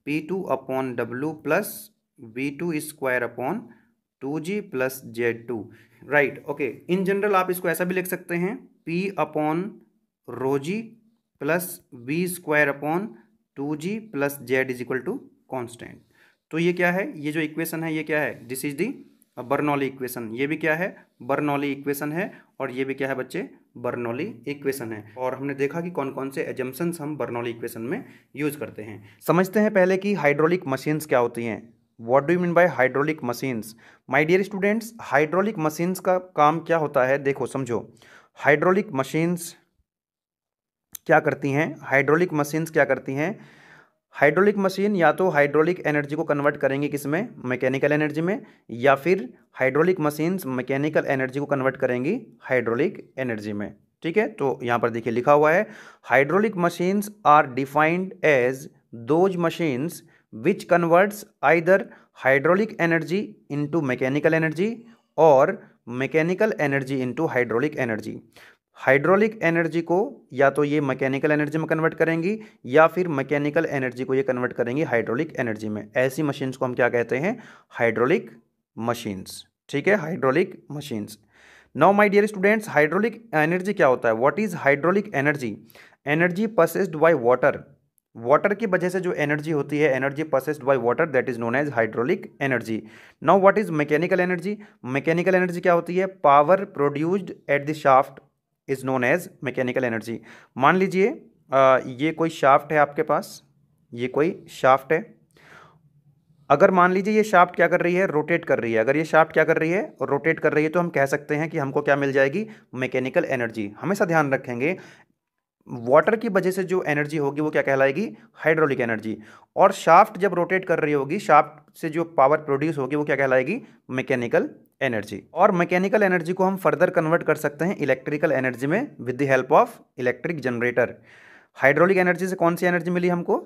P two upon W plus V two square upon two ji plus Z two right okay in general आप इसको ऐसा भी लिख सकते हैं P upon रोजी plus V square upon two ji plus Z is equal to constant तो ये क्या है ये जो इक्वेशन है ये क्या है this is the Bernoulli equation ये भी क्या है बर्नौली इक्वेशन है और ये भी क्या है बच्चे बर्नौली इक्वेशन है और हमने देखा कि कौन कौन से एजम्पन्स हम बर्नौली इक्वेशन में यूज करते हैं समझते हैं पहले कि हाइड्रोलिक मशीन्स क्या होती हैं what do mean by hydraulic machines my dear students hydraulic machines का काम क्या होता है देखो समझो हाइड्रोलिक मशीन्स क्या करती हैं हाइड्रोलिक मशीन्स क्या करती हैं हाइड्रोलिक मशीन या तो हाइड्रोलिक एनर्जी को कन्वर्ट करेंगे किस में मैकेनिकल एनर्जी में या फिर हाइड्रोलिक मशीन्स मैकेनिकल एनर्जी को कन्वर्ट करेंगी हाइड्रोलिक एनर्जी में ठीक है तो यहाँ पर देखिए लिखा हुआ है hydraulic machines are defined as those machines which converts either hydraulic energy into mechanical energy और mechanical energy into hydraulic energy hydraulic energy को या तो ये मैकेनिकल एनर्जी में कन्वर्ट करेंगी या फिर मैकेनिकल एनर्जी को ये कन्वर्ट करेंगी हाइड्रोलिक एनर्जी में ऐसी मशीन्स को हम क्या कहते हैं हाइड्रोलिक मशीन्स ठीक है hydraulic machines now my dear students hydraulic energy क्या होता है what is hydraulic energy energy possessed by water water की वजह से जो एनर्जी होती है energy possessed by water that is known as hydraulic energy now what is mechanical energy mechanical energy क्या होती है power produced at the shaft is known as mechanical energy मान लीजिए ये कोई शाफ्ट है आपके पास ये कोई शाफ्ट है अगर मान लीजिए ये शाफ्ट क्या कर रही है रोटेट कर रही है अगर ये शाफ्ट क्या कर रही है और रोटेट कर रही है तो हम कह सकते हैं कि हमको क्या मिल जाएगी मैकेनिकल एनर्जी हमेशा ध्यान रखेंगे वाटर की वजह से जो एनर्जी होगी वो क्या कहलाएगी हाइड्रोलिक एनर्जी और शाफ्ट जब रोटेट कर रही होगी शाफ्ट से जो पावर प्रोड्यूस होगी वो क्या कहलाएगी मैकेनिकल एनर्जी और मैकेनिकल एनर्जी को हम फर्दर कन्वर्ट कर सकते हैं इलेक्ट्रिकल एनर्जी में with the help of electric generator hydraulic energy से कौन सी एनर्जी मिली हमको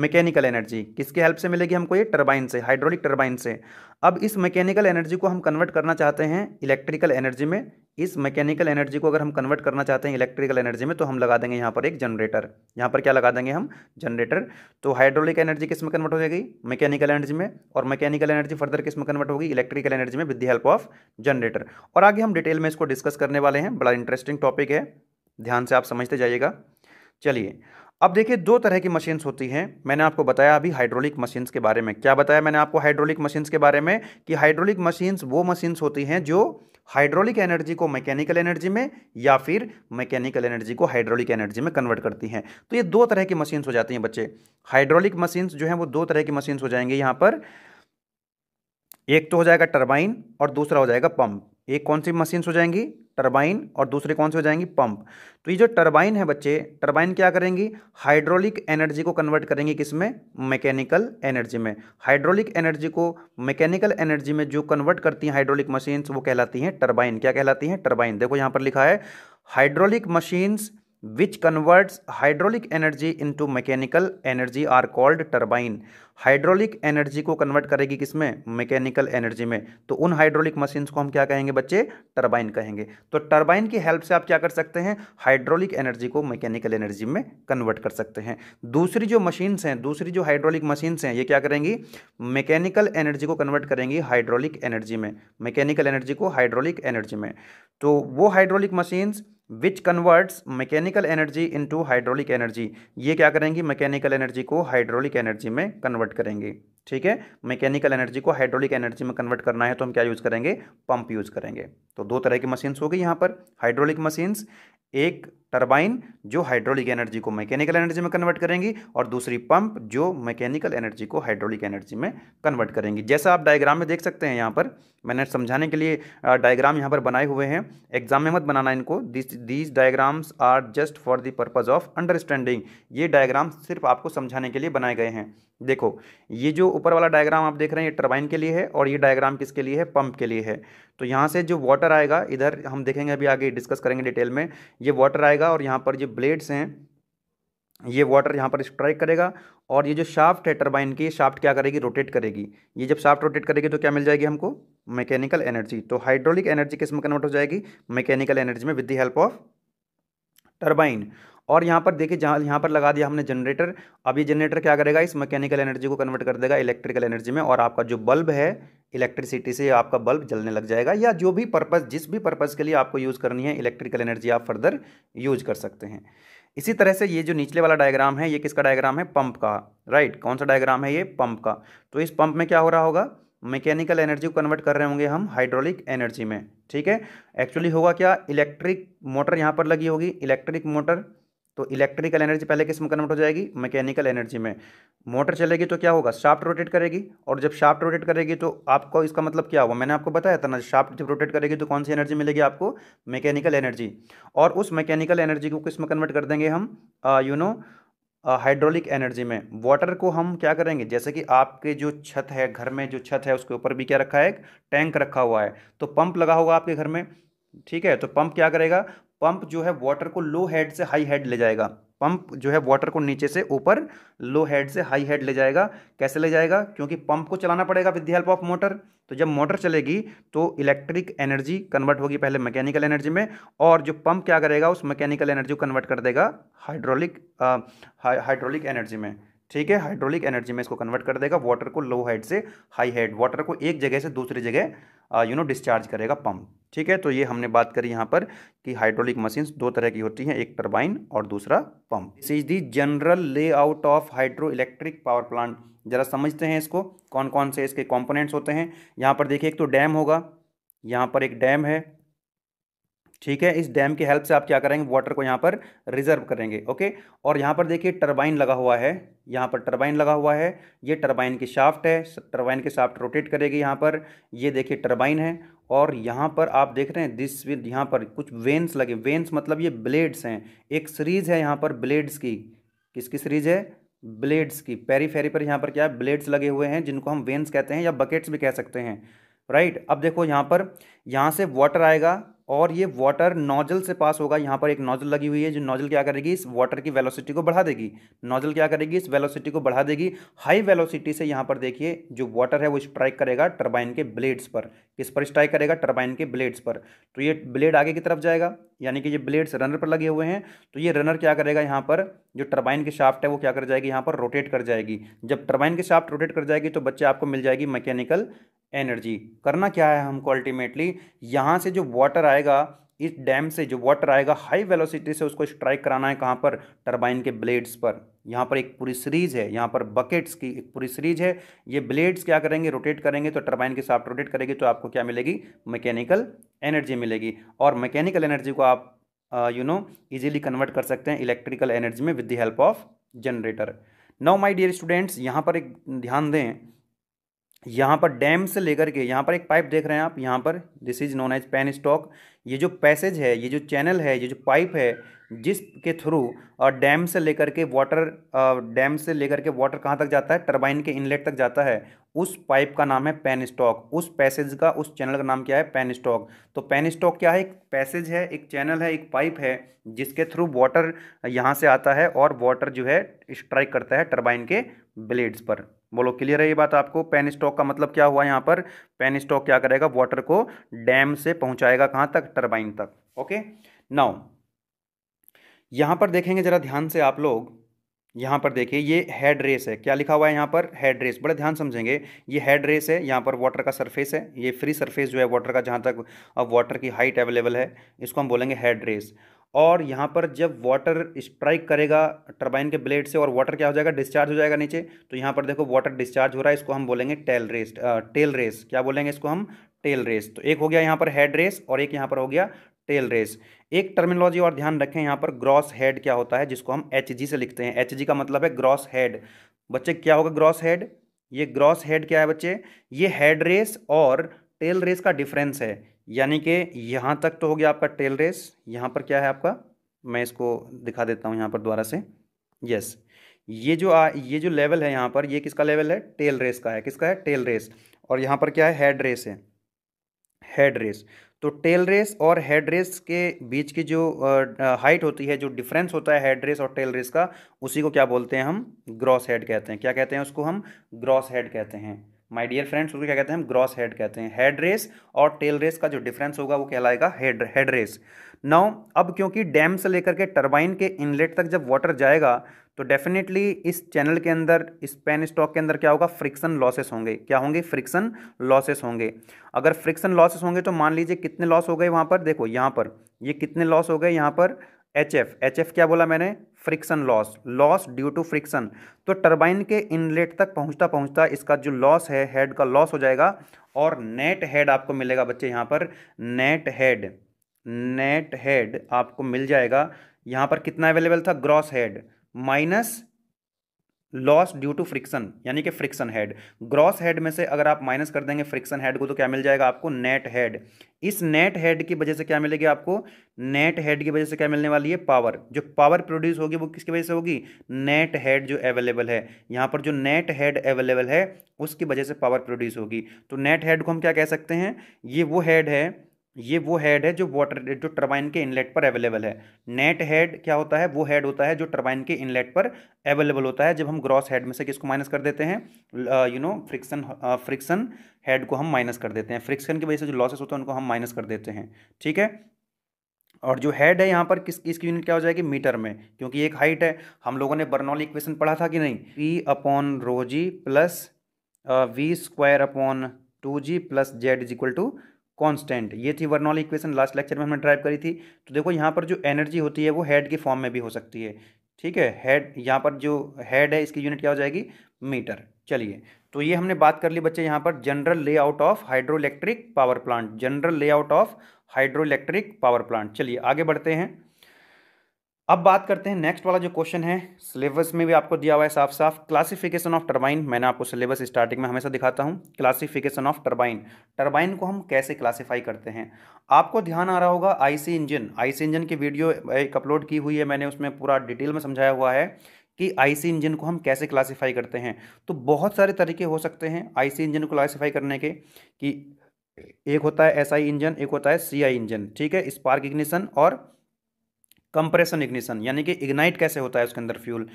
मैकेनिकल एनर्जी किसके हेल्प से मिलेगी हमको ये टरबाइन से हाइड्रोलिक टरबाइन से अब इस मैकेनिकल एनर्जी को हम कन्वर्ट करना चाहते हैं इलेक्ट्रिकल एनर्जी में इस मैकेनिकल एनर्जी को अगर हम कन्वर्ट करना चाहते हैं इलेक्ट्रिकल एनर्जी में तो हम लगा देंगे यहाँ पर एक जनरेटर यहाँ पर क्या लगा देंगे हम जनरेटर तो हाइड्रोलिक एनर्जी किस में कन्वर्ट हो जाएगी मैकेनिकल एनर्जी में और मैकेनिकल एनर्जी फर्दर किस में कन्वर्ट होगी इलेक्ट्रिकल एनर्जी में with the help of generator और आगे हम डिटेल में इसको डिस्कस करने वाले हैं बड़ा इंटरेस्टिंग टॉपिक है ध्यान से आप समझते जाइएगा चलिए अब देखिए दो तरह की मशीन्स होती हैं मैंने आपको बताया अभी हाइड्रोलिक मशीन्स के बारे में क्या बताया मैंने आपको हाइड्रोलिक मशीन्स के बारे में कि हाइड्रोलिक मशीन्स वो मशीन्स होती हैं जो हाइड्रोलिक एनर्जी को मैकेनिकल एनर्जी में या फिर मैकेनिकल एनर्जी को हाइड्रोलिक एनर्जी में कन्वर्ट करती हैं तो ये दो तरह की मशीन्स हो जाती हैं बच्चे हाइड्रोलिक मशीन्स जो हैं वो दो तरह की मशीन्स हो जाएंगे यहाँ पर एक तो हो जाएगा टर्बाइन और दूसरा हो जाएगा पंप एक कौन सी मशीन्स हो जाएंगी टरबाइन और दूसरी कौन सी हो जाएंगी पंप तो ये जो टरबाइन है बच्चे टरबाइन क्या करेंगी हाइड्रोलिक एनर्जी को कन्वर्ट करेंगी किसमें मैकेनिकल एनर्जी में हाइड्रोलिक एनर्जी को मैकेनिकल एनर्जी में जो कन्वर्ट करती हैं हाइड्रोलिक मशीन्स वो कहलाती हैं टरबाइन क्या कहलाती हैं टरबाइन देखो यहाँ पर लिखा है hydraulic machines which converts hydraulic energy into mechanical energy are called turbine hydraulic energy को कन्वर्ट करेगी किसमें मैकेनिकल एनर्जी में तो उन हाइड्रोलिक मशीन्स को हम क्या कहेंगे बच्चे टर्बाइन कहेंगे तो टर्बाइन की हेल्प से आप क्या कर सकते हैं हाइड्रोलिक एनर्जी को मैकेनिकल एनर्जी में कन्वर्ट कर सकते हैं दूसरी जो मशीन्स हैं दूसरी जो हाइड्रोलिक मशीन्स हैं ये क्या करेंगी मैकेनिकल एनर्जी को कन्वर्ट करेंगी हाइड्रोलिक एनर्जी में मैकेनिकल एनर्जी को हाइड्रोलिक एनर्जी में तो वो hydraulic machines which converts mechanical energy into hydraulic energy ये क्या करेंगी मैकेनिकल एनर्जी को हाइड्रोलिक एनर्जी में कन्वर्ट करेंगे ठीक है मैकेनिकल एनर्जी को हाइड्रोलिक एनर्जी में कन्वर्ट करना है तो हम क्या यूज़ करेंगे पंप यूज़ करेंगे तो दो तरह की मशीन्स होगी यहाँ पर हाइड्रोलिक मशीन्स एक टरबाइन जो हाइड्रोलिक एनर्जी को मैकेनिकल एनर्जी में कन्वर्ट करेंगी और दूसरी पंप जो मैकेनिकल एनर्जी को हाइड्रोलिक एनर्जी में कन्वर्ट करेंगी जैसा आप डायग्राम में देख सकते हैं यहाँ पर मैंने समझाने के लिए डायग्राम यहाँ पर बनाए हुए हैं एग्जाम में मत बनाना इनको this these diagrams are just for the purpose of understanding ये डायग्राम सिर्फ आपको समझाने के लिए बनाए गए हैं देखो ये जो ऊपर वाला डायग्राम आप देख रहे हैं ये टर्बाइन के लिए है और ये डायग्राम किसके लिए है पंप के लिए है तो यहाँ से जो वाटर आएगा इधर हम देखेंगे अभी आगे डिस्कस करेंगे डिटेल में ये वाटर आएगा जाएगा और यहाँ पर जो ब्लेड्स हैं ये वाटर यहाँ पर स्ट्राइक करेगा और ये जो शाफ्ट है टर्बाइन की शाफ्ट क्या करेगी रोटेट करेगी ये जब शाफ्ट रोटेट करेगी तो क्या मिल जाएगी हमको मैकेनिकल एनर्जी तो हाइड्रोलिक एनर्जी किस में कन्वर्ट हो जाएगी मैकेनिकल एनर्जी में with the help of turbine और यहाँ पर देखिए जहाँ यहाँ पर लगा दिया हमने जनरेटर अब ये जनरेटर क्या करेगा इस मैकेनिकल एनर्जी को कन्वर्ट कर देगा इलेक्ट्रिकल एनर्जी में और आपका जो बल्ब है इलेक्ट्रिसिटी से आपका बल्ब जलने लग जाएगा या जो भी पर्पज़ जिस भी पर्पज़ के लिए आपको यूज़ करनी है इलेक्ट्रिकल एनर्जी आप फर्दर यूज कर सकते हैं इसी तरह से ये जो निचले वाला डायग्राम है ये किसका डायग्राम है पंप का राइट कौन सा डायग्राम है ये पंप का तो इस पंप में क्या हो रहा होगा मैकेनिकल एनर्जी को कन्वर्ट कर रहे होंगे हम हाइड्रोलिक एनर्जी में ठीक है एक्चुअली होगा क्या इलेक्ट्रिक मोटर यहाँ पर लगी होगी इलेक्ट्रिक मोटर तो इलेक्ट्रिकल एनर्जी पहले किस में कन्वर्ट हो जाएगी मैकेनिकल एनर्जी में मोटर चलेगी तो क्या होगा शाफ्ट रोटेट करेगी और जब शाफ्ट रोटेट करेगी तो आपको इसका मतलब क्या होगा मैंने आपको बताया था ना शाफ्ट जब रोटेट करेगी तो कौन सी एनर्जी मिलेगी आपको मैकेनिकल एनर्जी और उस मैकेनिकल एनर्जी को किस में कन्वर्ट कर देंगे हम यू नो हाइड्रोलिक एनर्जी में वाटर को हम क्या करेंगे जैसे कि आपके जो छत है घर में जो छत है उसके ऊपर भी क्या रखा है एक टैंक रखा हुआ है तो पंप लगा होगा आपके घर में ठीक है तो पंप क्या करेगा पंप जो है वाटर को लो हेड से हाई हेड ले जाएगा पंप जो है वाटर को नीचे से ऊपर लो हेड से हाई हेड ले जाएगा कैसे ले जाएगा क्योंकि पंप को चलाना पड़ेगा विद हेल्प ऑफ मोटर तो जब मोटर चलेगी तो इलेक्ट्रिक एनर्जी कन्वर्ट होगी पहले मैकेनिकल एनर्जी में और जो पंप क्या करेगा उस मैकेनिकल एनर्जी को कन्वर्ट कर देगा हाइड्रोलिक हाइड्रोलिक एनर्जी में ठीक है हाइड्रोलिक एनर्जी में इसको कन्वर्ट कर देगा वाटर को लो हेड से हाई हेड वाटर को एक जगह से दूसरी जगह यू नो डिस्चार्ज करेगा पंप ठीक है तो ये हमने बात करी यहाँ पर कि हाइड्रोलिक मशीन्स दो तरह की होती हैं एक टर्बाइन और दूसरा pump this is the general layout of hydro electric power plant ज़रा समझते हैं इसको कौन कौन से इसके कंपोनेंट्स होते हैं यहाँ पर देखिए एक तो डैम होगा यहाँ पर एक डैम है ठीक है इस डैम की हेल्प से आप क्या करेंगे वाटर को यहाँ पर रिजर्व करेंगे ओके और यहाँ पर देखिए टरबाइन लगा हुआ है यहाँ पर टरबाइन लगा हुआ है ये टरबाइन की शाफ्ट है टरबाइन की शाफ्ट रोटेट करेगी यहाँ पर ये देखिए टरबाइन है और यहाँ पर आप देख रहे हैं दिस विद यहाँ पर कुछ वेंस लगे वेंस मतलब ये ब्लेड्स हैं एक सीरीज है यहाँ पर ब्लेड्स की किसकी सीरीज है ब्लेड्स की पैरी फेरी पर यहाँ पर क्या है ब्लेड्स लगे हुए हैं जिनको हम वेंस कहते हैं या बकेट्स भी कह सकते हैं राइट अब देखो यहाँ पर यहाँ से वाटर आएगा और ये वाटर नोजल से पास होगा यहाँ पर एक नोजल लगी हुई है जो नोजल क्या करेगी इस वाटर की वेलोसिटी को बढ़ा देगी नोजल क्या करेगी इस वेलोसिटी को बढ़ा देगी हाई वेलोसिटी से यहाँ पर देखिए जो वाटर है वो स्ट्राइक करेगा टर्बाइन के ब्लेड्स पर किस पर स्ट्राइक करेगा टर्बाइन के ब्लेड्स पर तो ये ब्लेड आगे की तरफ जाएगा यानी कि ये ब्लेड्स रनर पर लगे हुए हैं तो ये रनर क्या करेगा यहाँ पर जो टर्बाइन के शाफ्ट है वो क्या कर जाएगी यहाँ पर रोटेट कर जाएगी जब टर्बाइन के शाफ्ट रोटेट कर जाएगी तो बच्चे आपको मिल जाएगी मैकेनिकल एनर्जी करना क्या है हमको अल्टीमेटली यहाँ से जो वाटर आएगा इस डैम से जो वाटर आएगा हाई वेलोसिटी से उसको स्ट्राइक कराना है कहाँ पर टरबाइन के ब्लेड्स पर यहाँ पर एक पूरी सीरीज है यहाँ पर बकेट्स की एक पूरी सीरीज है ये ब्लेड्स क्या करेंगे रोटेट करेंगे तो टरबाइन के साथ रोटेट करेगी तो आपको क्या मिलेगी मैकेनिकल एनर्जी मिलेगी और मैकेनिकल एनर्जी को आप यू नो इजीली कन्वर्ट कर सकते हैं इलेक्ट्रिकल एनर्जी में with the help of generator now my dear students यहाँ पर एक ध्यान दें यहाँ पर डैम से लेकर के यहाँ पर एक पाइप देख रहे हैं आप यहाँ पर this is known as penstock ये जो पैसेज है ये जो चैनल है ये जो पाइप है जिस के थ्रू डैम से लेकर के वाटर डैम से लेकर के वाटर कहाँ तक जाता है टरबाइन के इनलेट तक जाता है उस पाइप का नाम है पेन स्टॉक उस पैसेज का उस चैनल का नाम क्या है पेन स्टॉक तो पेन स्टॉक क्या है एक पैसेज है एक चैनल है एक पाइप है जिसके थ्रू वाटर यहाँ से आता है और वाटर जो है स्ट्राइक करता है टर्बाइन के ब्लेड्स पर बोलो क्लियर है ये बात आपको पेन स्टॉक का मतलब क्या हुआ यहाँ पर पेन स्टॉक क्या करेगा वाटर को डैम से पहुँचाएगा कहाँ तक टर्बाइन तक ओके नाउ यहाँ पर देखेंगे ज़रा ध्यान से आप लोग यहाँ पर देखिए ये हेड रेस है क्या लिखा हुआ है यहाँ पर हेड रेस बड़े ध्यान समझेंगे ये हेड रेस है यहाँ पर वाटर का सरफेस है ये फ्री सरफेस जो है वाटर का जहाँ तक अब वाटर की हाइट अवेलेबल है इसको हम बोलेंगे हेड रेस और यहाँ पर जब वाटर स्ट्राइक करेगा टरबाइन के ब्लेड से और वाटर क्या हो जाएगा डिस्चार्ज हो जाएगा नीचे तो यहाँ पर देखो वाटर डिस्चार्ज हो रहा है इसको हम बोलेंगे टेल रेस टेल रेस क्या बोलेंगे इसको हम टेल रेस तो एक हो गया यहाँ पर हेड रेस और एक यहाँ पर हो गया टेल रेस एक टर्मिनोलॉजी और ध्यान रखें यहाँ पर ग्रॉस हेड क्या होता है जिसको हम एच जी से लिखते हैं एच जी का मतलब है ग्रॉस हेड बच्चे क्या होगा ग्रॉस हेड ये ग्रॉस हेड क्या है बच्चे ये हेड रेस और टेल रेस का डिफरेंस है यानी कि यहाँ तक तो हो गया आपका टेल रेस यहाँ पर क्या है आपका मैं इसको दिखा देता हूँ यहाँ पर दोबारा से यस ये जो आ, ये जो लेवल है यहाँ पर ये किसका लेवल है टेल रेस का है किसका है टेल रेस और यहाँ पर क्या है हेड रेस है हेड रेस तो टेल रेस और हेड रेस के बीच की जो हाइट होती है जो डिफरेंस होता है हेड रेस और टेल रेस का उसी को क्या बोलते हैं हम ग्रॉस हेड कहते हैं क्या कहते हैं उसको हम ग्रॉस हेड कहते हैं माय डियर फ्रेंड्स उसको क्या कहते हैं हम ग्रॉस हेड कहते हैं हेड रेस और टेल रेस का जो डिफरेंस होगा वो कहलाएगा हेड हेड रेस नाउ अब क्योंकि डैम से लेकर के टरबाइन के इनलेट तक जब वाटर जाएगा तो डेफिनेटली इस चैनल के अंदर इस पेन स्टॉक के अंदर क्या होगा फ्रिक्शन लॉसेस होंगे क्या होंगे फ्रिक्शन लॉसेस होंगे अगर फ्रिक्शन लॉसेस होंगे तो मान लीजिए कितने लॉस हो गए वहाँ पर देखो यहाँ पर ये कितने लॉस हो गए यहाँ पर एच एफ एच एफ क्या बोला मैंने friction loss loss due to friction तो टर्बाइन के इनलेट तक पहुंचता पहुंचता इसका जो लॉस है हेड का लॉस हो जाएगा और नेट हेड आपको मिलेगा बच्चे यहाँ पर नेट हेड नेट हेड आपको मिल जाएगा यहाँ पर कितना अवेलेबल था gross head minus loss due to friction यानी कि फ्रिक्शन हेड ग्रॉस हेड में से अगर आप माइनस कर देंगे फ्रिक्शन हेड को तो क्या मिल जाएगा आपको नेट हेड इस नेट हेड की वजह से क्या मिलेगी आपको नेट हेड की वजह से क्या मिलने वाली है पावर जो पावर प्रोड्यूस होगी वो किसकी वजह से होगी नेट हेड जो अवेलेबल है यहाँ पर जो नेट हेड अवेलेबल है उसकी वजह से पावर प्रोड्यूस होगी तो नेट हेड को हम क्या कह सकते हैं ये वो हेड है ये वो हेड है जो वाटर जो टरबाइन के इनलेट पर अवेलेबल है नेट हेड क्या होता है वो हेड होता है जो टरबाइन के इनलेट पर अवेलेबल होता है जब हम ग्रॉस हेड में से किसको माइनस कर देते हैं you know friction friction head को हम माइनस कर देते हैं फ्रिक्शन की वजह से जो लॉसेस होते हैं उनको हम माइनस कर देते हैं ठीक है और जो हेड है यहाँ पर किस इसकी यूनिट क्या हो जाएगी मीटर में क्योंकि एक हाइट है हम लोगों ने बर्नॉल इक्वेशन पढ़ा था कि नहीं पी अपॉन रोजी plus V square upon two ji plus Z is equal to constant ये थी वर्नॉल इक्वेशन लास्ट लेक्चर में हमने ड्राइव करी थी तो देखो यहाँ पर जो एनर्जी होती है वो हेड के फॉर्म में भी हो सकती है ठीक है हेड यहाँ पर जो हेड है इसकी यूनिट क्या हो जाएगी मीटर चलिए तो ये हमने बात कर ली बच्चे यहाँ पर general layout of hydro electric power plant general layout of hydro electric power plant चलिए आगे बढ़ते हैं अब बात करते हैं नेक्स्ट वाला जो क्वेश्चन है सिलेबस में भी आपको दिया हुआ है साफ साफ क्लासिफिकेशन ऑफ टर्बाइन मैंने आपको सिलेबस स्टार्टिंग में हमेशा दिखाता हूँ क्लासिफिकेशन ऑफ टर्बाइन टर्बाइन को हम कैसे क्लासिफाई करते हैं आपको ध्यान आ रहा होगा आईसी इंजन आईसी इंजन की वीडियो एक अपलोड की हुई है मैंने उसमें पूरा डिटेल में समझाया हुआ है कि आईसी इंजन को हम कैसे क्लासीफाई करते हैं तो बहुत सारे तरीके हो सकते हैं आईसी इंजन को क्लासीफाई करने के कि एक होता है एस इंजन एक होता है सी इंजन ठीक है स्पार्क इग्निशन और कंप्रेशन इग्निशन यानी कि इग्नाइट कैसे होता है उसके अंदर फ्यूल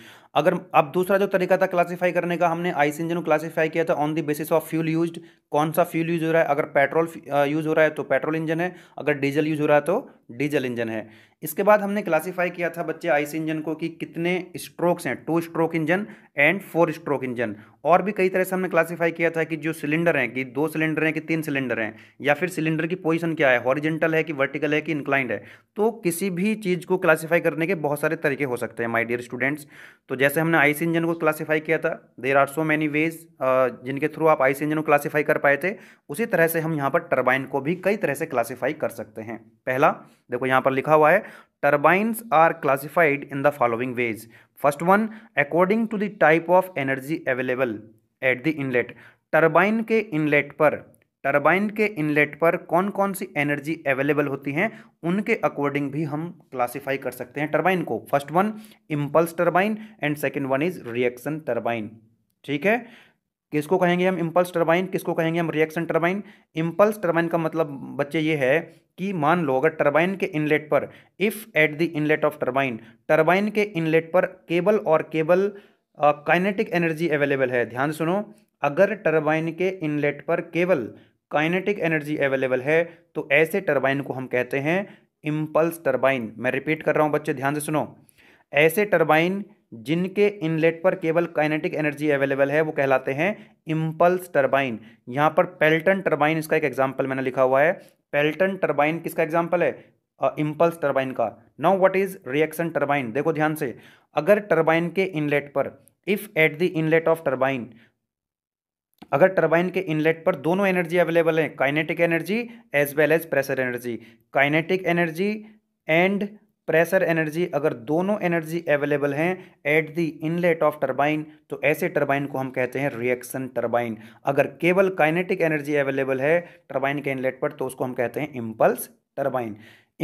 अगर अब दूसरा जो तरीका था क्लासीफाई करने का हमने आइस इंजन को क्लासिफाई किया था on the basis of fuel used कौन सा फ्यूल यूज हो रहा है अगर पेट्रोल यूज हो रहा है तो पेट्रोल इंजन है अगर डीजल यूज हो रहा है तो डीजल इंजन है इसके बाद हमने क्लासीफाई किया था बच्चे आइस इंजन को कि कितने स्ट्रोक्स हैं two stroke engine and four stroke engine और भी कई तरह से हमने क्लासीफाई किया था कि जो सिलेंडर हैं कि दो सिलेंडर हैं कि तीन सिलेंडर हैं या फिर सिलेंडर की पोजीशन क्या है हॉरिजेंटल है कि वर्टिकल है कि इंक्लाइंड है तो किसी भी चीज़ को क्लासीफाई करने के बहुत सारे तरीके हो सकते हैं माई डियर स्टूडेंट्स तो जैसे हमने आइस इंजन को क्लासीफाई किया था there are so many ways जिनके थ्रू आप आइस इंजन को क्लासीफाई कर पाए थे उसी तरह से हम यहाँ पर टर्बाइन को भी कई तरह से क्लासीफाई कर सकते हैं पहला देखो यहाँ पर लिखा हुआ है turbines are classified in the following ways first one according to the type of energy available at the inlet turbine के इनलेट पर टर्बाइन के इनलेट पर कौन कौन सी एनर्जी अवेलेबल होती हैं उनके अकॉर्डिंग भी हम क्लासिफाई कर सकते हैं टर्बाइन को first one impulse turbine and second one is reaction turbine ठीक है किसको कहेंगे हम इम्पल्स टर्बाइन किसको कहेंगे हम रिएक्शन टर्बाइन इम्पल्स टर्बाइन का मतलब बच्चे ये है कि मान लो अगर टरबाइन के इनलेट पर if at the inlet of turbine turbine के इनलेट पर केबल और केबल काइनेटिक एनर्जी अवेलेबल है ध्यान सुनो अगर टरबाइन के इनलेट पर केवल काइनेटिक एनर्जी अवेलेबल है तो ऐसे टरबाइन को हम कहते हैं इम्पल्स टरबाइन मैं रिपीट कर रहा हूँ बच्चे ध्यान से सुनो ऐसे टरबाइन जिनके इनलेट पर केवल काइनेटिक एनर्जी अवेलेबल है वो कहलाते हैं इम्पल्स टरबाइन यहाँ पर पेल्टन टरबाइन इसका एक एग्जाम्पल मैंने लिखा हुआ है पेल्टन टर्बाइन किसका एग्जाम्पल है इम्पल्स टर्बाइन का now what is reaction turbine देखो ध्यान से अगर टर्बाइन के इनलेट पर if at the inlet of turbine अगर टर्बाइन के इनलेट पर दोनों एनर्जी अवेलेबल है kinetic energy as well as pressure energy kinetic energy and pressure energy अगर दोनों एनर्जी अवेलेबल हैं at the inlet of turbine तो ऐसे टरबाइन को हम कहते हैं रिएक्शन टरबाइन अगर केवल काइनेटिक एनर्जी अवेलेबल है टरबाइन के इनलेट पर तो उसको हम कहते हैं इम्पल्स टरबाइन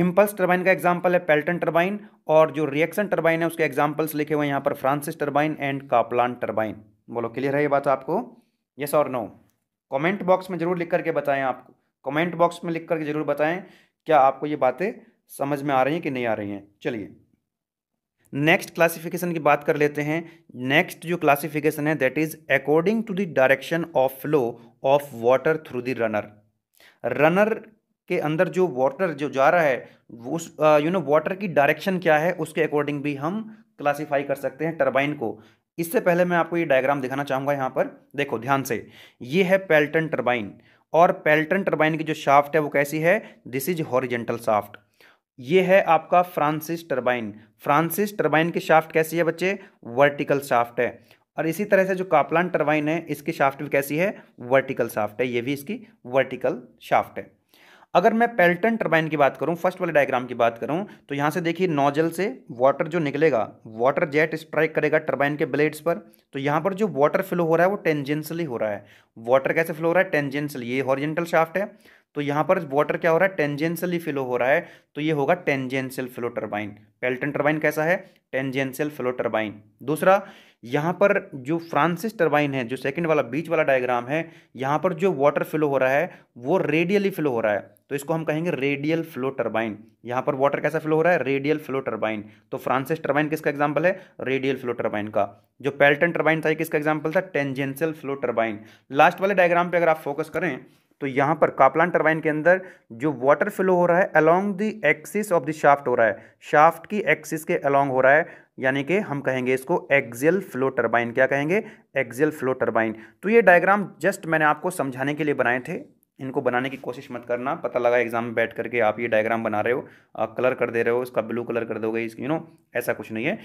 इम्पल्स टरबाइन का एग्जाम्पल है पेल्टन टरबाइन और जो रिएक्शन टरबाइन है उसके एग्जाम्पल्स लिखे हुए यहाँ पर Francis turbine and Kaplan turbine बोलो क्लियर है ये बात आपको यस और नो कमेंट बॉक्स में जरूर लिख करके बताएं आपको कमेंट बॉक्स में लिख करके जरूर बताएं क्या आपको ये बातें समझ में आ रही हैं कि नहीं आ रही हैं चलिए नेक्स्ट क्लासिफिकेशन की बात कर लेते हैं नेक्स्ट जो क्लासिफिकेशन है that is according to the direction of flow of water through the runner runner के अंदर जो वाटर जो जा रहा है उस यू नो वाटर की डायरेक्शन क्या है उसके अकॉर्डिंग भी हम क्लासीफाई कर सकते हैं टर्बाइन को इससे पहले मैं आपको ये डायग्राम दिखाना चाहूँगा यहाँ पर देखो ध्यान से ये है पेल्टन टर्बाइन और पेल्टन टर्बाइन की जो शाफ्ट है वो कैसी है दिस इज हॉरिजेंटल शाफ्ट ये है आपका फ्रांसिस टर्बाइन फ्रांसिस टर्बाइन की शाफ्ट कैसी है बच्चे वर्टिकल शाफ्ट है और इसी तरह से जो कापलान टर्बाइन है इसकी शाफ्ट भी कैसी है वर्टिकल शाफ्ट है ये भी इसकी वर्टिकल शाफ्ट है अगर मैं पेल्टन टर्बाइन की बात करूं फर्स्ट वाले डायग्राम की बात करूं तो यहां से देखिए नोजल से वाटर जो निकलेगा वाटर जेट स्ट्राइक करेगा टर्बाइन के ब्लेड्स पर तो यहां पर जो वाटर फ्लो हो रहा है वो टेंजेंसली हो रहा है वाटर कैसे फ्लो हो रहा है टेंजेंसली ये हॉरिजेंटल शाफ्ट है तो यहाँ पर वाटर क्या हो रहा है टेंजेंशियली फ्लो हो रहा है तो ये होगा tangential flow turbine Pelton turbine कैसा है टेंजेंशियल फ्लो टर्बाइन दूसरा यहाँ पर जो फ्रांसिस टर्बाइन है जो सेकंड वाला बीच वाला डायग्राम है यहाँ पर जो वाटर फ्लो हो रहा है वो रेडियली फ्लो हो रहा है तो इसको हम कहेंगे रेडियल फ्लो टर्बाइन यहाँ पर वाटर कैसा फ्लो हो रहा है रेडियल फ्लो टर्बाइन तो फ्रांसिस टर्बाइन किसका एग्जाम्पल है रेडियल फ्लो टर्बाइन का जो पेल्टन टर्बाइन था किसका एग्जाम्पल था टेंजेंशियल फ्लो टर्बाइन लास्ट वाले डायग्राम पर अगर आप फोकस करें तो यहाँ पर कापलान टरबाइन के अंदर जो वाटर फ्लो हो रहा है along the axis of the shaft हो रहा है शाफ्ट की एक्सिस के अलोंग हो रहा है यानी कि हम कहेंगे इसको एक्जियल फ्लो टरबाइन क्या कहेंगे एक्जियल फ्लो टरबाइन तो ये डायग्राम जस्ट मैंने आपको समझाने के लिए बनाए थे इनको बनाने की कोशिश मत करना पता लगा एग्जाम में बैठ करके आप ये डायग्राम बना रहे हो आप कलर कर दे रहे हो इसका ब्लू कलर कर दोगे यू नो ऐसा कुछ नहीं है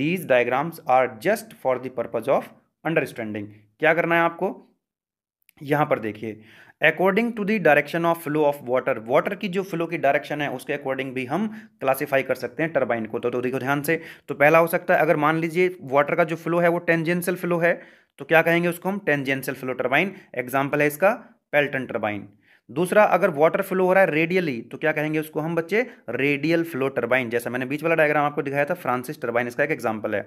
these diagrams are just for the purpose of understanding क्या करना है आपको यहाँ पर देखिए according to the direction of flow of water water की जो फ्लो की डायरेक्शन है उसके अकॉर्डिंग भी हम क्लासीफाई कर सकते हैं टर्बाइन को तो, तो देखो ध्यान से तो पहला हो सकता है अगर मान लीजिए वाटर का जो फ्लो है वो टेंजेंशियल फ्लो है तो क्या कहेंगे उसको हम टेंजेंशियल फ्लो टर्बाइन एग्जाम्पल है इसका पेल्टन टर्बाइन दूसरा अगर वाटर फ्लो हो रहा है रेडियली तो क्या कहेंगे उसको हम बच्चे रेडियल फ्लो टर्बाइन जैसा मैंने बीच वाला डायग्राम आपको दिखाया था फ्रांसिस टर्बाइन इसका एक एग्जाम्पल है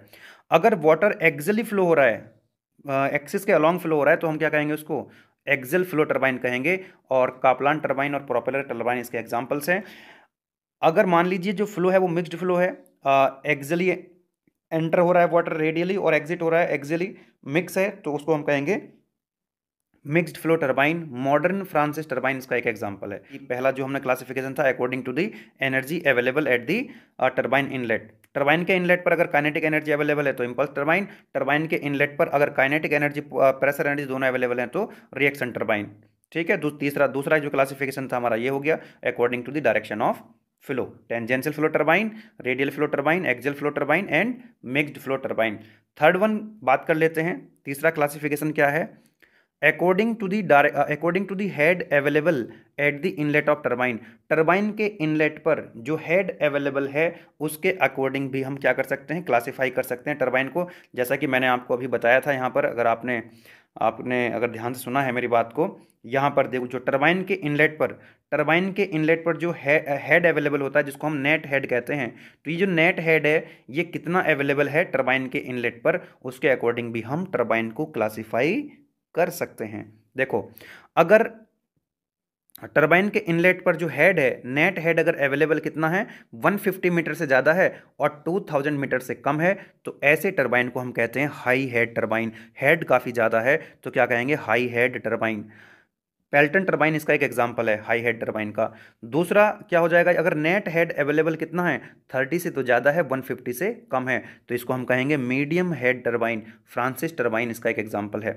अगर वाटर एक्जली फ्लो हो रहा है एक्सिस के अलॉन्ग फ्लो हो रहा है तो हम क्या कहेंगे उसको एक्जल फ्लो टर्बाइन कहेंगे और कापलान टर्बाइन और प्रोपेलर टर्बाइन इसके एग्जाम्पल्स हैं अगर मान लीजिए जो फ्लो है वो मिक्सड फ्लो है एक्जली एंटर हो रहा है वाटर रेडियली और एग्जिट हो रहा है एक्जली मिक्स है तो उसको हम कहेंगे mixed flow turbine modern Francis turbine इसका एक एग्जाम्पल है पहला जो हमने क्लासिफिकेशन था according to the energy available at the turbine inlet turbine के इनलेट पर अगर काइनेटिक एनर्जी अवेलेबल है तो इंपल्स टर्बाइन टर्बाइन के इनलेट पर अगर काइनेटिक एनर्जी प्रेशर एनर्जी दोनों अवेलेबल हैं तो रिएक्शन टर्बाइन ठीक है तीसरा दूसरा जो क्लासिफिकेशन था हमारा ये हो गया according to the direction of flow tangential flow turbine radial flow turbine axial flow turbine and mixed flow turbine third one बात कर लेते हैं तीसरा क्लासिफिकेशन क्या है according to the according to the head available at the inlet of turbine turbine के inlet पर जो हेड अवेलेबल है उसके अकॉर्डिंग भी हम क्या कर सकते हैं क्लासीफाई कर सकते हैं टर्बाइन को जैसा कि मैंने आपको अभी बताया था यहाँ पर अगर आपने आपने अगर ध्यान से सुना है मेरी बात को यहाँ पर देखो जो टर्बाइन के इनलेट पर टर्बाइन के इनलेट पर जो हेड अवेलेबल uh, होता है जिसको हम नेट हेड कहते हैं तो ये जो नेट हेड है ये कितना अवेलेबल है टर्बाइन के इनलेट पर उसके अकॉर्डिंग भी हम टर्बाइन को क्लासीफाई कर सकते हैं देखो अगर टरबाइन के इनलेट पर जो हेड है नेट हेड अगर अवेलेबल कितना है 150 मीटर से ज़्यादा है और 2000 मीटर से कम है तो ऐसे टरबाइन को हम कहते हैं हाई हेड टरबाइन हेड काफ़ी ज़्यादा है तो क्या कहेंगे high head turbine Pelton turbine इसका एक एग्जाम्पल है हाई हेड टर्बाइन का दूसरा क्या हो जाएगा अगर नेट हेड अवेलेबल कितना है थर्टी से तो ज़्यादा है वन फिफ्टी से कम है तो इसको हम कहेंगे medium head turbine Francis turbine इसका एक एग्जाम्पल है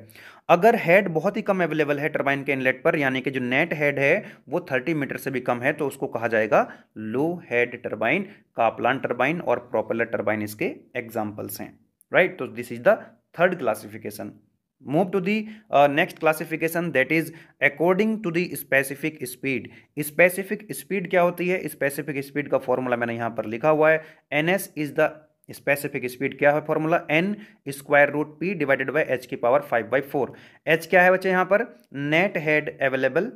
अगर हेड बहुत ही कम अवेलेबल है टर्बाइन के इनलेट पर यानी कि जो नेट हेड है वो थर्टी मीटर से भी कम है तो उसको कहा जाएगा low head turbine Kaplan turbine और प्रोपेलर टर्बाइन इसके एग्जाम्पल्स हैं राइट तो this is the third classification move to the next classification that is according to to specific speed specific speed क्या होती है स्पेसिफिक स्पीड का फॉर्मूला मैंने यहाँ पर लिखा हुआ है N S is the specific speed क्या है formula N square root P divided by H की power five by four H क्या है बच्चे यहाँ पर net head available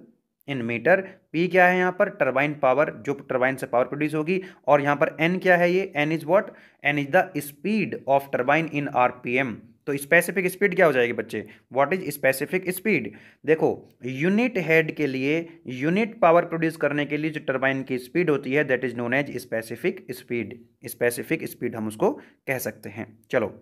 in meter P क्या है यहाँ पर टर्बाइन पावर जो टर्बाइन से पावर प्रोड्यूस होगी और यहाँ पर एन क्या है ये N is what N is the speed of turbine in R P M तो स्पेसिफिक स्पीड क्या हो जाएगी बच्चे व्हाट इज स्पेसिफिक स्पीड देखो यूनिट हेड के लिए यूनिट पावर प्रोड्यूस करने के लिए जो टर्बाइन की स्पीड होती है that is known as specific speed specific speed हम उसको कह सकते हैं चलो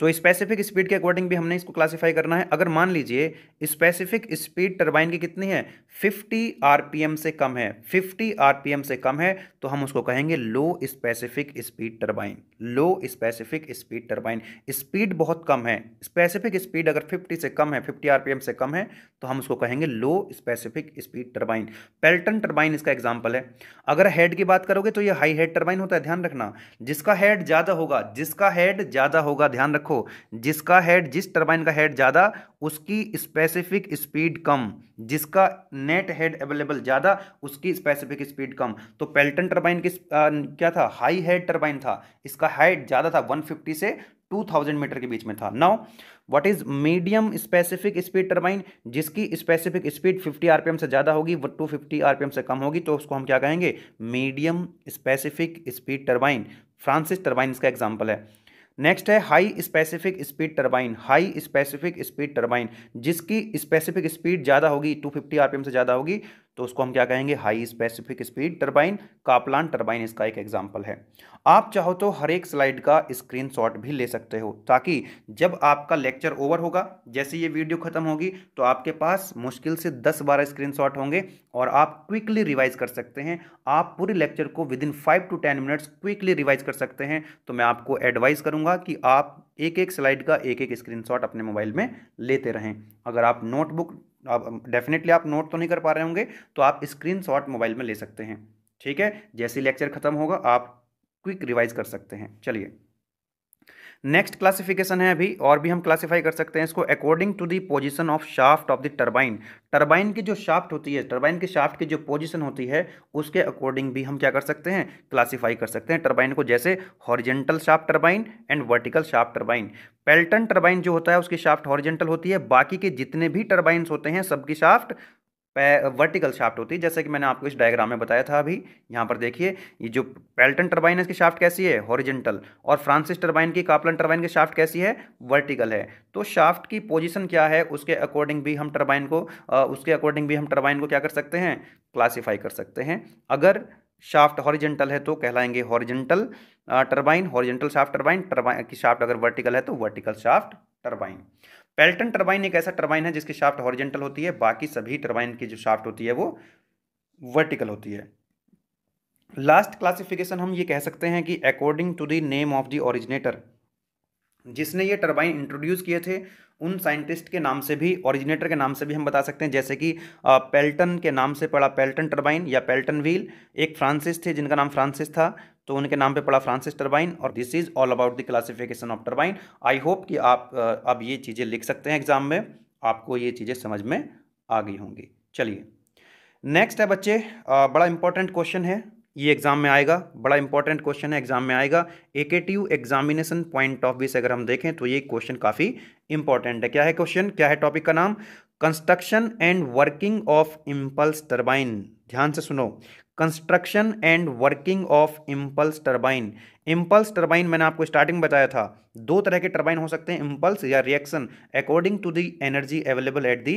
तो स्पेसिफिक स्पीड के अकॉर्डिंग भी हमने इसको क्लासीफाई करना है अगर मान लीजिए स्पेसिफिक स्पीड टर्बाइन की कितनी है 50 आरपीएम से कम है 50 आरपीएम से कम है तो हम उसको कहेंगे low specific speed turbine low specific speed turbine speed बहुत कम है स्पेसिफिक स्पीड अगर 50 से कम है 50 आरपीएम से कम है तो हम उसको कहेंगे low specific speed turbine Pelton turbine इसका एग्जाम्पल है अगर हेड की बात करोगे तो यह हाई हेड टर्बाइन होता है ध्यान रखना जिसका हेड ज़्यादा होगा जिसका हेड ज़्यादा होगा ध्यान रखना रखो जिसका हेड जिस टरबाइन का हेड ज़्यादा उसकी स्पेसिफिक स्पीड कम जिसका नेट हेड अवेलेबल ज़्यादा उसकी स्पेसिफिक स्पीड कम तो पेल्टन टरबाइन की क्या था हाई हेड टरबाइन था इसका हाइट ज़्यादा था 150 से 2000 मीटर के बीच में था now what is medium specific speed turbine जिसकी स्पेसिफिक स्पीड 50 आरपीएम से ज़्यादा होगी वो 250 आरपीएम से कम होगी तो उसको हम क्या कहेंगे medium specific speed turbine Francis turbine इसका एग्जाम्पल है नेक्स्ट है high specific speed turbine high specific speed turbine जिसकी स्पेसिफिक स्पीड ज़्यादा होगी 250 आरपीएम से ज़्यादा होगी तो उसको हम क्या कहेंगे high specific speed turbine Kaplan turbine इसका एक एग्जाम्पल है आप चाहो तो हर एक स्लाइड का स्क्रीनशॉट भी ले सकते हो ताकि जब आपका लेक्चर ओवर होगा जैसे ये वीडियो ख़त्म होगी तो आपके पास मुश्किल से दस बारह स्क्रीनशॉट होंगे और आप क्विकली रिवाइज कर सकते हैं आप पूरे लेक्चर को within five to ten minutes quickly revise कर सकते हैं तो मैं आपको एडवाइस करूँगा कि आप एक एक स्लाइड का एक एक स्क्रीनशॉट अपने मोबाइल में लेते रहें अगर आप नोटबुक आप डेफिनेटली आप नोट तो नहीं कर पा रहे होंगे तो आप स्क्रीन मोबाइल में ले सकते हैं ठीक है जैसे लेक्चर खत्म होगा आप क्विक रिवाइज कर सकते हैं चलिए नेक्स्ट क्लासिफिकेशन है अभी और भी हम क्लासिफाई कर सकते हैं इसको according to the position of shaft of the turbine turbine की जो शाफ्ट होती है टर्बाइन के शाफ्ट की जो पोजीशन होती है उसके अकॉर्डिंग भी हम क्या कर सकते हैं क्लासिफाई कर सकते हैं टर्बाइन को जैसे horizontal shaft turbine and vertical shaft turbine Pelton turbine जो होता है उसकी शाफ्ट हॉरिजेंटल होती है बाकी के जितने भी टर्बाइन होते हैं सबकी शाफ्ट वर्टिकल शाफ्ट होती है जैसे कि मैंने आपको इस डायग्राम में बताया था अभी यहाँ पर देखिए ये जो पेल्टन टर्बाइन है इसकी शाफ्ट कैसी है हॉरिजेंटल और फ्रांसिस टर्बाइन की कापलन टर्बाइन की शाफ्ट कैसी है वर्टिकल है तो शाफ्ट की पोजिशन क्या है उसके अकॉर्डिंग भी हम टर्बाइन को उसके अकॉर्डिंग भी हम टर्बाइन को क्या कर सकते हैं क्लासीफाई कर सकते हैं अगर शाफ्ट हॉरिजेंटल है तो कहलाएंगे horizontal turbine horizontal shaft turbine turbine की शाफ्ट अगर वर्टिकल है तो vertical shaft turbine Pelton turbine एक ऐसा टर्बाइन है जिसकी शाफ्ट हॉरिजेंटल होती है बाकी सभी टर्बाइन की जो शाफ्ट होती है वो वर्टिकल होती है लास्ट क्लासिफिकेशन हम ये कह सकते हैं कि according to the name of the originator जिसने ये टर्बाइन इंट्रोड्यूस किए थे उन साइंटिस्ट के नाम से भी ओरिजिनेटर के नाम से भी हम बता सकते हैं जैसे कि पेल्टन के नाम से पड़ा पेल्टन टर्बाइन या पेल्टन व्हील एक फ्रांसिस थे जिनका नाम फ्रांसिस था तो उनके नाम पे पड़ा फ्रांसिस टर्बाइन और this is all about the classification of turbine I hope कि आप अब ये चीज़ें लिख सकते हैं एग्जाम में आपको ये चीज़ें समझ में आ गई होंगी चलिए नेक्स्ट है बच्चे बड़ा इंपॉर्टेंट क्वेश्चन है ये एग्जाम में आएगा बड़ा इंपॉर्टेंट क्वेश्चन है एग्जाम में आएगा एकेटिव एग्जामिनेशन पॉइंट ऑफ व्यू से अगर हम देखें तो ये क्वेश्चन काफ़ी इंपॉर्टेंट है क्या है क्वेश्चन क्या है टॉपिक का नाम construction and working of impulse turbine ध्यान से सुनो construction and working of impulse turbine impulse turbine मैंने आपको स्टार्टिंग बताया था दो तरह के टर्बाइन हो सकते हैं इम्पल्स या reaction according to the energy available at the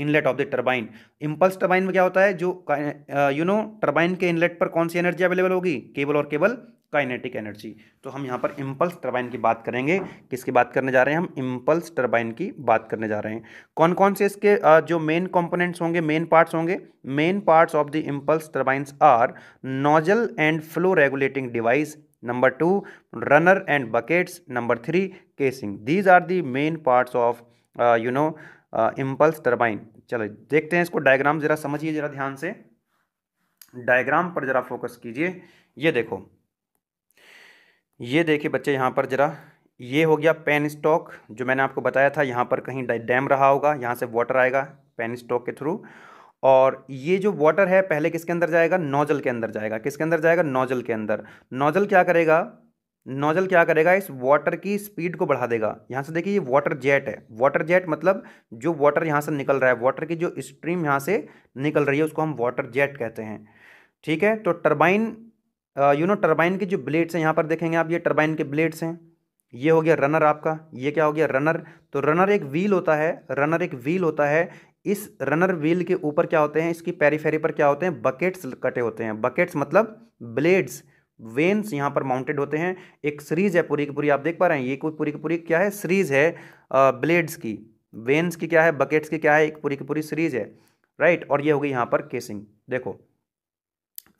inlet of the turbine impulse turbine में क्या होता है जो यू नो टर्बाइन के इनलेट पर कौन सी एनर्जी अवेलेबल होगी केबल और केबल काइनेटिक एनर्जी तो हम यहाँ पर इम्पल्स टर्बाइन की बात करेंगे किसकी बात करने जा रहे हैं हम इम्पल्स टर्बाइन की बात करने जा रहे हैं कौन कौन से इसके जो मेन कंपोनेंट्स होंगे मेन पार्ट्स होंगे main parts of the impulse turbine are nozzle and flow regulating device number two runner and buckets number three casing these are the main parts of you know impulse turbine चलो देखते हैं इसको diagram ज़रा समझिए ज़रा ध्यान से diagram पर ज़रा फोकस कीजिए ये देखो ये देखिए बच्चे यहाँ पर ज़रा ये हो गया पेन स्टॉक जो मैंने आपको बताया था यहाँ पर कहीं डैम रहा होगा यहाँ से वाटर आएगा पेन स्टॉक के थ्रू और ये जो वाटर है पहले किसके अंदर जाएगा नोजल के अंदर जाएगा किसके अंदर जाएगा नोजल के अंदर नोजल क्या करेगा नोजल क्या करेगा इस वाटर की स्पीड को बढ़ा देगा यहाँ से देखिए ये वाटर जेट है वाटर जेट मतलब जो वाटर यहाँ से निकल रहा है वाटर की जो स्ट्रीम यहाँ से निकल रही है उसको हम वाटर जेट कहते हैं ठीक है तो टर्बाइन यू नो टर्बाइन के जो ब्लेड्स हैं यहाँ पर देखेंगे आप ये टर्बाइन के ब्लेड्स हैं ये हो गया रनर आपका ये क्या हो गया रनर तो रनर एक व्हील होता है रनर एक व्हील होता है इस रनर व्हील के ऊपर क्या होते हैं इसकी पैरीफेरी पर क्या होते हैं बकेट्स कटे होते हैं बकेट्स मतलब ब्लेड्स वेन्स यहाँ पर माउंटेड होते हैं एक सीरीज है पूरी की पूरी आप देख पा रहे हैं ये कोई पूरी की पूरी क्या है सीरीज है ब्लेड्स की वेन्स की क्या है बकेट्स की क्या है एक पूरी की पूरी सीरीज है राइट और ये हो गई यहाँ पर केसिंग देखो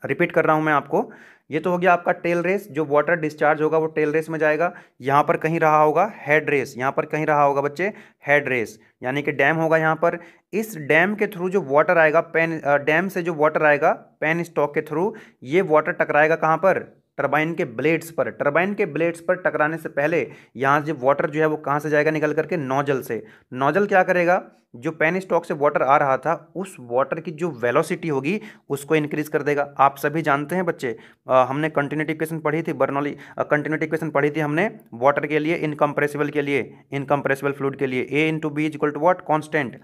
रिपीट कर रहा हूँ मैं आपको ये तो हो गया आपका टेल रेस जो वाटर डिस्चार्ज होगा वो टेल रेस में जाएगा यहाँ पर कहीं रहा होगा हेड रेस यहाँ पर कहीं रहा होगा बच्चे हेड रेस यानी कि डैम होगा यहाँ पर इस डैम के थ्रू जो वाटर आएगा पेन डैम से जो वाटर आएगा पेन स्टॉक के थ्रू ये वाटर टकराएगा कहाँ पर टरबाइन के ब्लेड्स पर टरबाइन के ब्लेड्स पर टकराने से पहले यहाँ से वाटर जो है वो कहाँ से जाएगा निकल करके नोजल से नोजल क्या करेगा जो पेन स्टॉक से वाटर आ रहा था उस वाटर की जो वेलोसिटी होगी उसको इंक्रीज कर देगा आप सभी जानते हैं बच्चे आ, हमने कंटिन्यूटी क्वेश्चन पढ़ी थी बर्नौली कंटिन्यूटी क्वेश्चन पढ़ी थी हमने वाटर के लिए इनकम्प्रेसिबल के लिए इनकम्प्रेसिबल फ्लूड के लिए A into B is equal to what constant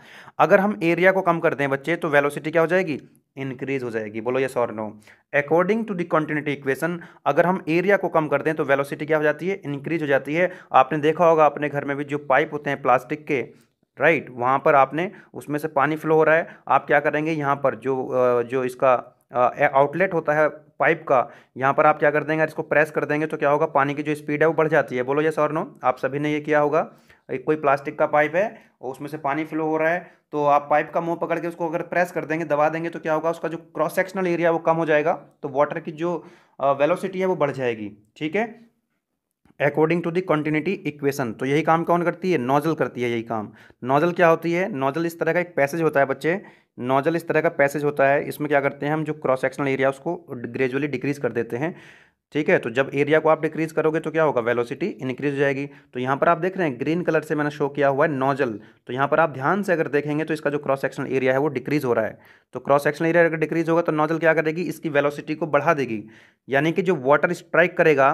अगर हम एरिया को कम कर दें बच्चे तो वेलोसिटी क्या हो जाएगी इंक्रीज हो जाएगी बोलो यस और no according to the continuity equation अगर हम एरिया को कम कर दें तो वेलोसिटी क्या हो जाती है इंक्रीज हो जाती है आपने देखा होगा अपने घर में भी जो पाइप होते हैं प्लास्टिक के राइट right, वहाँ पर आपने उसमें से पानी फ्लो हो रहा है आप क्या करेंगे यहाँ पर जो जो इसका आउटलेट होता है पाइप का यहाँ पर आप क्या कर देंगे इसको प्रेस कर देंगे तो क्या होगा पानी की जो स्पीड है वो बढ़ जाती है बोलो यस और नो आप सभी ने ये किया होगा एक कोई प्लास्टिक का पाइप है और उसमें से पानी फ्लो हो रहा है तो आप पाइप का मुंह पकड़ के उसको अगर प्रेस कर देंगे दबा देंगे तो क्या होगा उसका जो क्रॉस सेक्शनल एरिया वो कम हो जाएगा तो वाटर की जो वेलोसिटी है वो बढ़ जाएगी ठीक है according to the continuity equation तो यही काम कौन करती है नोजल करती है यही काम नोजल क्या होती है नोजल इस तरह का एक पैसेज होता है बच्चे नोजल इस तरह का पैसेज होता है इसमें क्या करते हैं हम जो क्रॉस सेक्शनल एरिया उसको ग्रेजुअली डिक्रीज कर देते हैं ठीक है तो जब एरिया को आप डिक्रीज करोगे तो क्या होगा वेलोसिटी इंक्रीज हो जाएगी तो यहाँ पर आप देख रहे हैं ग्रीन कलर से मैंने शो किया हुआ है नोजल तो यहाँ पर आप ध्यान से अगर देखेंगे तो इसका जो क्रॉस सेक्शनल एरिया है वो डिक्रीज हो रहा है तो क्रॉस सेक्शनल एरिया अगर डिक्रीज होगा तो नोजल क्या करेगी इसकी वेलोसिटी को बढ़ा देगी यानी कि जो वाटर स्ट्राइक करेगा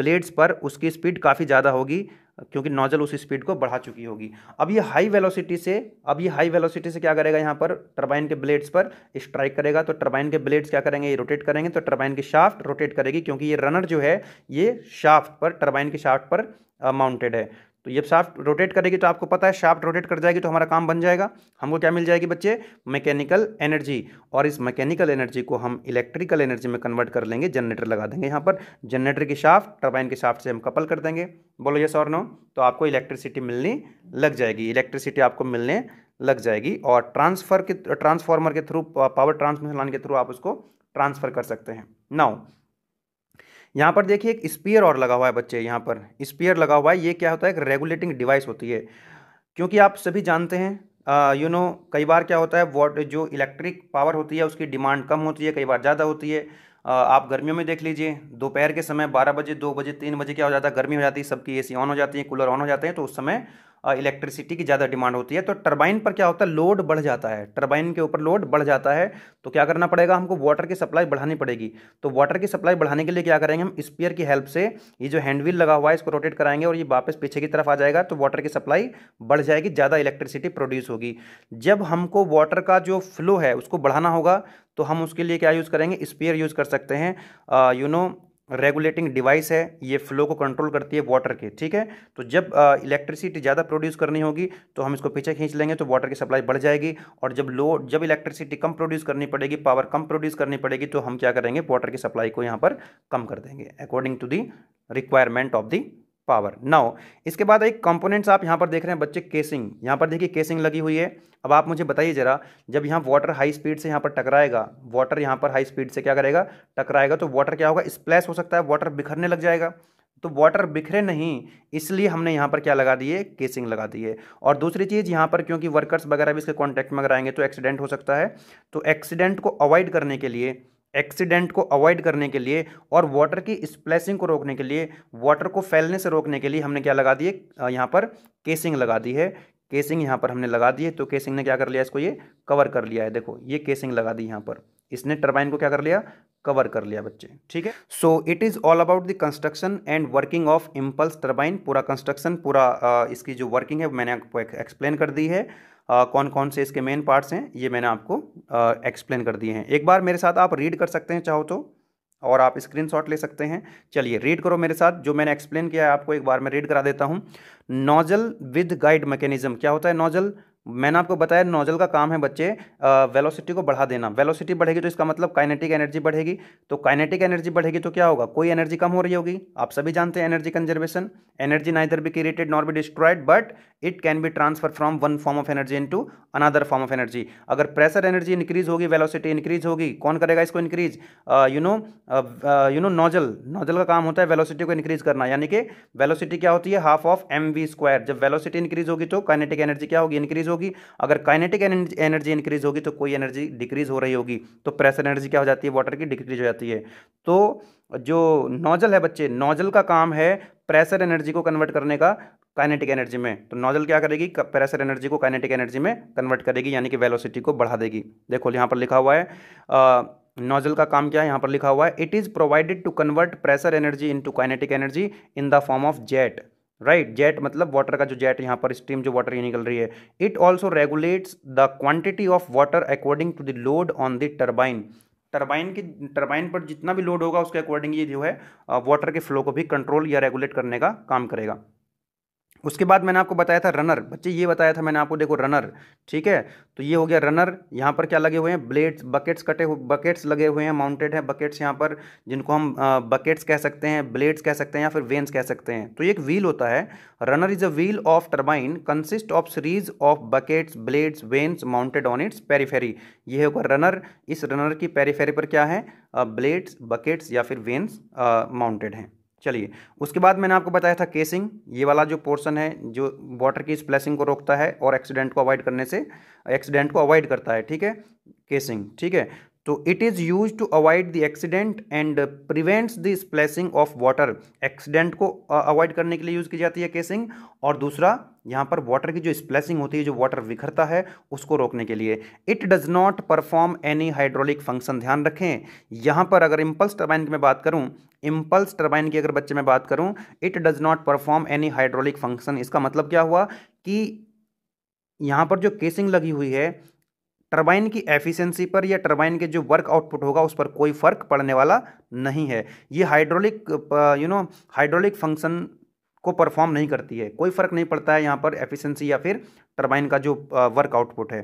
ब्लेड्स पर उसकी स्पीड काफ़ी ज़्यादा होगी क्योंकि नोजल उस स्पीड को बढ़ा चुकी होगी अब ये हाई वेलोसिटी से अब ये हाई वेलोसिटी से क्या करेगा यहाँ पर टरबाइन के ब्लेड्स पर स्ट्राइक करेगा तो टरबाइन के ब्लेड्स क्या करेंगे ये रोटेट करेंगे तो टरबाइन की शाफ्ट रोटेट करेगी क्योंकि ये रनर जो है ये शाफ्ट पर टरबाइन की शाफ्ट पर माउंटेड है तो ये शाफ्ट रोटेट करेगी तो आपको पता है शाफ्ट रोटेट कर जाएगी तो हमारा काम बन जाएगा हमको क्या मिल जाएगी बच्चे मैकेनिकल एनर्जी और इस मैकेनिकल एनर्जी को हम इलेक्ट्रिकल एनर्जी में कन्वर्ट कर लेंगे जनरेटर लगा देंगे यहाँ पर जनरेटर की शाफ्ट टर्बाइन की शाफ्ट से हम कपल कर देंगे बोलो यस और नो तो आपको इलेक्ट्रिसिटी मिलनी लग जाएगी इलेक्ट्रिसिटी आपको मिलने लग जाएगी और ट्रांसफर के ट्रांसफार्मर के थ्रू पावर ट्रांसमिशन लाइन के थ्रू आप उसको ट्रांसफ़र कर सकते हैं नाउ यहाँ पर देखिए एक स्पीयर और लगा हुआ है बच्चे यहाँ पर स्पीयर लगा हुआ है ये क्या होता है एक रेगुलेटिंग डिवाइस होती है क्योंकि आप सभी जानते हैं यू नो कई बार क्या होता है वॉट जो इलेक्ट्रिक पावर होती है उसकी डिमांड कम होती है कई बार ज़्यादा होती है आप गर्मियों में देख लीजिए दोपहर के समय बारह बजे दो बजे तीन बजे क्या हो जाता है गर्मी हो जाती है सबकी ए ऑन हो जाती है कूलर ऑन हो जाते हैं तो उस समय इलेक्ट्रिसिटी की ज़्यादा डिमांड होती है तो टरबाइन पर क्या होता है लोड बढ़ जाता है टरबाइन के ऊपर लोड बढ़ जाता है तो क्या करना पड़ेगा हमको वाटर की सप्लाई बढ़ानी पड़ेगी तो वाटर की सप्लाई बढ़ाने के लिए क्या करेंगे हम स्पीयर की हेल्प से ये जो हैंडविल लगा हुआ है इसको रोटेट कराएंगे और ये वापस पीछे की तरफ आ जाएगा तो वाटर की सप्लाई बढ़ जाएगी ज़्यादा इलेक्ट्रिसिटी प्रोड्यूस होगी जब हमको वाटर का जो फ्लो है उसको बढ़ाना होगा तो हम उसके लिए क्या यूज़ करेंगे स्पीयर यूज़ कर सकते हैं यू नो रेगुलेटिंग डिवाइस है ये फ्लो को कंट्रोल करती है वाटर के ठीक है तो जब इलेक्ट्रिसिटी ज़्यादा प्रोड्यूस करनी होगी तो हम इसको पीछे खींच लेंगे तो वाटर की सप्लाई बढ़ जाएगी और जब लो जब इलेक्ट्रिसिटी कम प्रोड्यूस करनी पड़ेगी पावर कम प्रोड्यूस करनी पड़ेगी तो हम क्या करेंगे वाटर की सप्लाई को यहाँ पर कम कर देंगे according to the requirement of the power now इसके बाद एक कंपोनेंट्स आप यहाँ पर देख रहे हैं बच्चे केसिंग यहाँ पर देखिए केसिंग लगी हुई है अब आप मुझे बताइए जरा जब यहाँ वाटर हाई स्पीड से यहाँ पर टकराएगा वाटर यहाँ पर हाई स्पीड से क्या करेगा टकराएगा तो वाटर क्या होगा स्प्लैश हो सकता है वाटर बिखरने लग जाएगा तो वाटर बिखरे नहीं इसलिए हमने यहाँ पर क्या लगा दिए केसिंग लगा दिए और दूसरी चीज़ यहाँ पर क्योंकि वर्कर्स वगैरह भी इसके कॉन्टैक्ट में अगर आएंगे तो एक्सीडेंट हो सकता है तो एक्सीडेंट को अवॉइड करने के लिए एक्सीडेंट को अवॉइड करने के लिए और वाटर की स्प्लैशिंग को रोकने के लिए वाटर को फैलने से रोकने के लिए हमने क्या लगा दी है यहाँ पर केसिंग लगा दी है केसिंग यहाँ पर हमने लगा दी है तो केसिंग ने क्या कर लिया इसको ये कवर कर लिया है देखो ये केसिंग लगा दी यहाँ पर इसने टर्बाइन को क्या कर लिया कवर कर लिया बच्चे ठीक है so it is all about the construction and working of impulse turbine पूरा कंस्ट्रक्शन पूरा इसकी जो वर्किंग है मैंने आपको एक्सप्लेन कर दी है आ, कौन कौन से इसके मेन पार्ट्स हैं ये मैंने आपको एक्सप्लेन कर दिए हैं एक बार मेरे साथ आप रीड कर सकते हैं चाहो तो और आप स्क्रीनशॉट ले सकते हैं चलिए रीड करो मेरे साथ जो मैंने एक्सप्लेन किया है आपको एक बार मैं रीड करा देता हूँ नोजल विद गाइड मैकेनिज्म क्या होता है नोजल मैंने आपको बताया नोजल का काम है बच्चे वेलोसिटी को बढ़ा देना वेलोसिटी बढ़ेगी तो इसका मतलब काइनेटिक एनर्जी बढ़ेगी तो काइनेटिक एनर्जी बढ़ेगी तो क्या होगा कोई एनर्जी कम हो रही होगी आप सभी जानते हैं energy conservation energy neither be created nor be destroyed but it can be transfer from one form of energy into another form of energy अगर प्रेशर एनर्जी इंक्रीज होगी वेलोसिटी इंक्रीज होगी कौन करेगा इसको increase you know you know nozzle nozzle का काम होता है वेलोसिटी को इंक्रीज करना यानी कि वेलोसिटी क्या होती है half of M V square जब वेलोसिटी इंक्रीज होगी तो काइनेटिक एनर्जी क्या होगी इंक्रीज होगी अगर काइनेटिक एनर्जी इंक्रीज होगी तो कोई एनर्जी डिक्रीज हो रही होगी तो प्रेशर एनर्जी क्या हो जाती है वाटर की डिक्रीज हो जाती है तो जो नोजल है बच्चे नोजल का काम है प्रेशर एनर्जी को कन्वर्ट करने का काइनेटिक एनर्जी में तो नोजल क्या करेगी प्रेशर एनर्जी को काइनेटिक एनर्जी में कन्वर्ट करेगी यानी कि वेलोसिटी को बढ़ा देगी देखो यहाँ पर लिखा हुआ है नोजल का काम क्या है यहाँ पर लिखा हुआ है it is provided to convert pressure energy into kinetic energy in the form of jet right right, jet मतलब वाटर का जो जेट यहाँ पर स्टीम जो वाटर ये निकल रही है it also regulates the quantity of water according to the load on the turbine turbine की टरबाइन पर जितना भी लोड होगा उसके अकॉर्डिंग ये जो है वाटर uh, के फ्लो को भी कंट्रोल या रेगुलेट करने का काम करेगा उसके बाद मैंने आपको बताया था रनर बच्चे ये बताया था मैंने आपको देखो रनर ठीक है तो ये हो गया रनर यहाँ पर क्या लगे हुए हैं ब्लेड्स बकेट्स कटे हुए बकेट्स लगे हुए हैं माउंटेड हैं बकेट्स यहाँ पर जिनको हम बकेट्स कह सकते हैं ब्लेड्स कह सकते हैं या फिर वेन्स कह सकते हैं तो ये एक व्हील होता है runner is a wheel of turbine consist of series of buckets blades vanes mounted on its periphery ये होगा रनर इस रनर की पेरीफेरी पर क्या है ब्लेड्स बकेट्स या फिर वेन्स माउंटेड हैं चलिए उसके बाद मैंने आपको बताया था केसिंग ये वाला जो पोर्शन है जो वाटर की स्प्लैशिंग को रोकता है और एक्सीडेंट को अवॉइड करने से एक्सीडेंट को अवॉइड करता है ठीक है केसिंग ठीक है तो it is use to avoid the accident and prevents the splashing of water accident को अवॉइड करने के लिए यूज़ की जाती है केसिंग और दूसरा यहाँ पर वाटर की जो स्प्लेसिंग होती है जो वाटर बिखरता है उसको रोकने के लिए it does not perform any hydraulic function ध्यान रखें यहाँ पर अगर इम्पल्स टर्बाइन की मैं बात करूँ इम्पल्स टर्बाइन की अगर बच्चे में बात करूँ it does not perform any hydraulic function इसका मतलब क्या हुआ कि यहाँ पर जो केसिंग लगी हुई है टरबाइन की एफिशिएंसी पर या टरबाइन के जो वर्क आउटपुट होगा उस पर कोई फर्क पड़ने वाला नहीं है ये hydraulic you know hydraulic function को परफॉर्म नहीं करती है कोई फ़र्क नहीं पड़ता है यहाँ पर एफिशिएंसी या फिर टर्बाइन का जो वर्क आउटपुट है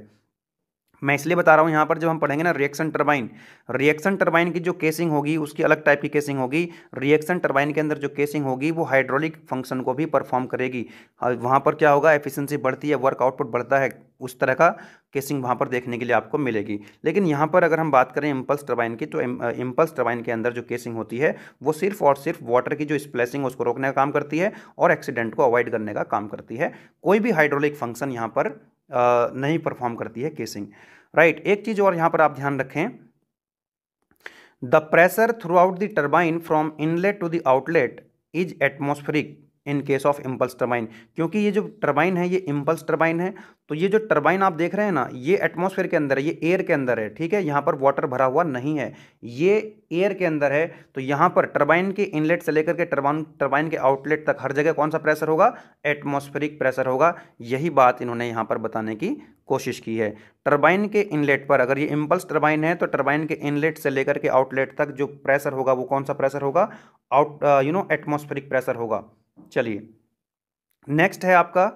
मैं इसलिए बता रहा हूँ यहाँ पर जब हम पढ़ेंगे ना रिएक्शन टरबाइन रिएक्शन टरबाइन की जो केसिंग होगी उसकी अलग टाइप की केसिंग होगी रिएक्शन टरबाइन के अंदर जो केसिंग होगी वो हाइड्रोलिक फंक्शन को भी परफॉर्म करेगी वहाँ पर क्या होगा एफिशिएंसी बढ़ती है वर्क आउटपुट बढ़ता है उस तरह का केसिंग वहाँ पर देखने के लिए आपको मिलेगी लेकिन यहाँ पर अगर हम बात करें इम्पल्स टर्बाइन की तो इम्पल्स टर्बाइन के अंदर जो केसिंग होती है वो सिर्फ और सिर्फ वाटर की जो स्प्लैसिंग उसको रोकने का काम करती है और एक्सीडेंट को अवॉइड करने का काम करती है कोई भी हाइड्रोलिक फंक्शन यहाँ पर नहीं परफॉर्म करती है केसिंग राइट एक चीज़ और यहां पर आप ध्यान रखें the pressure throughout the turbine from inlet to the outlet is atmospheric in case of impulse turbine क्योंकि ये जो टर्बाइन है ये इम्पल्स टर्बाइन है तो ये जो टर्बाइन आप देख रहे हैं ना ये एटमॉस्फेयर के अंदर है ये एयर के अंदर है ठीक है यहाँ पर वाटर भरा हुआ नहीं है ये एयर के अंदर है तो यहाँ पर टर्बाइन के इनलेट से लेकर के टर्बाइन टर्बाइन के आउटलेट तक हर जगह कौन सा प्रेशर होगा एटमॉस्फेरिक प्रेशर होगा यही बात इन्होंने यहाँ पर बताने की कोशिश की है टर्बाइन के इनलेट पर अगर ये इम्पल्स टर्बाइन है तो टर्बाइन के इनलेट से लेकर के आउटलेट तक जो प्रेशर होगा वो कौन सा प्रेशर होगा out you know atmospheric pressure होगा चलिए नेक्स्ट है आपका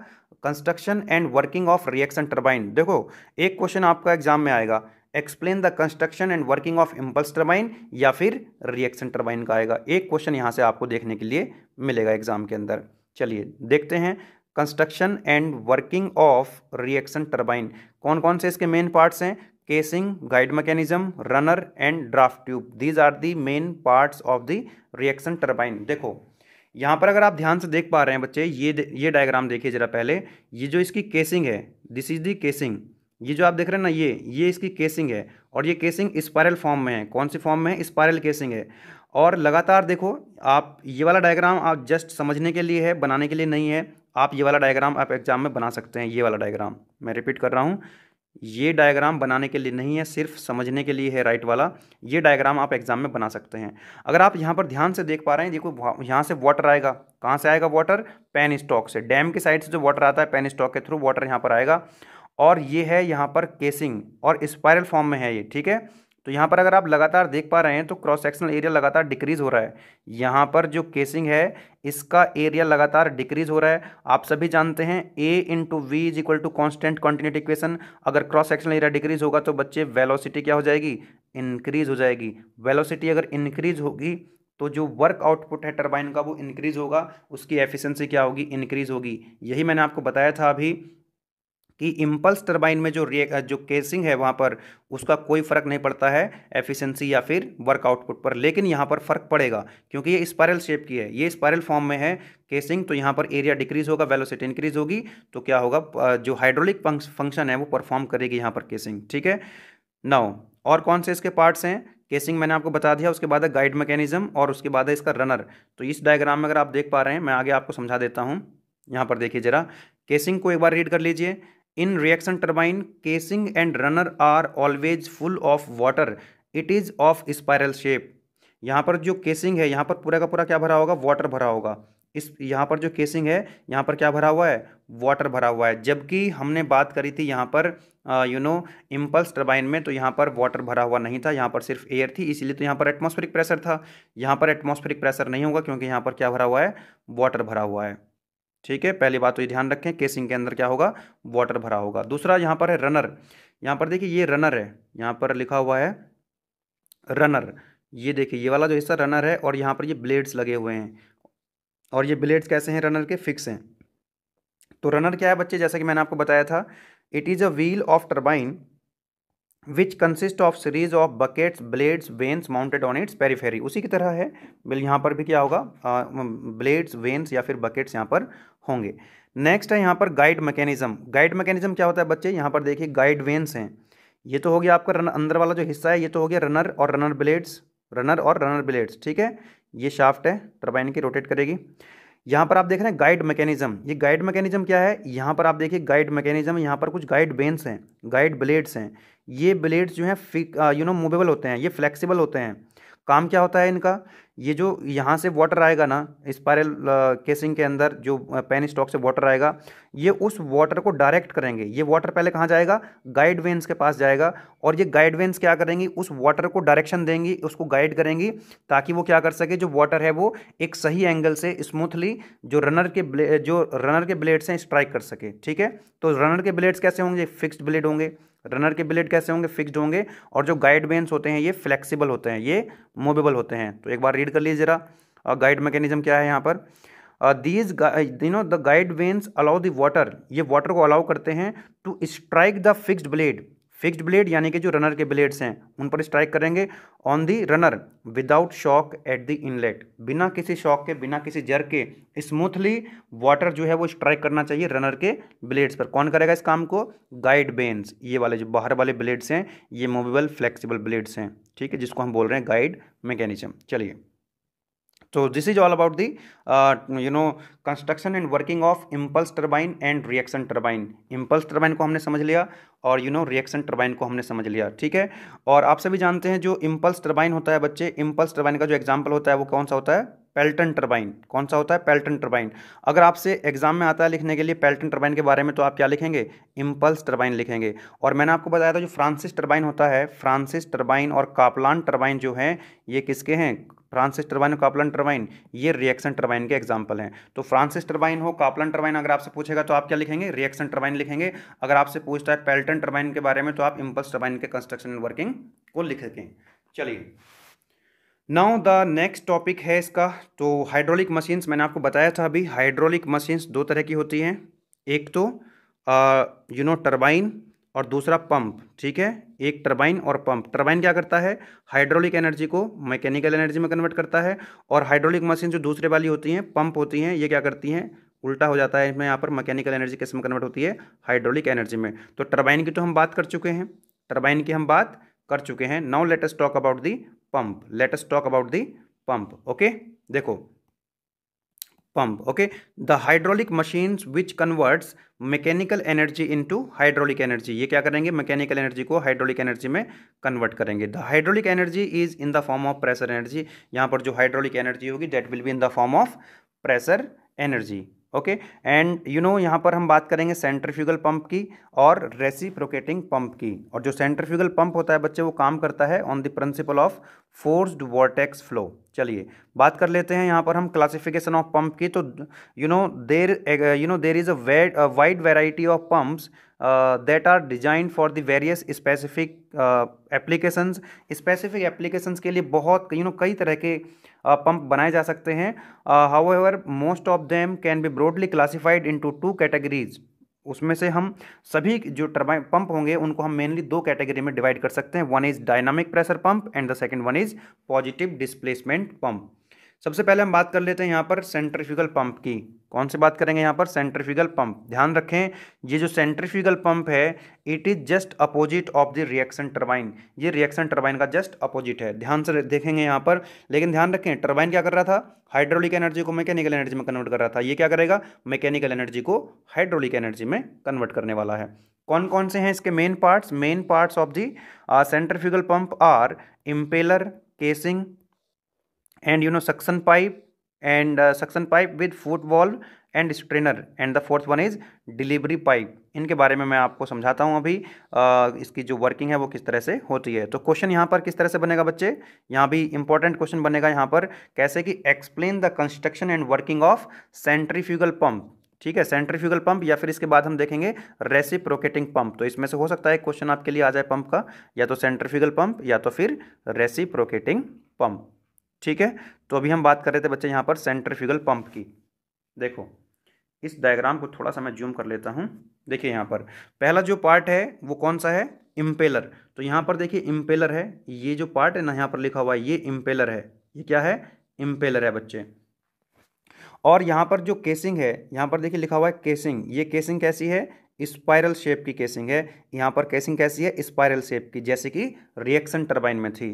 construction and working of reaction turbine देखो एक क्वेश्चन आपका एग्जाम में आएगा explain the construction and working of impulse turbine या फिर रिएक्शन टर्बाइन का आएगा एक क्वेश्चन यहाँ से आपको देखने के लिए मिलेगा एग्जाम के अंदर चलिए देखते हैं construction and working of reaction turbine कौन कौन से इसके मेन पार्ट्स हैं casing guide mechanism runner and draft tube these are the main parts of the reaction turbine देखो यहाँ पर अगर आप ध्यान से देख पा रहे हैं बच्चे ये ये डायग्राम देखिए जरा पहले ये जो इसकी केसिंग है दिस इज दी केसिंग ये जो आप देख रहे हैं ना ये ये इसकी केसिंग है और ये केसिंग स्पायरल फॉर्म में है कौन सी फॉर्म में है स्पायरल केसिंग है और लगातार देखो आप ये वाला डायग्राम आप जस्ट समझने के लिए है बनाने के लिए नहीं है आप ये वाला डायग्राम आप एग्जाम में बना सकते हैं ये वाला डायग्राम मैं रिपीट कर रहा हूँ ये डायग्राम बनाने के लिए नहीं है सिर्फ समझने के लिए है राइट वाला ये डायग्राम आप एग्जाम में बना सकते हैं अगर आप यहाँ पर ध्यान से देख पा रहे हैं देखो यहाँ से वाटर आएगा कहाँ से आएगा वाटर पेन स्टॉक से डैम के साइड से जो वाटर आता है पेन स्टॉक के थ्रू वाटर यहाँ पर आएगा और ये है यहाँ पर केसिंग और स्पायरल फॉर्म में है ये ठीक है तो यहाँ पर अगर आप लगातार देख पा रहे हैं तो क्रॉस सेक्शनल एरिया लगातार डिक्रीज़ हो रहा है यहाँ पर जो केसिंग है इसका एरिया लगातार डिक्रीज़ हो रहा है आप सभी जानते हैं A into V is equal to constant continuity equation अगर क्रॉस सेक्शनल एरिया डिक्रीज़ होगा तो बच्चे वेलोसिटी क्या हो जाएगी इंक्रीज़ हो जाएगी वेलोसिटी अगर इंक्रीज़ होगी तो जो वर्क आउटपुट है टर्बाइन का वो इंक्रीज़ होगा उसकी एफिशिएंसी क्या होगी इंक्रीज़ होगी यही मैंने आपको बताया था अभी कि इम्पल्स टर्बाइन में जो रिए जो केसिंग है वहाँ पर उसका कोई फ़र्क नहीं पड़ता है एफिशिएंसी या फिर वर्क आउटपुट पर लेकिन यहाँ पर फ़र्क पड़ेगा क्योंकि ये स्पायरल शेप की है ये स्पायरल फॉर्म में है केसिंग तो यहाँ पर एरिया डिक्रीज़ होगा वेलोसिटी इंक्रीज़ होगी तो क्या होगा जो हाइड्रोलिक फंक्शन है वो परफॉर्म करेगी यहाँ पर केसिंग ठीक है नाउ और कौन से इसके पार्ट्स हैं केसिंग मैंने आपको बता दिया उसके बाद है गाइड मैकेनिज्म और उसके बाद है इसका रनर तो इस डायग्राम में अगर आप देख पा रहे हैं मैं आगे आपको समझा देता हूँ यहाँ पर देखिए जरा केसिंग को एक बार रीड कर लीजिए in reaction turbine casing and runner are always full of water it is of spiral shape यहाँ पर जो केसिंग है यहाँ पर पूरा का पूरा क्या भरा होगा वाटर भरा होगा इस यहाँ पर जो केसिंग है यहाँ पर क्या भरा हुआ है वाटर भरा हुआ है जबकि हमने बात करी थी यहाँ पर यू नो इम्पल्स टर्बाइन में तो यहाँ पर वाटर भरा हुआ नहीं था यहाँ पर सिर्फ एयर थी इसीलिए तो यहाँ पर एटमॉस्फेरिक प्रेशर था यहाँ पर एटमॉस्फेरिक प्रेशर नहीं होगा क्योंकि यहाँ पर क्या भरा हुआ है वाटर भरा हुआ है ठीक है पहली बात तो ये ध्यान रखें केसिंग के अंदर क्या होगा वाटर भरा होगा दूसरा यहाँ पर है रनर यहाँ पर देखिए ये रनर है यहाँ पर लिखा हुआ है रनर ये देखिए ये वाला जो हिस्सा रनर है और यहाँ पर ये ब्लेड्स लगे हुए हैं और ये ब्लेड्स कैसे हैं रनर के फिक्स हैं तो रनर क्या है बच्चे जैसा कि मैंने आपको बताया था it is a wheel of turbine which consist of series of buckets blades vanes mounted on its periphery उसी की तरह है बिल यहाँ पर भी क्या होगा ब्लेड्स वेन्स या फिर बकेट्स यहाँ पर होंगे नेक्स्ट है यहाँ पर गाइड मैकेनिज्म गाइड मैकेनिज्म क्या होता है बच्चे यहाँ पर देखिए गाइड वेन्स हैं ये तो हो गया आपका रन अंदर वाला जो हिस्सा है ये तो हो गया रनर और रनर ब्लेड्स रनर और रनर ब्लेड्स ठीक है ये शाफ्ट है टर्बाइन की रोटेट करेगी यहाँ पर आप देख रहे हैं गाइड मैकेनिज्म ये गाइड मैकेनिज्म क्या है यहाँ पर आप देखिए गाइड मैकेनिज्म यहाँ पर कुछ गाइड बेंस हैं गाइड ब्लेड्स हैं ये ब्लेड्स जो हैं यू नो मूवेबल होते हैं ये फ्लेक्सिबल होते हैं काम क्या होता है इनका ये जो यहाँ से वाटर आएगा ना स्पायरल केसिंग के अंदर जो पेन स्टॉक से वाटर आएगा ये उस वाटर को डायरेक्ट करेंगे ये वाटर पहले कहाँ जाएगा गाइड वेंस के पास जाएगा और ये गाइड वेंस क्या करेंगी उस वाटर को डायरेक्शन देंगी उसको गाइड करेंगी ताकि वो क्या कर सके जो वाटर है वो एक सही एंगल से स्मूथली जो रनर के जो रनर के ब्लेड्स हैं स्ट्राइक कर सके ठीक है तो रनर के ब्लेड्स कैसे होंगे फिक्स्ड ब्लेड होंगे रनर के ब्लेड कैसे होंगे फिक्स्ड होंगे और जो गाइड बेंस होते हैं ये फ्लेक्सिबल होते हैं ये मूवेबल होते हैं तो एक बार रीड कर लीजिए जरा गाइड मैकेनिज्म क्या है यहाँ पर these you know the guide vanes allow the water ये वाटर को अलाउ करते हैं to strike the fixed blade fixed blade यानी कि जो रनर के ब्लेड्स हैं उन पर स्ट्राइक करेंगे on the runner without shock at the inlet बिना किसी शॉक के बिना किसी जर के स्मूथली वाटर जो है वो स्ट्राइक करना चाहिए रनर के ब्लेड्स पर कौन करेगा इस काम को गाइड बेन्स ये वाले जो बाहर वाले ब्लेड्स हैं ये मूवेबल फ्लेक्सीबल ब्लेड्स हैं ठीक है जिसको हम बोल रहे हैं गाइड मैकेनिज्म चलिए so this is all about the uh, you know construction and working of impulse turbine and reaction turbine impulse turbine को हमने समझ लिया और यू नो रिएक्शन टर्बाइन को हमने समझ लिया ठीक है और आप सभी जानते हैं जो इम्पल्स टर्बाइन होता है बच्चे इम्पल्स टर्बाइन का जो एग्जाम्पल होता है वो कौन सा होता है पेल्टन टर्बाइन कौन सा होता है पेल्टन टर्बाइन अगर आपसे एग्जाम में आता है लिखने के लिए पेल्टन टर्बाइन के बारे में तो आप क्या लिखेंगे इम्पल्स टर्बाइन लिखेंगे और मैंने आपको बताया था जो फ्रांसिस टर्बाइन होता है फ्रांसिस टर्बाइन और कापलान टर्बाइन जो है ये किसके हैं फ्रांसिस टर्बाइन कापलन टर्बाइन ये रिएक्शन टर्बाइन के एग्जाम्पल हैं तो फ्रांसिस टर्बाइन हो कापलन टर्बाइन अगर आपसे पूछेगा तो आप क्या लिखेंगे रिएक्शन टर्बाइन लिखेंगे अगर आपसे पूछता है पेल्टन टर्बाइन के बारे में तो आप इम्पल्स टर्बाइन के कंस्ट्रक्शन एंड वर्किंग को लिख चलिए नाउ द नेक्स्ट टॉपिक है इसका तो हाइड्रोलिक मशीन्स मैंने आपको बताया था अभी हाइड्रोलिक मशीन्स दो तरह की होती हैं एक तो यू नो टर्बाइन और दूसरा पंप ठीक है एक टरबाइन और पंप टरबाइन क्या करता है हाइड्रोलिक एनर्जी को मैकेनिकल एनर्जी में कन्वर्ट करता है और हाइड्रोलिक मशीन जो दूसरे वाली होती हैं पंप होती हैं ये क्या करती हैं उल्टा हो जाता है इसमें यहाँ पर मैकेनिकल एनर्जी किस में कन्वर्ट होती है हाइड्रोलिक एनर्जी में तो टर्बाइन की तो हम बात कर चुके हैं टर्बाइन की हम बात कर चुके हैं now let's talk about the pump let's talk about the pump okay देखो pump okay the hydraulic machines which converts mechanical energy into hydraulic energy ये क्या करेंगे mechanical energy को hydraulic energy में convert करेंगे the hydraulic energy is in the form of pressure energy यहाँ पर जो hydraulic energy होगी that will be in the form of pressure energy okay and you know यहाँ पर हम बात करेंगे सेंट्रीफ्यूगल पंप की और रेसिप्रोकेटिंग पंप की और जो सेंट्रीफ्यूगल पंप होता है बच्चे वो काम करता है on the principle of forced vortex flow चलिए बात कर लेते हैं यहाँ पर हम क्लासिफिकेशन ऑफ पंप की तो you know there you know there is a wide variety of pumps that are design for the various specific applications specific applications के लिए बहुत यू you नो know, कई तरह के पंप बनाए जा सकते हैं however most of them can be broadly classified in two categories उसमें से हम सभी जो टर्बाइन पंप होंगे उनको हम मेनली दो कैटेगरी में डिवाइड कर सकते हैं one is dynamic pressure pump and the second one is positive displacement pump सबसे पहले हम बात कर लेते हैं यहाँ पर सेंट्रिफ्यूगल पंप की कौन से बात करेंगे यहाँ पर सेंट्रिफ्यूगल पंप ध्यान रखें ये जो सेंट्रिफ्यूगल पंप है it is just opposite of the reaction turbine ये रिएक्शन टर्बाइन का जस्ट अपोजिट है ध्यान से देखेंगे यहाँ पर लेकिन ध्यान रखें टर्बाइन क्या कर रहा था हाइड्रोलिक एनर्जी को मैकेनिकल एनर्जी में कन्वर्ट कर रहा था ये क्या करेगा मैकेनिकल एनर्जी को हाइड्रोलिक एनर्जी में कन्वर्ट करने वाला है कौन कौन से हैं इसके main parts main parts of the centrifugal pump are impeller casing and you know suction pipe and uh, suction pipe with foot valve and strainer and the fourth one is delivery pipe इनके बारे में मैं आपको समझाता हूँ अभी आ, इसकी जो वर्किंग है वो किस तरह से होती है तो क्वेश्चन यहाँ पर किस तरह से बनेगा बच्चे यहाँ भी इंपॉर्टेंट क्वेश्चन बनेगा यहाँ पर कैसे कि explain the construction and working of centrifugal pump ठीक है सेंट्रीफ्यूगल पंप या फिर इसके बाद हम देखेंगे रेसिप्रोकेटिंग पंप तो इसमें से हो सकता है क्वेश्चन आपके लिए आ जाए पंप का या तो सेंट्रीफ्यूगल पंप या तो फिर रेसिप्रोकेटिंग पंप ठीक है तो अभी हम बात कर रहे थे बच्चे यहाँ पर सेंट्रीफ्यूगल पंप की देखो इस डायग्राम को थोड़ा सा मैं जूम कर लेता हूँ देखिए यहाँ पर पहला जो पार्ट है वो कौन सा है इम्पेलर तो यहाँ पर देखिए इम्पेलर है ये जो पार्ट है ना यहाँ पर लिखा हुआ है ये इम्पेलर है ये क्या है इम्पेलर है बच्चे और यहाँ पर जो केसिंग है यहाँ पर देखिए लिखा हुआ है केसिंग ये केसिंग कैसी है स्पायरल शेप की केसिंग है यहाँ पर केसिंग कैसी है स्पायरल शेप की जैसे कि रिएक्शन टर्बाइन में थी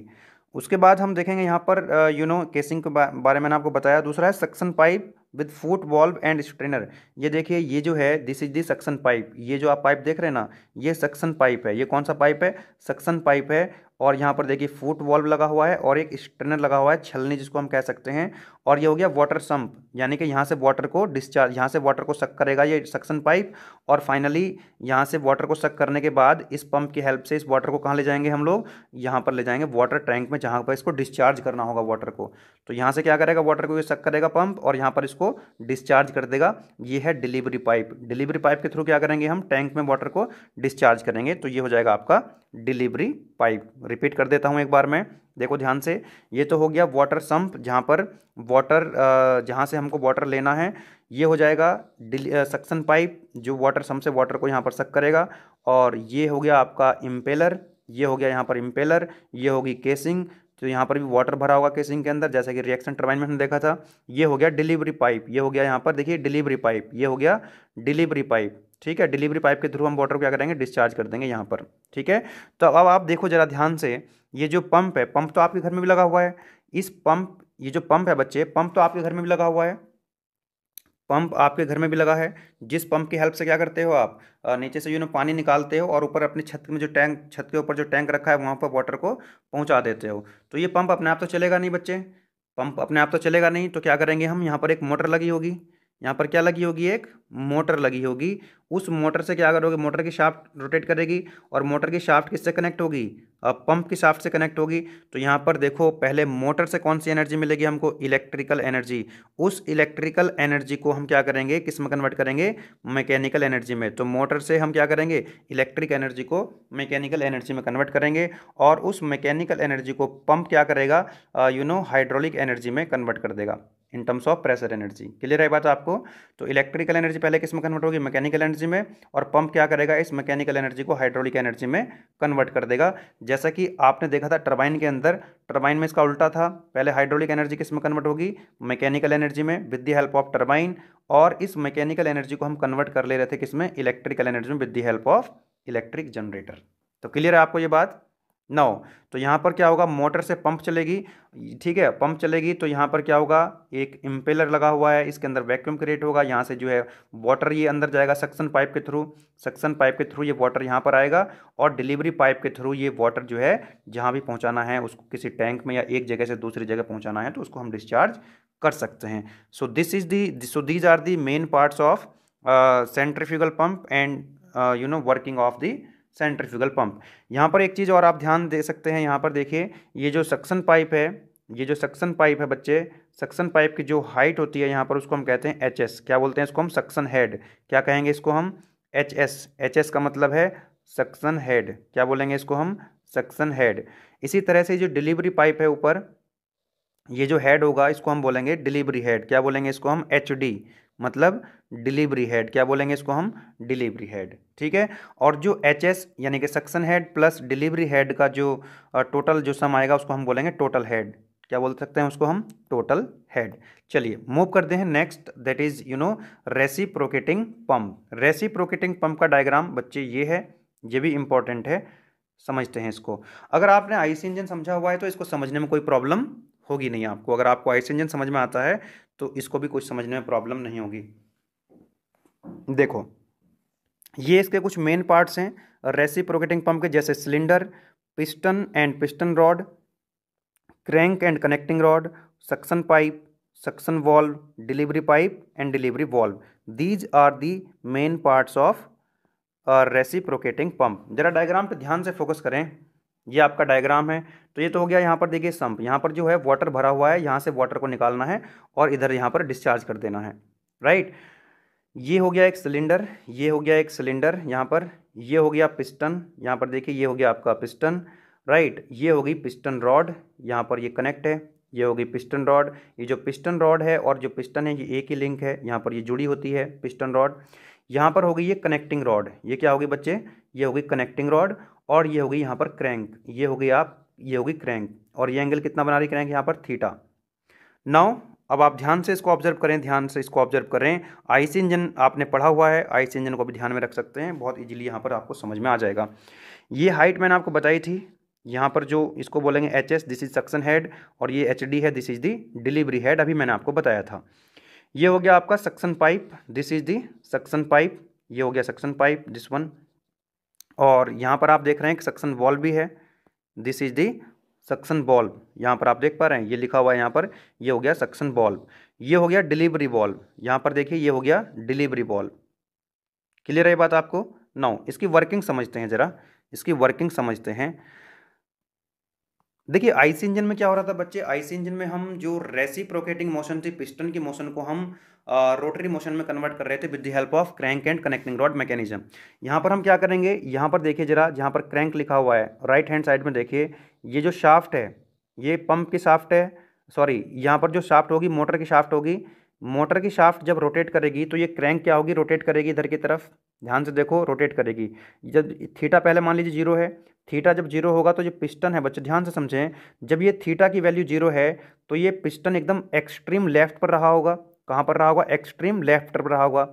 उसके बाद हम देखेंगे यहाँ पर यू नो केसिंग के बारे में मैंने आपको बताया दूसरा है suction pipe with foot valve and strainer ये देखिए ये जो है this is the suction pipe ये जो आप पाइप देख रहे हैं ना ये सक्सन पाइप है ये कौन सा पाइप है सक्सन पाइप है और यहाँ पर देखिए फुट वॉल्व लगा हुआ है और एक स्ट्रेनर लगा हुआ है छलनी जिसको हम कह सकते हैं और ये हो गया वाटर सम्प यानी कि यहाँ से वाटर को डिस्चार्ज यहाँ से वाटर को सक करेगा ये सक्शन पाइप और फाइनली यहाँ से वाटर को सक करने के बाद इस पंप की हेल्प से इस वाटर को कहाँ ले जाएंगे हम लोग यहाँ पर ले जाएंगे वाटर टैंक में जहाँ पर इसको डिस्चार्ज करना होगा वाटर को तो यहाँ से क्या करेगा वाटर को ये सक करेगा पंप और यहाँ पर इसको डिस्चार्ज कर देगा ये है डिलीवरी पाइप डिलीवरी पाइप के थ्रू क्या करेंगे हम टैंक में वाटर को डिस्चार्ज करेंगे तो ये हो जाएगा आपका डिलीवरी पाइप रिपीट कर देता हूँ एक बार मैं देखो ध्यान से ये तो हो गया वाटर सम्प जहाँ पर वाटर जहाँ से हमको वाटर लेना है ये हो जाएगा सक्सन पाइप जो वाटर सम्प से वाटर को यहाँ पर सक करेगा और ये हो गया आपका इम्पेलर ये हो गया यहाँ पर इम्पेलर ये होगी केसिंग तो यहाँ पर भी वाटर भरा होगा केसिंग के अंदर जैसा कि रिएक्शन टर्बाइन में हमने देखा था ये हो गया डिलीवरी पाइप ये हो गया यहाँ पर देखिए डिलीवरी पाइप ये हो गया डिलीवरी पाइप ठीक है डिलीवरी पाइप के थ्रू हम वाटर को क्या करेंगे डिस्चार्ज कर देंगे यहाँ पर ठीक है तो अब आप देखो ज़रा ध्यान से ये जो पंप है पंप तो आपके घर में भी लगा हुआ है इस पंप ये जो पंप है बच्चे पंप तो आपके घर में भी लगा हुआ है पंप आपके घर में भी लगा है जिस पंप की हेल्प से क्या करते हो आप नीचे से यू नो पानी निकालते हो और ऊपर अपने छत में जो टैंक छत के ऊपर जो टैंक रखा है वहाँ पर वाटर को पहुँचा देते हो तो ये पंप अपने आप तो चलेगा नहीं बच्चे पंप अपने आप तो चलेगा नहीं तो क्या करेंगे हम यहाँ पर एक मोटर लगी होगी यहाँ पर क्या लगी होगी एक मोटर लगी होगी उस मोटर से क्या करोगे मोटर की शाफ्ट रोटेट करेगी और मोटर की शाफ्ट किससे कनेक्ट होगी अब पंप की शाफ्ट से कनेक्ट होगी तो यहाँ पर देखो पहले मोटर से कौन सी एनर्जी मिलेगी हमको इलेक्ट्रिकल एनर्जी उस इलेक्ट्रिकल एनर्जी को हम क्या करेंगे किस में कन्वर्ट करेंगे मैकेनिकल एनर्जी में तो मोटर से हम क्या करेंगे इलेक्ट्रिक एनर्जी को मैकेनिकल एनर्जी में कन्वर्ट करेंगे और उस मैकेनिकल एनर्जी को पंप क्या करेगा यू नो हाइड्रोलिक एनर्जी में कन्वर्ट कर देगा in terms of pressure energy clear है बात आपको तो इलेक्ट्रिकल एनर्जी पहले किस में कन्वर्ट होगी मैकेनिकल एनर्जी में और पंप क्या करेगा इस मैकेनिकल एनर्जी को हाइड्रोलिक एनर्जी में कन्वर्ट कर देगा जैसा कि आपने देखा था टर्बाइन के अंदर टर्बाइन में इसका उल्टा था पहले हाइड्रोलिक एनर्जी किस में कन्वर्ट होगी मैकेनिकल एनर्जी में with the help of turbine और इस मैकेनिकल एनर्जी को हम कन्वर्ट कर ले रहे थे किसमें इलेक्ट्रिकल एनर्जी में with the help of electric generator तो क्लियर है आपको ये बात नौ तो यहाँ पर क्या होगा मोटर से पंप चलेगी ठीक है पंप चलेगी तो यहाँ पर क्या होगा एक इम्पेलर लगा हुआ है इसके अंदर वैक्यूम क्रिएट होगा यहाँ से जो है वाटर ये अंदर जाएगा सक्शन पाइप के थ्रू सक्शन पाइप के थ्रू ये वाटर यहाँ पर आएगा और डिलीवरी पाइप के थ्रू ये वाटर जो है जहाँ भी पहुँचाना है उसको किसी टैंक में या एक जगह से दूसरी जगह पहुँचाना है तो उसको हम डिस्चार्ज कर सकते हैं so this is the so these are the main parts of centrifugal pump and you know working of the centrifugal pump यहाँ पर एक चीज़ और आप ध्यान दे सकते हैं यहाँ पर देखिए ये जो सक्सन पाइप है ये जो सक्सन पाइप है बच्चे सक्सन पाइप की जो हाइट होती है यहाँ पर उसको हम कहते हैं एच एस क्या बोलते हैं इसको हम सक्सन हेड क्या कहेंगे इसको हम एच एस एच एस का मतलब है सक्सन हेड क्या बोलेंगे इसको हम सक्सन हेड इसी तरह से जो डिलीवरी पाइप है ऊपर ये जो हेड होगा इसको हम बोलेंगे डिलीवरी हेड क्या बोलेंगे इसको हम एच डी मतलब डिलीवरी हेड क्या बोलेंगे इसको हम डिलीवरी हेड ठीक है और जो एच एस यानी कि suction head plus delivery head का जो टोटल जो सम आएगा उसको हम बोलेंगे टोटल हेड क्या बोल सकते हैं उसको हम टोटल हेड चलिए मूव करते हैं next that is you know reciprocating pump रेसी प्रोकेटिंग पंप का डायग्राम बच्चे ये है ये भी इंपॉर्टेंट है समझते हैं इसको अगर आपने आईसी इंजन समझा हुआ है तो इसको समझने में कोई प्रॉब्लम होगी नहीं आपको अगर आपको आईसी इंजन समझ में आता है तो इसको भी कुछ समझने में प्रॉब्लम नहीं होगी देखो ये इसके कुछ मेन पार्ट्स हैं रेसिप्रोकेटिंग पंप के जैसे cylinder piston and piston rod crank and connecting rod suction pipe suction valve delivery pipe and delivery valve these are the main parts of reciprocating pump जरा डायग्राम पे ध्यान से focus करें ये आपका डायग्राम है तो ये तो हो गया यहाँ पर देखिए संप यहाँ पर जो है वाटर भरा हुआ है यहाँ से वाटर को निकालना है और इधर यहाँ पर डिस्चार्ज कर देना है राइट ये हो गया एक सिलेंडर ये हो गया एक सिलेंडर यहाँ पर ये हो गया पिस्टन यहाँ पर देखिए ये हो गया आपका पिस्टन राइट ये होगी पिस्टन रॉड यहाँ पर ये कनेक्ट है ये होगी पिस्टन रॉड ये जो पिस्टन रॉड है और जो पिस्टन है ये एक ही लिंक है यहाँ पर ये जुड़ी होती है पिस्टन रॉड यहाँ पर होगी ये कनेक्टिंग रॉड ये क्या होगी बच्चे ये होगी कनेक्टिंग रॉड और ये हो गई यहाँ पर क्रैंक ये हो गई आप ये होगी क्रैंक और ये एंगल कितना बना रही क्रैंक यहाँ पर थीटा नाउ अब आप ध्यान से इसको ऑब्जर्व करें ध्यान से इसको ऑब्जर्व करें आइस इंजन आपने पढ़ा हुआ है आइस इंजन को भी ध्यान में रख सकते हैं बहुत इजीली यहाँ पर आपको समझ में आ जाएगा ये हाइट मैंने आपको बताई थी यहाँ पर जो इसको बोलेंगे H S this is suction head और ये एच डी है this is the delivery head अभी मैंने आपको बताया था ये हो गया आपका suction pipe this is the suction pipe ये हो गया सक्सन पाइप दिस वन और यहाँ पर आप देख रहे हैं कि सक्सन वॉल भी है दिस इज़ दी सक्सन बॉल्ब यहाँ पर आप देख पा रहे हैं ये लिखा हुआ है यहाँ पर ये हो गया सक्सन बॉल्ब ये हो गया डिलीवरी बॉल्ब यहाँ पर देखिए ये हो गया डिलीवरी बॉल्ब क्लियर है बात आपको नाउ इसकी वर्किंग समझते हैं ज़रा इसकी वर्किंग समझते हैं देखिए आईसी इंजन में क्या हो रहा था बच्चे आईसी इंजन में हम जो रेसिप्रोकेटिंग मोशन थी पिस्टन की मोशन को हम रोटरी मोशन में कन्वर्ट कर रहे थे with the help of crank and connecting rod mechanism यहाँ पर हम क्या करेंगे यहाँ पर देखिए जरा जहाँ पर क्रैंक लिखा हुआ है राइट हैंड साइड में देखिए ये जो शाफ्ट है ये पंप की शाफ्ट है सॉरी यहाँ पर जो शाफ्ट होगी मोटर की शाफ्ट होगी मोटर की शाफ्ट जब रोटेट करेगी तो ये क्रैंक क्या होगी रोटेट करेगी इधर की तरफ ध्यान से देखो रोटेट करेगी जब थीटा पहले मान लीजिए जीरो है थीटा जब जीरो होगा तो ये पिस्टन है बच्चे ध्यान से समझें जब ये थीटा की वैल्यू जीरो है तो ये पिस्टन एकदम एक्सट्रीम लेफ्ट पर रहा होगा कहाँ पर रहा होगा एक्सट्रीम लेफ्ट पर रहा होगा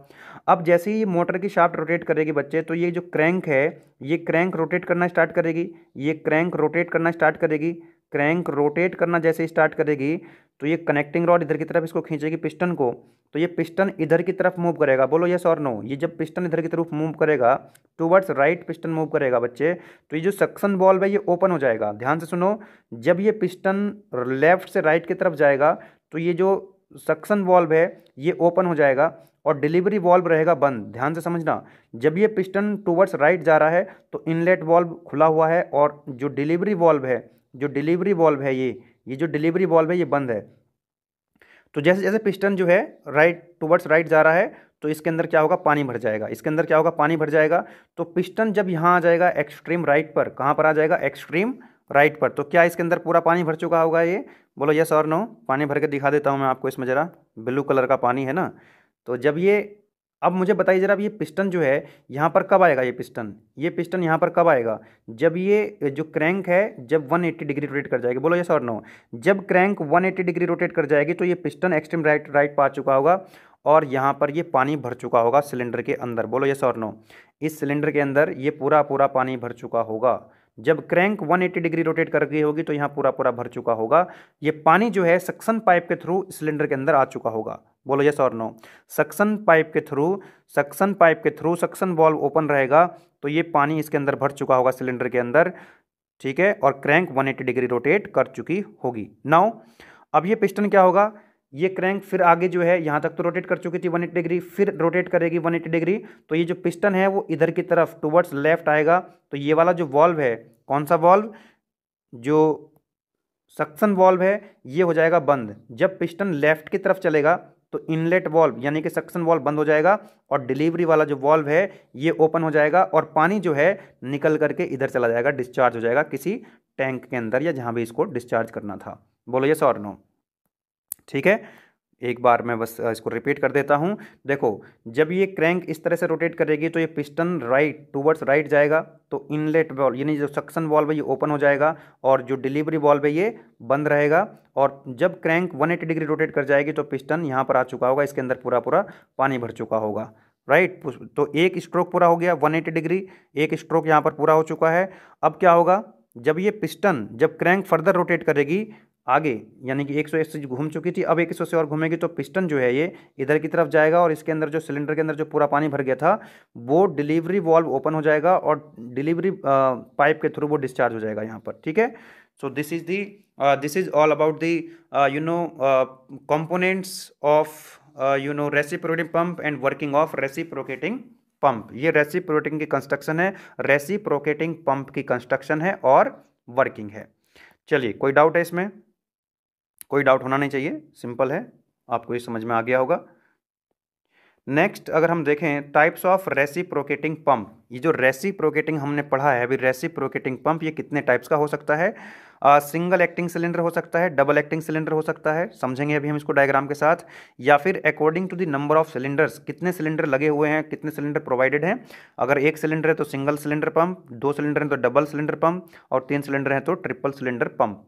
अब जैसे ही मोटर की शाफ्ट रोटेट करेगी बच्चे तो ये जो क्रैंक है ये क्रैंक रोटेट करना स्टार्ट करेगी ये क्रैंक रोटेट करना स्टार्ट करेगी क्रैंक रोटेट करना जैसे स्टार्ट करेगी तो ये कनेक्टिंग रॉड इधर की तरफ इसको खींचेगी पिस्टन को तो ये पिस्टन इधर की तरफ मूव करेगा बोलो यस और नो ये जब पिस्टन इधर की तरफ मूव करेगा टूवर्ड्स राइट पिस्टन मूव करेगा बच्चे तो ये जो सक्सन बॉल्ब है ये ओपन हो जाएगा ध्यान से सुनो जब ये पिस्टन लेफ्ट से राइट की तरफ जाएगा तो ये जो सक्शन वॉल्व है ये ओपन हो जाएगा और डिलीवरी वॉल्व रहेगा बंद ध्यान से समझना जब ये पिस्टन टूवर्ड्स राइट जा रहा है तो इनलेट वॉल्व खुला हुआ है और जो डिलीवरी वॉल्व है जो डिलीवरी वॉल्व है ये ये जो डिलीवरी वॉल्व है ये बंद है तो जैसे जैसे पिस्टन जो है राइट टूवर्ड्स राइट जा रहा है तो इसके अंदर क्या होगा पानी भर जाएगा इसके अंदर क्या होगा पानी भर जाएगा तो पिस्टन जब यहाँ आ जाएगा एक्सट्रीम राइट पर कहाँ पर आ जाएगा एक्सट्रीम राइट पर तो क्या इसके अंदर पूरा पानी भर चुका होगा ये बोलो यस और नो पानी भर के दिखा देता हूँ मैं आपको इसमें ज़रा ब्लू कलर का पानी है ना तो जब ये अब मुझे बताइए ज़रा अब ये पिस्टन जो है यहाँ पर कब आएगा ये पिस्टन ये पिस्टन यहाँ पर कब आएगा जब ये जो क्रैंक है जब 180 डिग्री रोटेट कर जाएगी बोलो यस और नो जब क्रैंक 180 डिग्री रोटेट कर जाएगी तो ये पिस्टन एक्सट्रीम राइट राइट पर आ चुका होगा और यहाँ पर ये पानी भर चुका होगा सिलेंडर के अंदर बोलो यस और नो इस सिलेंडर के अंदर ये पूरा पूरा पानी भर चुका होगा जब क्रैंक 180 डिग्री रोटेट कर गई होगी तो यहाँ पूरा पूरा भर चुका होगा ये पानी जो है सक्सन पाइप के थ्रू सिलेंडर के अंदर आ चुका होगा बोलो यस और नो सक्सन पाइप के थ्रू सक्सन पाइप के थ्रू सक्सन वॉल्व ओपन रहेगा तो ये पानी इसके अंदर भर चुका होगा सिलेंडर के अंदर ठीक है और क्रैंक 180 डिग्री रोटेट कर चुकी होगी नाउ अब ये पिस्टन क्या होगा ये क्रैंक फिर आगे जो है यहाँ तक तो रोटेट कर चुकी थी 180 डिग्री फिर रोटेट करेगी 180 डिग्री तो ये जो पिस्टन है वो इधर की तरफ टूवर्ड्स लेफ्ट आएगा तो ये वाला जो वॉल्व है कौन सा वॉल्व जो सक्सन वॉल्व है ये हो जाएगा बंद जब पिस्टन लेफ्ट की तरफ चलेगा तो इनलेट वॉल्व यानी कि सक्सन वॉल्व बंद हो जाएगा और डिलीवरी वाला जो वॉल्व है ये ओपन हो जाएगा और पानी जो है निकल करके इधर चला जाएगा डिस्चार्ज हो जाएगा किसी टैंक के अंदर या जहाँ भी इसको डिस्चार्ज करना था बोलो ये सॉर नो ठीक है एक बार मैं बस इसको रिपीट कर देता हूँ देखो जब ये क्रैंक इस तरह से रोटेट करेगी तो ये पिस्टन राइट टूवर्ड्स राइट जाएगा तो इनलेट बॉल यानी जो सक्शन वॉल्व है ये ओपन हो जाएगा और जो डिलीवरी वॉल्व है ये बंद रहेगा और जब क्रैंक 180 डिग्री रोटेट कर जाएगी तो पिस्टन यहाँ पर आ चुका होगा इसके अंदर पूरा पूरा पानी भर चुका होगा राइट तो एक स्ट्रोक पूरा हो गया वन डिग्री एक स्ट्रोक यहाँ पर पूरा हो चुका है अब क्या होगा जब ये पिस्टन जब क्रैंक फर्दर रोटेट करेगी आगे यानी कि एक सौ एक घूम चुकी थी अब एक सौ से और घूमेगी तो पिस्टन जो है ये इधर की तरफ जाएगा और इसके अंदर जो सिलेंडर के अंदर जो पूरा पानी भर गया था वो डिलीवरी वॉल्व ओपन हो जाएगा और डिलीवरी पाइप के थ्रू वो डिस्चार्ज हो जाएगा यहाँ पर ठीक है so this is the this is all about the you know components of you know reciprocating pump and working of reciprocating pump ये रेसिप्रोटिंग की कंस्ट्रक्शन है रेसिप्रोकेटिंग पंप की कंस्ट्रक्शन है और वर्किंग है चलिए कोई डाउट है इसमें कोई डाउट होना नहीं चाहिए सिंपल है आपको ये समझ में आ गया होगा नेक्स्ट अगर हम देखें टाइप्स ऑफ रेसिप्रोकेटिंग पंप ये जो रेसिप्रोकेटिंग हमने पढ़ा है अभी रेसिप्रोकेटिंग पंप ये कितने टाइप्स का हो सकता है सिंगल एक्टिंग सिलेंडर हो सकता है डबल एक्टिंग सिलेंडर हो सकता है समझेंगे अभी हम इसको डायग्राम के साथ या फिर according to the number of cylinders कितने सिलेंडर लगे हुए हैं कितने सिलेंडर प्रोवाइडेड हैं अगर एक सिलेंडर है तो सिंगल सिलेंडर पंप दो सिलेंडर हैं तो डबल सिलेंडर पंप और तीन सिलेंडर हैं तो ट्रिपल सिलेंडर पंप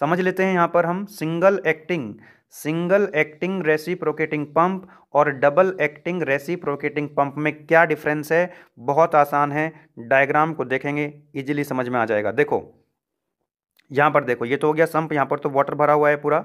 समझ लेते हैं यहाँ पर हम single acting single acting reciprocating pump और डबल एक्टिंग रेसिप्रोकेटिंग पंप में क्या डिफरेंस है बहुत आसान है डायग्राम को देखेंगे इजीली समझ में आ जाएगा देखो यहाँ पर देखो ये तो हो गया संप यहाँ पर तो वाटर भरा हुआ है पूरा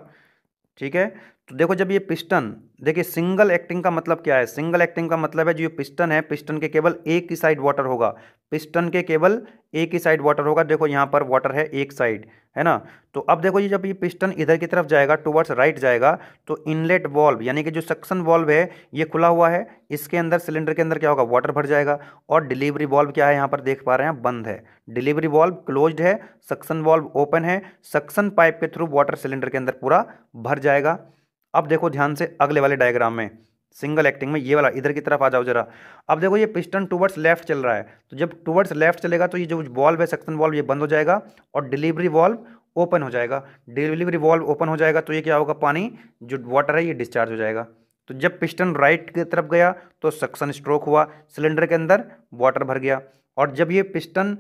ठीक है तो देखो जब ये पिस्टन देखिए सिंगल एक्टिंग का मतलब क्या है सिंगल एक्टिंग का मतलब है जो ये पिस्टन है पिस्टन के केवल एक ही साइड वाटर होगा पिस्टन के केवल एक ही साइड वाटर होगा देखो यहाँ पर वाटर है एक साइड है ना तो अब देखो ये जब ये पिस्टन इधर की तरफ जाएगा टुवर्ड्स राइट जाएगा तो इनलेट वॉल्व यानी कि जो सक्शन वॉल्व है ये खुला हुआ है इसके अंदर सिलेंडर के अंदर क्या होगा वाटर भर जाएगा और डिलीवरी वॉल्व क्या है यहाँ पर देख पा रहे हैं बंद है डिलीवरी वॉल्व क्लोज है सक्शन वॉल्व ओपन है सक्शन पाइप के थ्रू वाटर सिलेंडर के अंदर पूरा भर जाएगा अब देखो ध्यान से अगले वाले डायग्राम में सिंगल एक्टिंग में ये वाला इधर की तरफ आ जाओ जरा अब देखो ये पिस्टन टूवर्ड्स लेफ्ट चल रहा है तो जब टूवर्ड्स लेफ्ट चलेगा तो ये जो वॉल्व है सक्सन वॉल्व ये बंद हो जाएगा और डिलीवरी वॉल्व ओपन हो जाएगा डिलीवरी वॉल्व ओपन हो जाएगा तो ये क्या होगा पानी जो वाटर है ये डिस्चार्ज हो जाएगा तो जब पिस्टन राइट की तरफ गया तो सक्सन स्ट्रोक हुआ सिलेंडर के अंदर वाटर भर गया और जब ये पिस्टन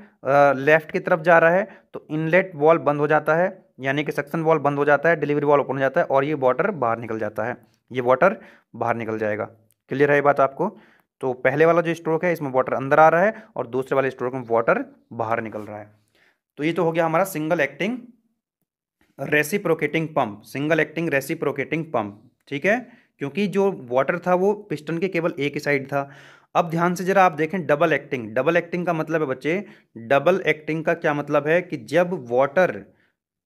लेफ्ट की तरफ जा रहा है तो इनलेट वॉल्व बंद हो जाता है यानी कि सक्सन वॉल बंद हो जाता है डिलीवरी वॉल ओपन हो जाता है और ये वाटर बाहर निकल जाता है ये वाटर बाहर निकल जाएगा क्लियर है ये बात आपको तो पहले वाला जो स्ट्रोक है इसमें वाटर अंदर आ रहा है और दूसरे वाले स्ट्रोक में वाटर बाहर निकल रहा है तो ये तो हो गया हमारा single acting reciprocating pump single acting reciprocating pump ठीक है क्योंकि जो वाटर था वो पिस्टन के केवल एक ही साइड था अब ध्यान से जरा आप देखें डबल एक्टिंग डबल एक्टिंग का मतलब है बच्चे डबल एक्टिंग का क्या मतलब है कि जब वाटर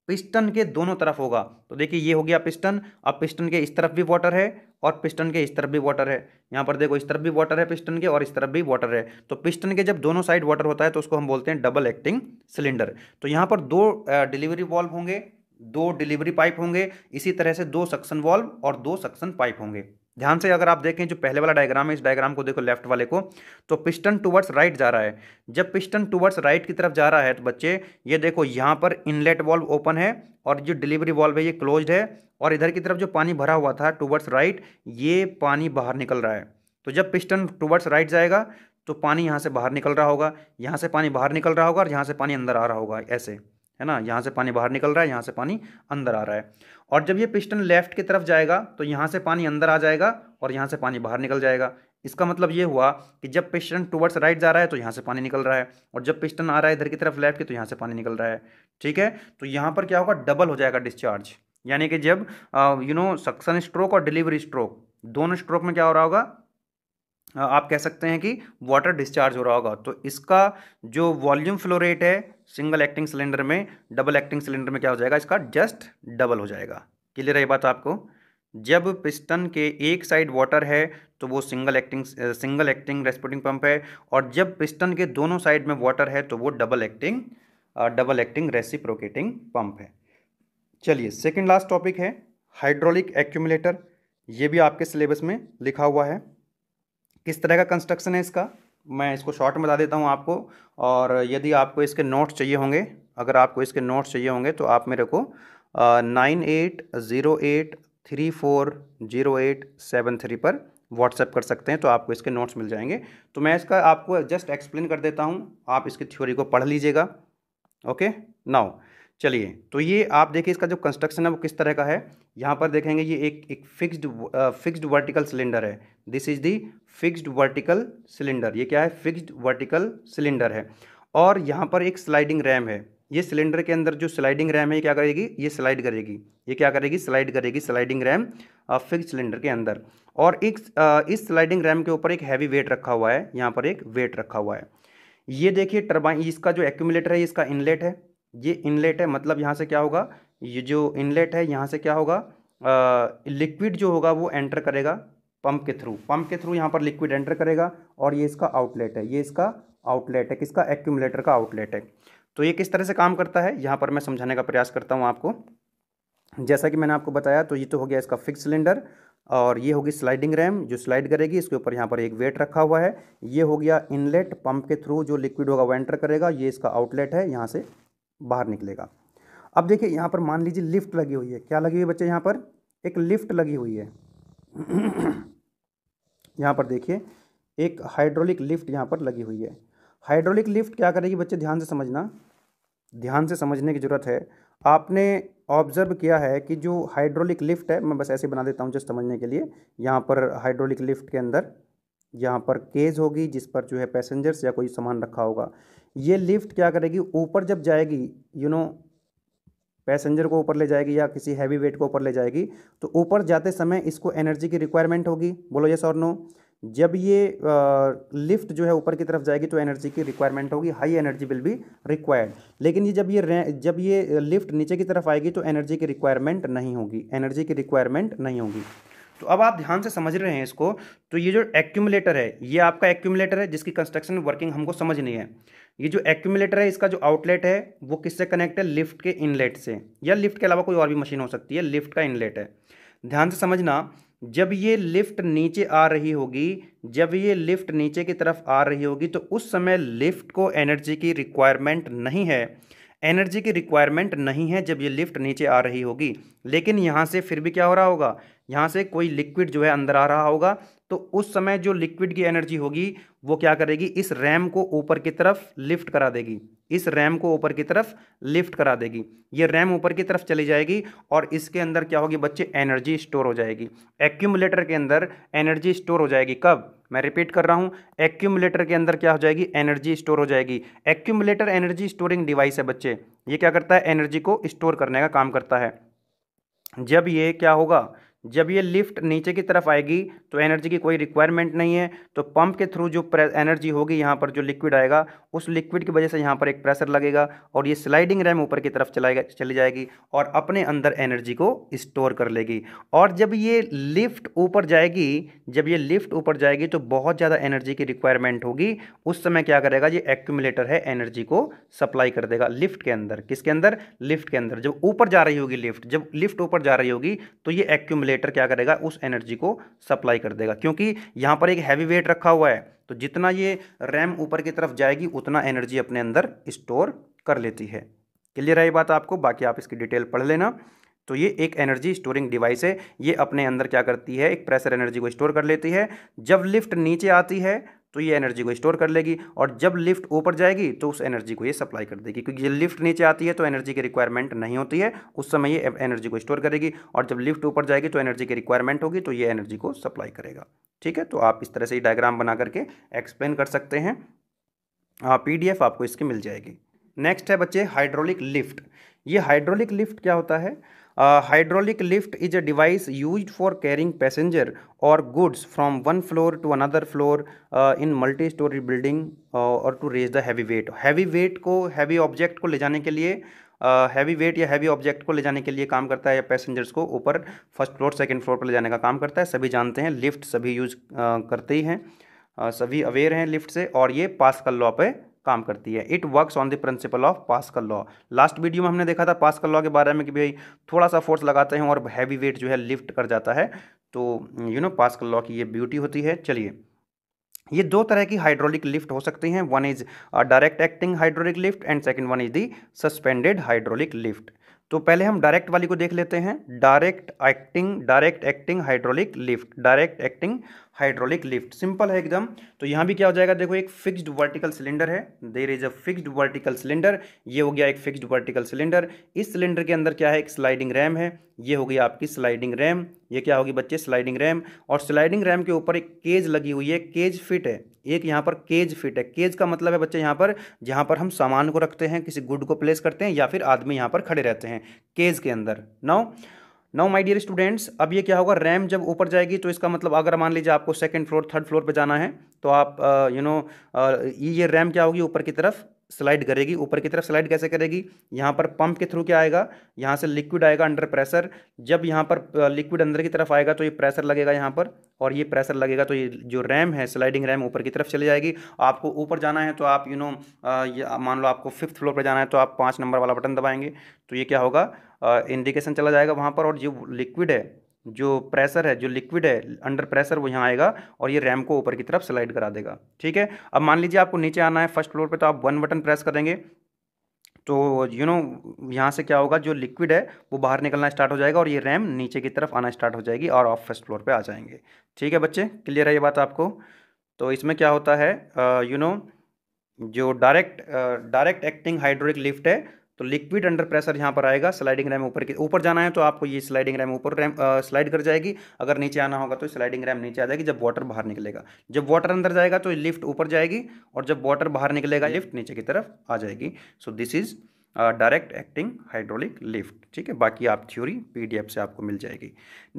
पिस्टन के दोनों तरफ होगा तो देखिए ये हो गया पिस्टन अब पिस्टन के इस तरफ भी वाटर है और पिस्टन के इस तरफ भी वाटर है यहाँ पर देखो इस तरफ भी वाटर है पिस्टन के और इस तरफ भी वाटर है तो पिस्टन के जब दोनों साइड वाटर होता है तो उसको हम बोलते हैं डबल एक्टिंग सिलेंडर तो यहाँ पर दो डिलीवरी वॉल्व होंगे दो डिलीवरी पाइप होंगे इसी तरह से दो सक्सन वॉल्व और दो सक्सन पाइप होंगे ध्यान से अगर आप देखें जो पहले वाला डायग्राम है इस डायग्राम को देखो लेफ्ट वाले को तो पिस्टन टूवर्ड्स राइट जा रहा है जब पिस्टन टूवर्ड्स राइट की तरफ जा रहा है तो बच्चे ये देखो यहाँ पर इनलेट वॉल्व ओपन है और जो डिलीवरी वॉल्व है ये क्लोज्ड है और इधर की तरफ जो पानी भरा हुआ था टूवर्ड्स राइट ये पानी बाहर निकल रहा है तो जब पिस्टन टूवर्ड्स राइट जाएगा तो पानी यहाँ से बाहर निकल रहा होगा यहाँ से पानी बाहर निकल रहा होगा और यहाँ से पानी अंदर आ रहा होगा ऐसे है ना यहाँ से पानी बाहर निकल रहा है यहाँ से पानी अंदर आ रहा है और जब ये पिस्टन लेफ्ट की तरफ जाएगा तो यहाँ से पानी अंदर आ जाएगा और यहाँ से पानी बाहर निकल जाएगा इसका मतलब ये हुआ कि जब पिस्टन टूवर्ड्स राइट जा रहा है तो यहाँ से पानी निकल रहा है और जब पिस्टन आ रहा है इधर की तरफ लेफ्ट की तो यहाँ से पानी निकल रहा है ठीक है तो यहाँ पर क्या होगा डबल हो जाएगा डिस्चार्ज यानी कि जब यू नो सक्सन स्ट्रोक और डिलीवरी स्ट्रोक दोनों स्ट्रोक में क्या हो रहा होगा आप कह सकते हैं कि वाटर डिस्चार्ज हो रहा होगा तो इसका जो वॉल्यूम फ्लो रेट है सिंगल एक्टिंग सिलेंडर में डबल एक्टिंग सिलेंडर में क्या हो जाएगा इसका जस्ट डबल हो जाएगा क्लियर है बात आपको जब पिस्टन के एक साइड वाटर है तो वो single acting single acting reciprocating pump है और जब पिस्टन के दोनों साइड में वाटर है तो वो double acting double acting reciprocating pump है चलिए सेकेंड लास्ट टॉपिक है हाइड्रोलिक एक्यूमुलेटर ये भी आपके सिलेबस में लिखा हुआ है किस तरह का कंस्ट्रक्शन है इसका मैं इसको शॉर्ट में बता देता हूँ आपको और यदि आपको इसके नोट्स चाहिए होंगे अगर आपको इसके नोट्स चाहिए होंगे तो आप मेरे को nine eight zero eight three four zero eight seven three पर व्हाट्सएप कर सकते हैं तो आपको इसके नोट्स मिल जाएंगे तो मैं इसका आपको जस्ट एक्सप्लेन कर देता हूँ आप इसकी थ्योरी को पढ़ लीजिएगा ओके नाउ चलिए तो ये आप देखिए इसका जो कंस्ट्रक्शन है वो किस तरह का है यहाँ पर देखेंगे ये एक एक फिक्स्ड फिक्स्ड वर्टिकल सिलेंडर है this is the fixed vertical cylinder ये क्या है फिक्स्ड वर्टिकल सिलेंडर है और यहाँ पर एक स्लाइडिंग रैम है ये सिलेंडर के अंदर जो स्लाइडिंग रैम है ये क्या करेगी ये स्लाइड करेगी ये क्या करेगी स्लाइड करेगी स्लाइडिंग रैम फिक्स सिलेंडर के अंदर और एक इस स्लाइडिंग रैम के ऊपर एक हैवी वेट रखा हुआ है यहाँ पर एक वेट रखा हुआ है ये देखिए टर्बाइन इसका जो एक्यूमुलेटर है इसका इनलेट है ये इनलेट है मतलब यहाँ से क्या होगा ये जो इनलेट है यहाँ से क्या होगा लिक्विड जो होगा वो एंटर करेगा पंप के थ्रू पंप के थ्रू यहाँ पर लिक्विड एंटर करेगा और ये इसका आउटलेट है ये इसका आउटलेट है किसका एक्यूमलेटर का आउटलेट है तो ये किस तरह से काम करता है यहाँ पर मैं समझाने का प्रयास करता हूँ आपको जैसा कि मैंने आपको बताया तो ये तो हो गया इसका फिक्स सिलेंडर और ये होगी स्लाइडिंग रैम जो स्लाइड करेगी इसके ऊपर यहाँ पर एक वेट रखा हुआ है ये हो गया इनलेट पंप के थ्रू जो लिक्विड होगा वो एंटर करेगा ये इसका आउटलेट है यहाँ से बाहर निकलेगा अब देखिए यहाँ पर मान लीजिए लिफ्ट लगी हुई है क्या लगी हुई है बच्चे यहाँ पर एक लिफ्ट लगी हुई है यहाँ पर देखिए एक हाइड्रोलिक लिफ्ट यहाँ पर लगी हुई है हाइड्रोलिक लिफ्ट क्या करेगी बच्चे ध्यान से समझना ध्यान से समझने की ज़रूरत है आपने ऑब्जर्व किया है कि जो हाइड्रोलिक लिफ्ट है मैं बस ऐसे बना देता हूँ जस्ट समझने के लिए यहाँ पर हाइड्रोलिक लिफ्ट के अंदर यहाँ पर केज होगी जिस पर जो है पैसेंजर्स या कोई सामान रखा होगा ये लिफ्ट क्या करेगी ऊपर जब जाएगी you you know know, passenger को ऊपर ले जाएगी या किसी हैवी वेट को ऊपर ले जाएगी तो ऊपर जाते समय इसको एनर्जी की रिक्वायरमेंट होगी बोलो यस और नो जब ये लिफ्ट जो है ऊपर की तरफ जाएगी तो एनर्जी की रिक्वायरमेंट होगी high energy will be required लेकिन ये जब ये जब ये लिफ्ट नीचे की तरफ आएगी तो एनर्जी की रिक्वायरमेंट नहीं होगी एनर्जी की रिक्वायरमेंट नहीं होगी तो अब आप ध्यान से समझ रहे हैं इसको तो ये जो एक्यूमुलेटर है ये आपका एक्यूमुलेटर है जिसकी कंस्ट्रक्शन वर्किंग हमको समझ नहीं है ये जो एक्यूमुलेटर है इसका जो आउटलेट है वो किससे कनेक्ट है लिफ्ट के इनलेट से या लिफ्ट के अलावा कोई और भी मशीन हो सकती है लिफ्ट का इनलेट है ध्यान से समझना जब ये लिफ्ट नीचे आ रही होगी जब ये लिफ्ट नीचे की तरफ आ रही होगी तो उस समय लिफ्ट को एनर्जी की रिक्वायरमेंट नहीं है एनर्जी की रिक्वायरमेंट नहीं है जब ये लिफ्ट नीचे आ रही होगी लेकिन यहाँ से फिर भी क्या हो रहा होगा यहाँ से कोई लिक्विड जो है अंदर आ रहा होगा तो उस समय जो लिक्विड की एनर्जी होगी वो क्या करेगी इस रैम को ऊपर की तरफ लिफ्ट करा देगी इस रैम को ऊपर की तरफ लिफ्ट करा देगी ये रैम ऊपर की तरफ चली जाएगी और इसके अंदर क्या होगी बच्चे एनर्जी स्टोर हो जाएगी एक्यूमुलेटर के अंदर एनर्जी स्टोर हो जाएगी कब मैं रिपीट कर रहा हूँ एक्यूमुलेटर के अंदर क्या हो जाएगी एनर्जी स्टोर हो जाएगी एक्यूमुलेटर एनर्जी स्टोरिंग डिवाइस है बच्चे ये क्या करता है एनर्जी को स्टोर करने का काम करता है जब ये क्या होगा जब ये लिफ्ट नीचे की तरफ आएगी तो एनर्जी की कोई रिक्वायरमेंट नहीं है तो पंप के थ्रू जो एनर्जी होगी यहाँ पर जो लिक्विड आएगा उस लिक्विड की वजह से यहाँ पर एक प्रेशर लगेगा और ये स्लाइडिंग रैम ऊपर की तरफ चलाएगा चली जाएगी और अपने अंदर एनर्जी को स्टोर कर लेगी और जब ये लिफ्ट ऊपर जाएगी जब ये लिफ्ट ऊपर जाएगी तो बहुत ज़्यादा एनर्जी की रिक्वायरमेंट होगी उस समय क्या करेगा ये एक्यूमुलेटर है एनर्जी को सप्लाई कर देगा लिफ्ट के अंदर किसके अंदर लिफ्ट के अंदर जब ऊपर जा रही होगी लिफ्ट जब लिफ्ट ऊपर जा रही होगी तो ये एक्यूमुलेटर एक्यूमुलेटर क्या करेगा उस एनर्जी को सप्लाई कर देगा क्योंकि यहाँ पर एक हैवी वेट रखा हुआ है तो जितना ये रैम ऊपर की तरफ जाएगी उतना एनर्जी अपने अंदर स्टोर कर लेती है क्लियर रही बात आपको बाकी आप इसकी डिटेल पढ़ लेना तो ये एक एनर्जी स्टोरिंग डिवाइस है ये अपने अंदर क्या करती है एक प्रेशर एनर्जी को स्टोर कर लेती है जब लिफ्ट नीचे आती है तो ये एनर्जी को स्टोर कर लेगी और जब लिफ्ट ऊपर जाएगी तो उस एनर्जी को ये सप्लाई कर देगी क्योंकि जब लिफ्ट नीचे आती है तो एनर्जी की रिक्वायरमेंट नहीं होती है उस समय ये एनर्जी को स्टोर करेगी और जब लिफ्ट ऊपर जाएगी तो एनर्जी की रिक्वायरमेंट होगी तो ये एनर्जी को सप्लाई करेगा ठीक है तो आप इस तरह से डायग्राम बना करके एक्सप्लेन कर सकते हैं पी डी आपको इसकी मिल जाएगी नेक्स्ट है बच्चे हाइड्रोलिक लिफ्ट ये हाइड्रोलिक लिफ्ट क्या होता है hydraulic lift is a device use for carrying passenger और goods from one floor to another floor in multi storey building और to raise the heavy weight heavy weight को heavy object को ले जाने के लिए हैवी uh, वेट या heavy object को ले जाने के लिए काम करता है या पैसेंजर्स को ऊपर फर्स्ट फ्लोर सेकेंड फ्लोर पर ले जाने का काम करता है सभी जानते हैं लिफ्ट सभी यूज uh, करते ही हैं uh, सभी अवेयर हैं लिफ्ट से और ये पास कल लॉ पर काम करती है it works on the principle of Pascal law last video में हमने देखा था पास्कल लॉ के बारे में कि भाई थोड़ा सा फोर्स लगाते हैं और हैवी वेट जो है लिफ्ट कर जाता है तो यू नो पास्कल लॉ की ये ब्यूटी होती है चलिए ये दो तरह की हाइड्रोलिक लिफ्ट हो सकती हैं one is direct acting hydraulic lift and second one is the suspended hydraulic lift तो पहले हम डायरेक्ट वाली को देख लेते हैं direct acting direct acting hydraulic lift direct acting hydraulic lift simple है एकदम तो यहाँ भी क्या हो जाएगा देखो एक फिक्स्ड वर्टिकल सिलेंडर है there is a fixed vertical cylinder ये हो गया एक फिक्स्ड वर्टिकल सिलेंडर इस सिलेंडर के अंदर क्या है एक स्लाइडिंग रैम है ये हो गई आपकी स्लाइडिंग रैम ये क्या होगी बच्चे स्लाइडिंग रैम और स्लाइडिंग रैम के ऊपर एक केज लगी हुई है केज फिट है एक यहाँ पर केज फिट है केज का मतलब है बच्चे यहाँ पर जहाँ पर हम सामान को रखते हैं किसी गुड को प्लेस करते हैं या फिर आदमी यहाँ पर खड़े रहते हैं केज के अंदर now now my dear students अब ये क्या होगा रैम जब ऊपर जाएगी तो इसका मतलब अगर मान लीजिए आपको सेकंड फ्लोर थर्ड फ्लोर पे जाना है तो आप यू नो ये रैम क्या होगी ऊपर की तरफ स्लाइड करेगी ऊपर की तरफ स्लाइड कैसे करेगी यहाँ पर पंप के थ्रू क्या आएगा यहाँ से लिक्विड आएगा अंडर प्रेशर जब यहाँ पर लिक्विड अंदर की तरफ आएगा तो ये प्रेशर लगेगा यहाँ पर और ये प्रेशर लगेगा तो ये जो रैम है स्लाइडिंग रैम ऊपर की तरफ चली जाएगी आपको ऊपर जाना है तो आप यू नो मान लो आपको फिफ्थ फ्लोर पर जाना है तो आप पाँच नंबर वाला बटन दबाएंगे तो ये क्या होगा इंडिकेशन चला जाएगा वहाँ पर और जो लिक्विड है जो प्रेशर है जो लिक्विड है अंडर प्रेशर वो यहाँ आएगा और ये रैम को ऊपर की तरफ स्लाइड करा देगा ठीक है अब मान लीजिए आपको नीचे आना है फर्स्ट फ्लोर पे तो आप वन बटन प्रेस करेंगे तो यू नो यहाँ से क्या होगा जो लिक्विड है वो बाहर निकलना स्टार्ट हो जाएगा और ये रैम नीचे की तरफ आना स्टार्ट हो जाएगी और आप फर्स्ट फ्लोर पर आ जाएंगे ठीक है बच्चे क्लियर है ये बात आपको तो इसमें क्या होता है यू नो जो direct direct acting hydraulic lift है तो लिक्विड अंडर प्रेशर यहाँ पर आएगा स्लाइडिंग रैम ऊपर की ऊपर जाना है तो आपको ये स्लाइडिंग रैम ऊपर रैम स्लाइड कर जाएगी अगर नीचे आना होगा तो स्लाइडिंग रैम नीचे आ जाएगी जब वाटर बाहर निकलेगा जब वाटर अंदर जाएगा तो लिफ्ट ऊपर जाएगी और जब वाटर बाहर निकलेगा लिफ्ट नीचे की तरफ आ जाएगी so this is direct acting hydraulic lift ठीक है बाकी आप थ्योरी पीडीएफ से आपको मिल जाएगी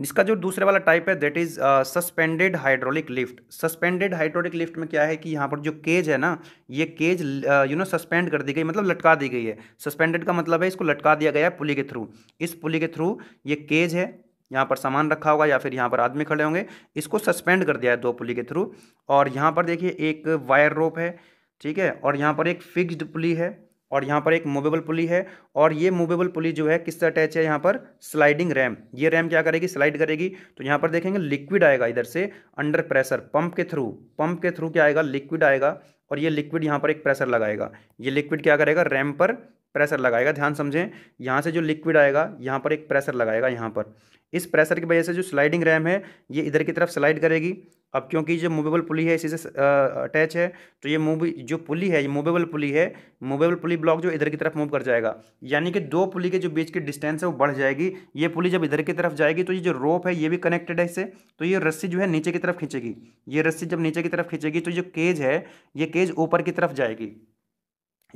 इसका जो दूसरे वाला टाइप है that is suspended hydraulic lift suspended hydraulic lift में क्या है कि यहाँ पर जो केज है ना ये केज यू नो सस्पेंड कर दी गई मतलब लटका दी गई है सस्पेंडेड का मतलब है इसको लटका दिया गया है पुली के थ्रू इस पुली के थ्रू ये केज है यहाँ पर सामान रखा होगा या फिर यहाँ पर आदमी खड़े होंगे इसको सस्पेंड कर दिया है दो पुली के थ्रू और यहाँ पर देखिए एक वायर रोप है ठीक है और यहाँ पर एक फिक्स्ड पुली है और यहाँ पर एक मूवेबल पुली है और ये मूवेबल पुली जो है किससे अटैच है यहाँ पर स्लाइडिंग रैम ये रैम क्या करेगी स्लाइड करेगी तो यहाँ पर देखेंगे लिक्विड आएगा इधर से अंडर प्रेशर पंप के थ्रू पंप के थ्रू क्या आएगा लिक्विड आएगा और ये लिक्विड यहाँ पर एक प्रेशर लगाएगा ये लिक्विड क्या करेगा रैम पर प्रेशर लगाएगा ध्यान समझें यहाँ से जो लिक्विड आएगा यहाँ पर एक प्रेशर लगाएगा यहाँ पर इस प्रेशर की वजह से जो स्लाइडिंग रैम है ये इधर की तरफ स्लाइड करेगी अब क्योंकि जो मूवेबल पुली है इसी से अटैच है तो ये मूव जो पुली है ये मूवेबल पुली है मूवेबल पुली ब्लॉक जो इधर की तरफ मूव कर जाएगा यानी कि दो पुली के जो बीच की डिस्टेंस है वो बढ़ जाएगी ये पुली जब इधर की तरफ जाएगी तो ये जो रोप है ये भी कनेक्टेड है इससे तो ये रस्सी जो है नीचे की तरफ खींचेगी ये रस्सी जब नीचे की तरफ खींचेगी तो जो केज है ये केज ऊपर की तरफ जाएगी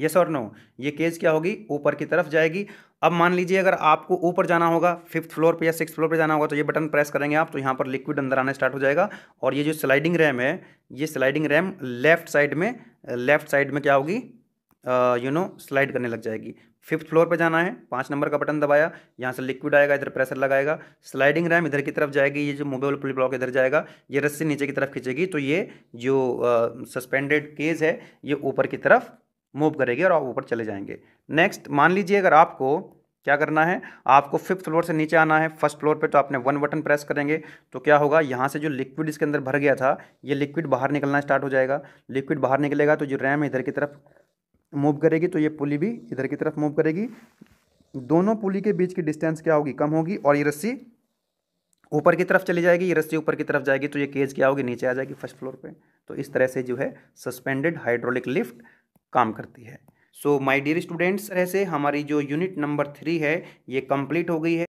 यस और नो ये केज क्या होगी ऊपर की तरफ जाएगी अब मान लीजिए अगर आपको ऊपर जाना होगा फिफ्थ फ्लोर पे या सिक्स फ्लोर पे जाना होगा तो ये बटन प्रेस करेंगे आप तो यहाँ पर लिक्विड अंदर आना स्टार्ट हो जाएगा और ये जो स्लाइडिंग रैम है ये स्लाइडिंग रैम लेफ्ट साइड में लेफ्ट साइड में क्या होगी यू नो स्लाइड करने लग जाएगी फिफ्थ फ्लोर पे जाना है पाँच नंबर का बटन दबाया यहाँ से लिक्विड आएगा इधर प्रेशर लगाएगा स्लाइडिंग रैम इधर की तरफ जाएगी ये जो मोबाइल पुल ब्लॉक इधर जाएगा ये रस्सी नीचे की तरफ खींचेगी तो ये जो सस्पेंडेड केज है ये ऊपर की तरफ मूव करेगी और आप ऊपर चले जाएंगे नेक्स्ट मान लीजिए अगर आपको क्या करना है आपको फिफ्थ फ्लोर से नीचे आना है फर्स्ट फ्लोर पे तो आपने वन बटन प्रेस करेंगे तो क्या होगा यहाँ से जो लिक्विड इसके अंदर भर गया था ये लिक्विड बाहर निकलना स्टार्ट हो जाएगा लिक्विड बाहर निकलेगा तो जो रैम है इधर की तरफ मूव करेगी तो ये पुली भी इधर की तरफ मूव करेगी दोनों पुली के बीच की डिस्टेंस क्या होगी कम होगी और ये रस्सी ऊपर की तरफ चली जाएगी ये रस्सी ऊपर की तरफ जाएगी तो ये केज क्या होगी नीचे आ जाएगी फर्स्ट फ्लोर पे तो इस तरह से जो है सस्पेंडेड हाइड्रोलिक लिफ्ट काम करती है सो माय डियर स्टूडेंट्स तरह से हमारी जो यूनिट नंबर थ्री है ये कंप्लीट हो गई है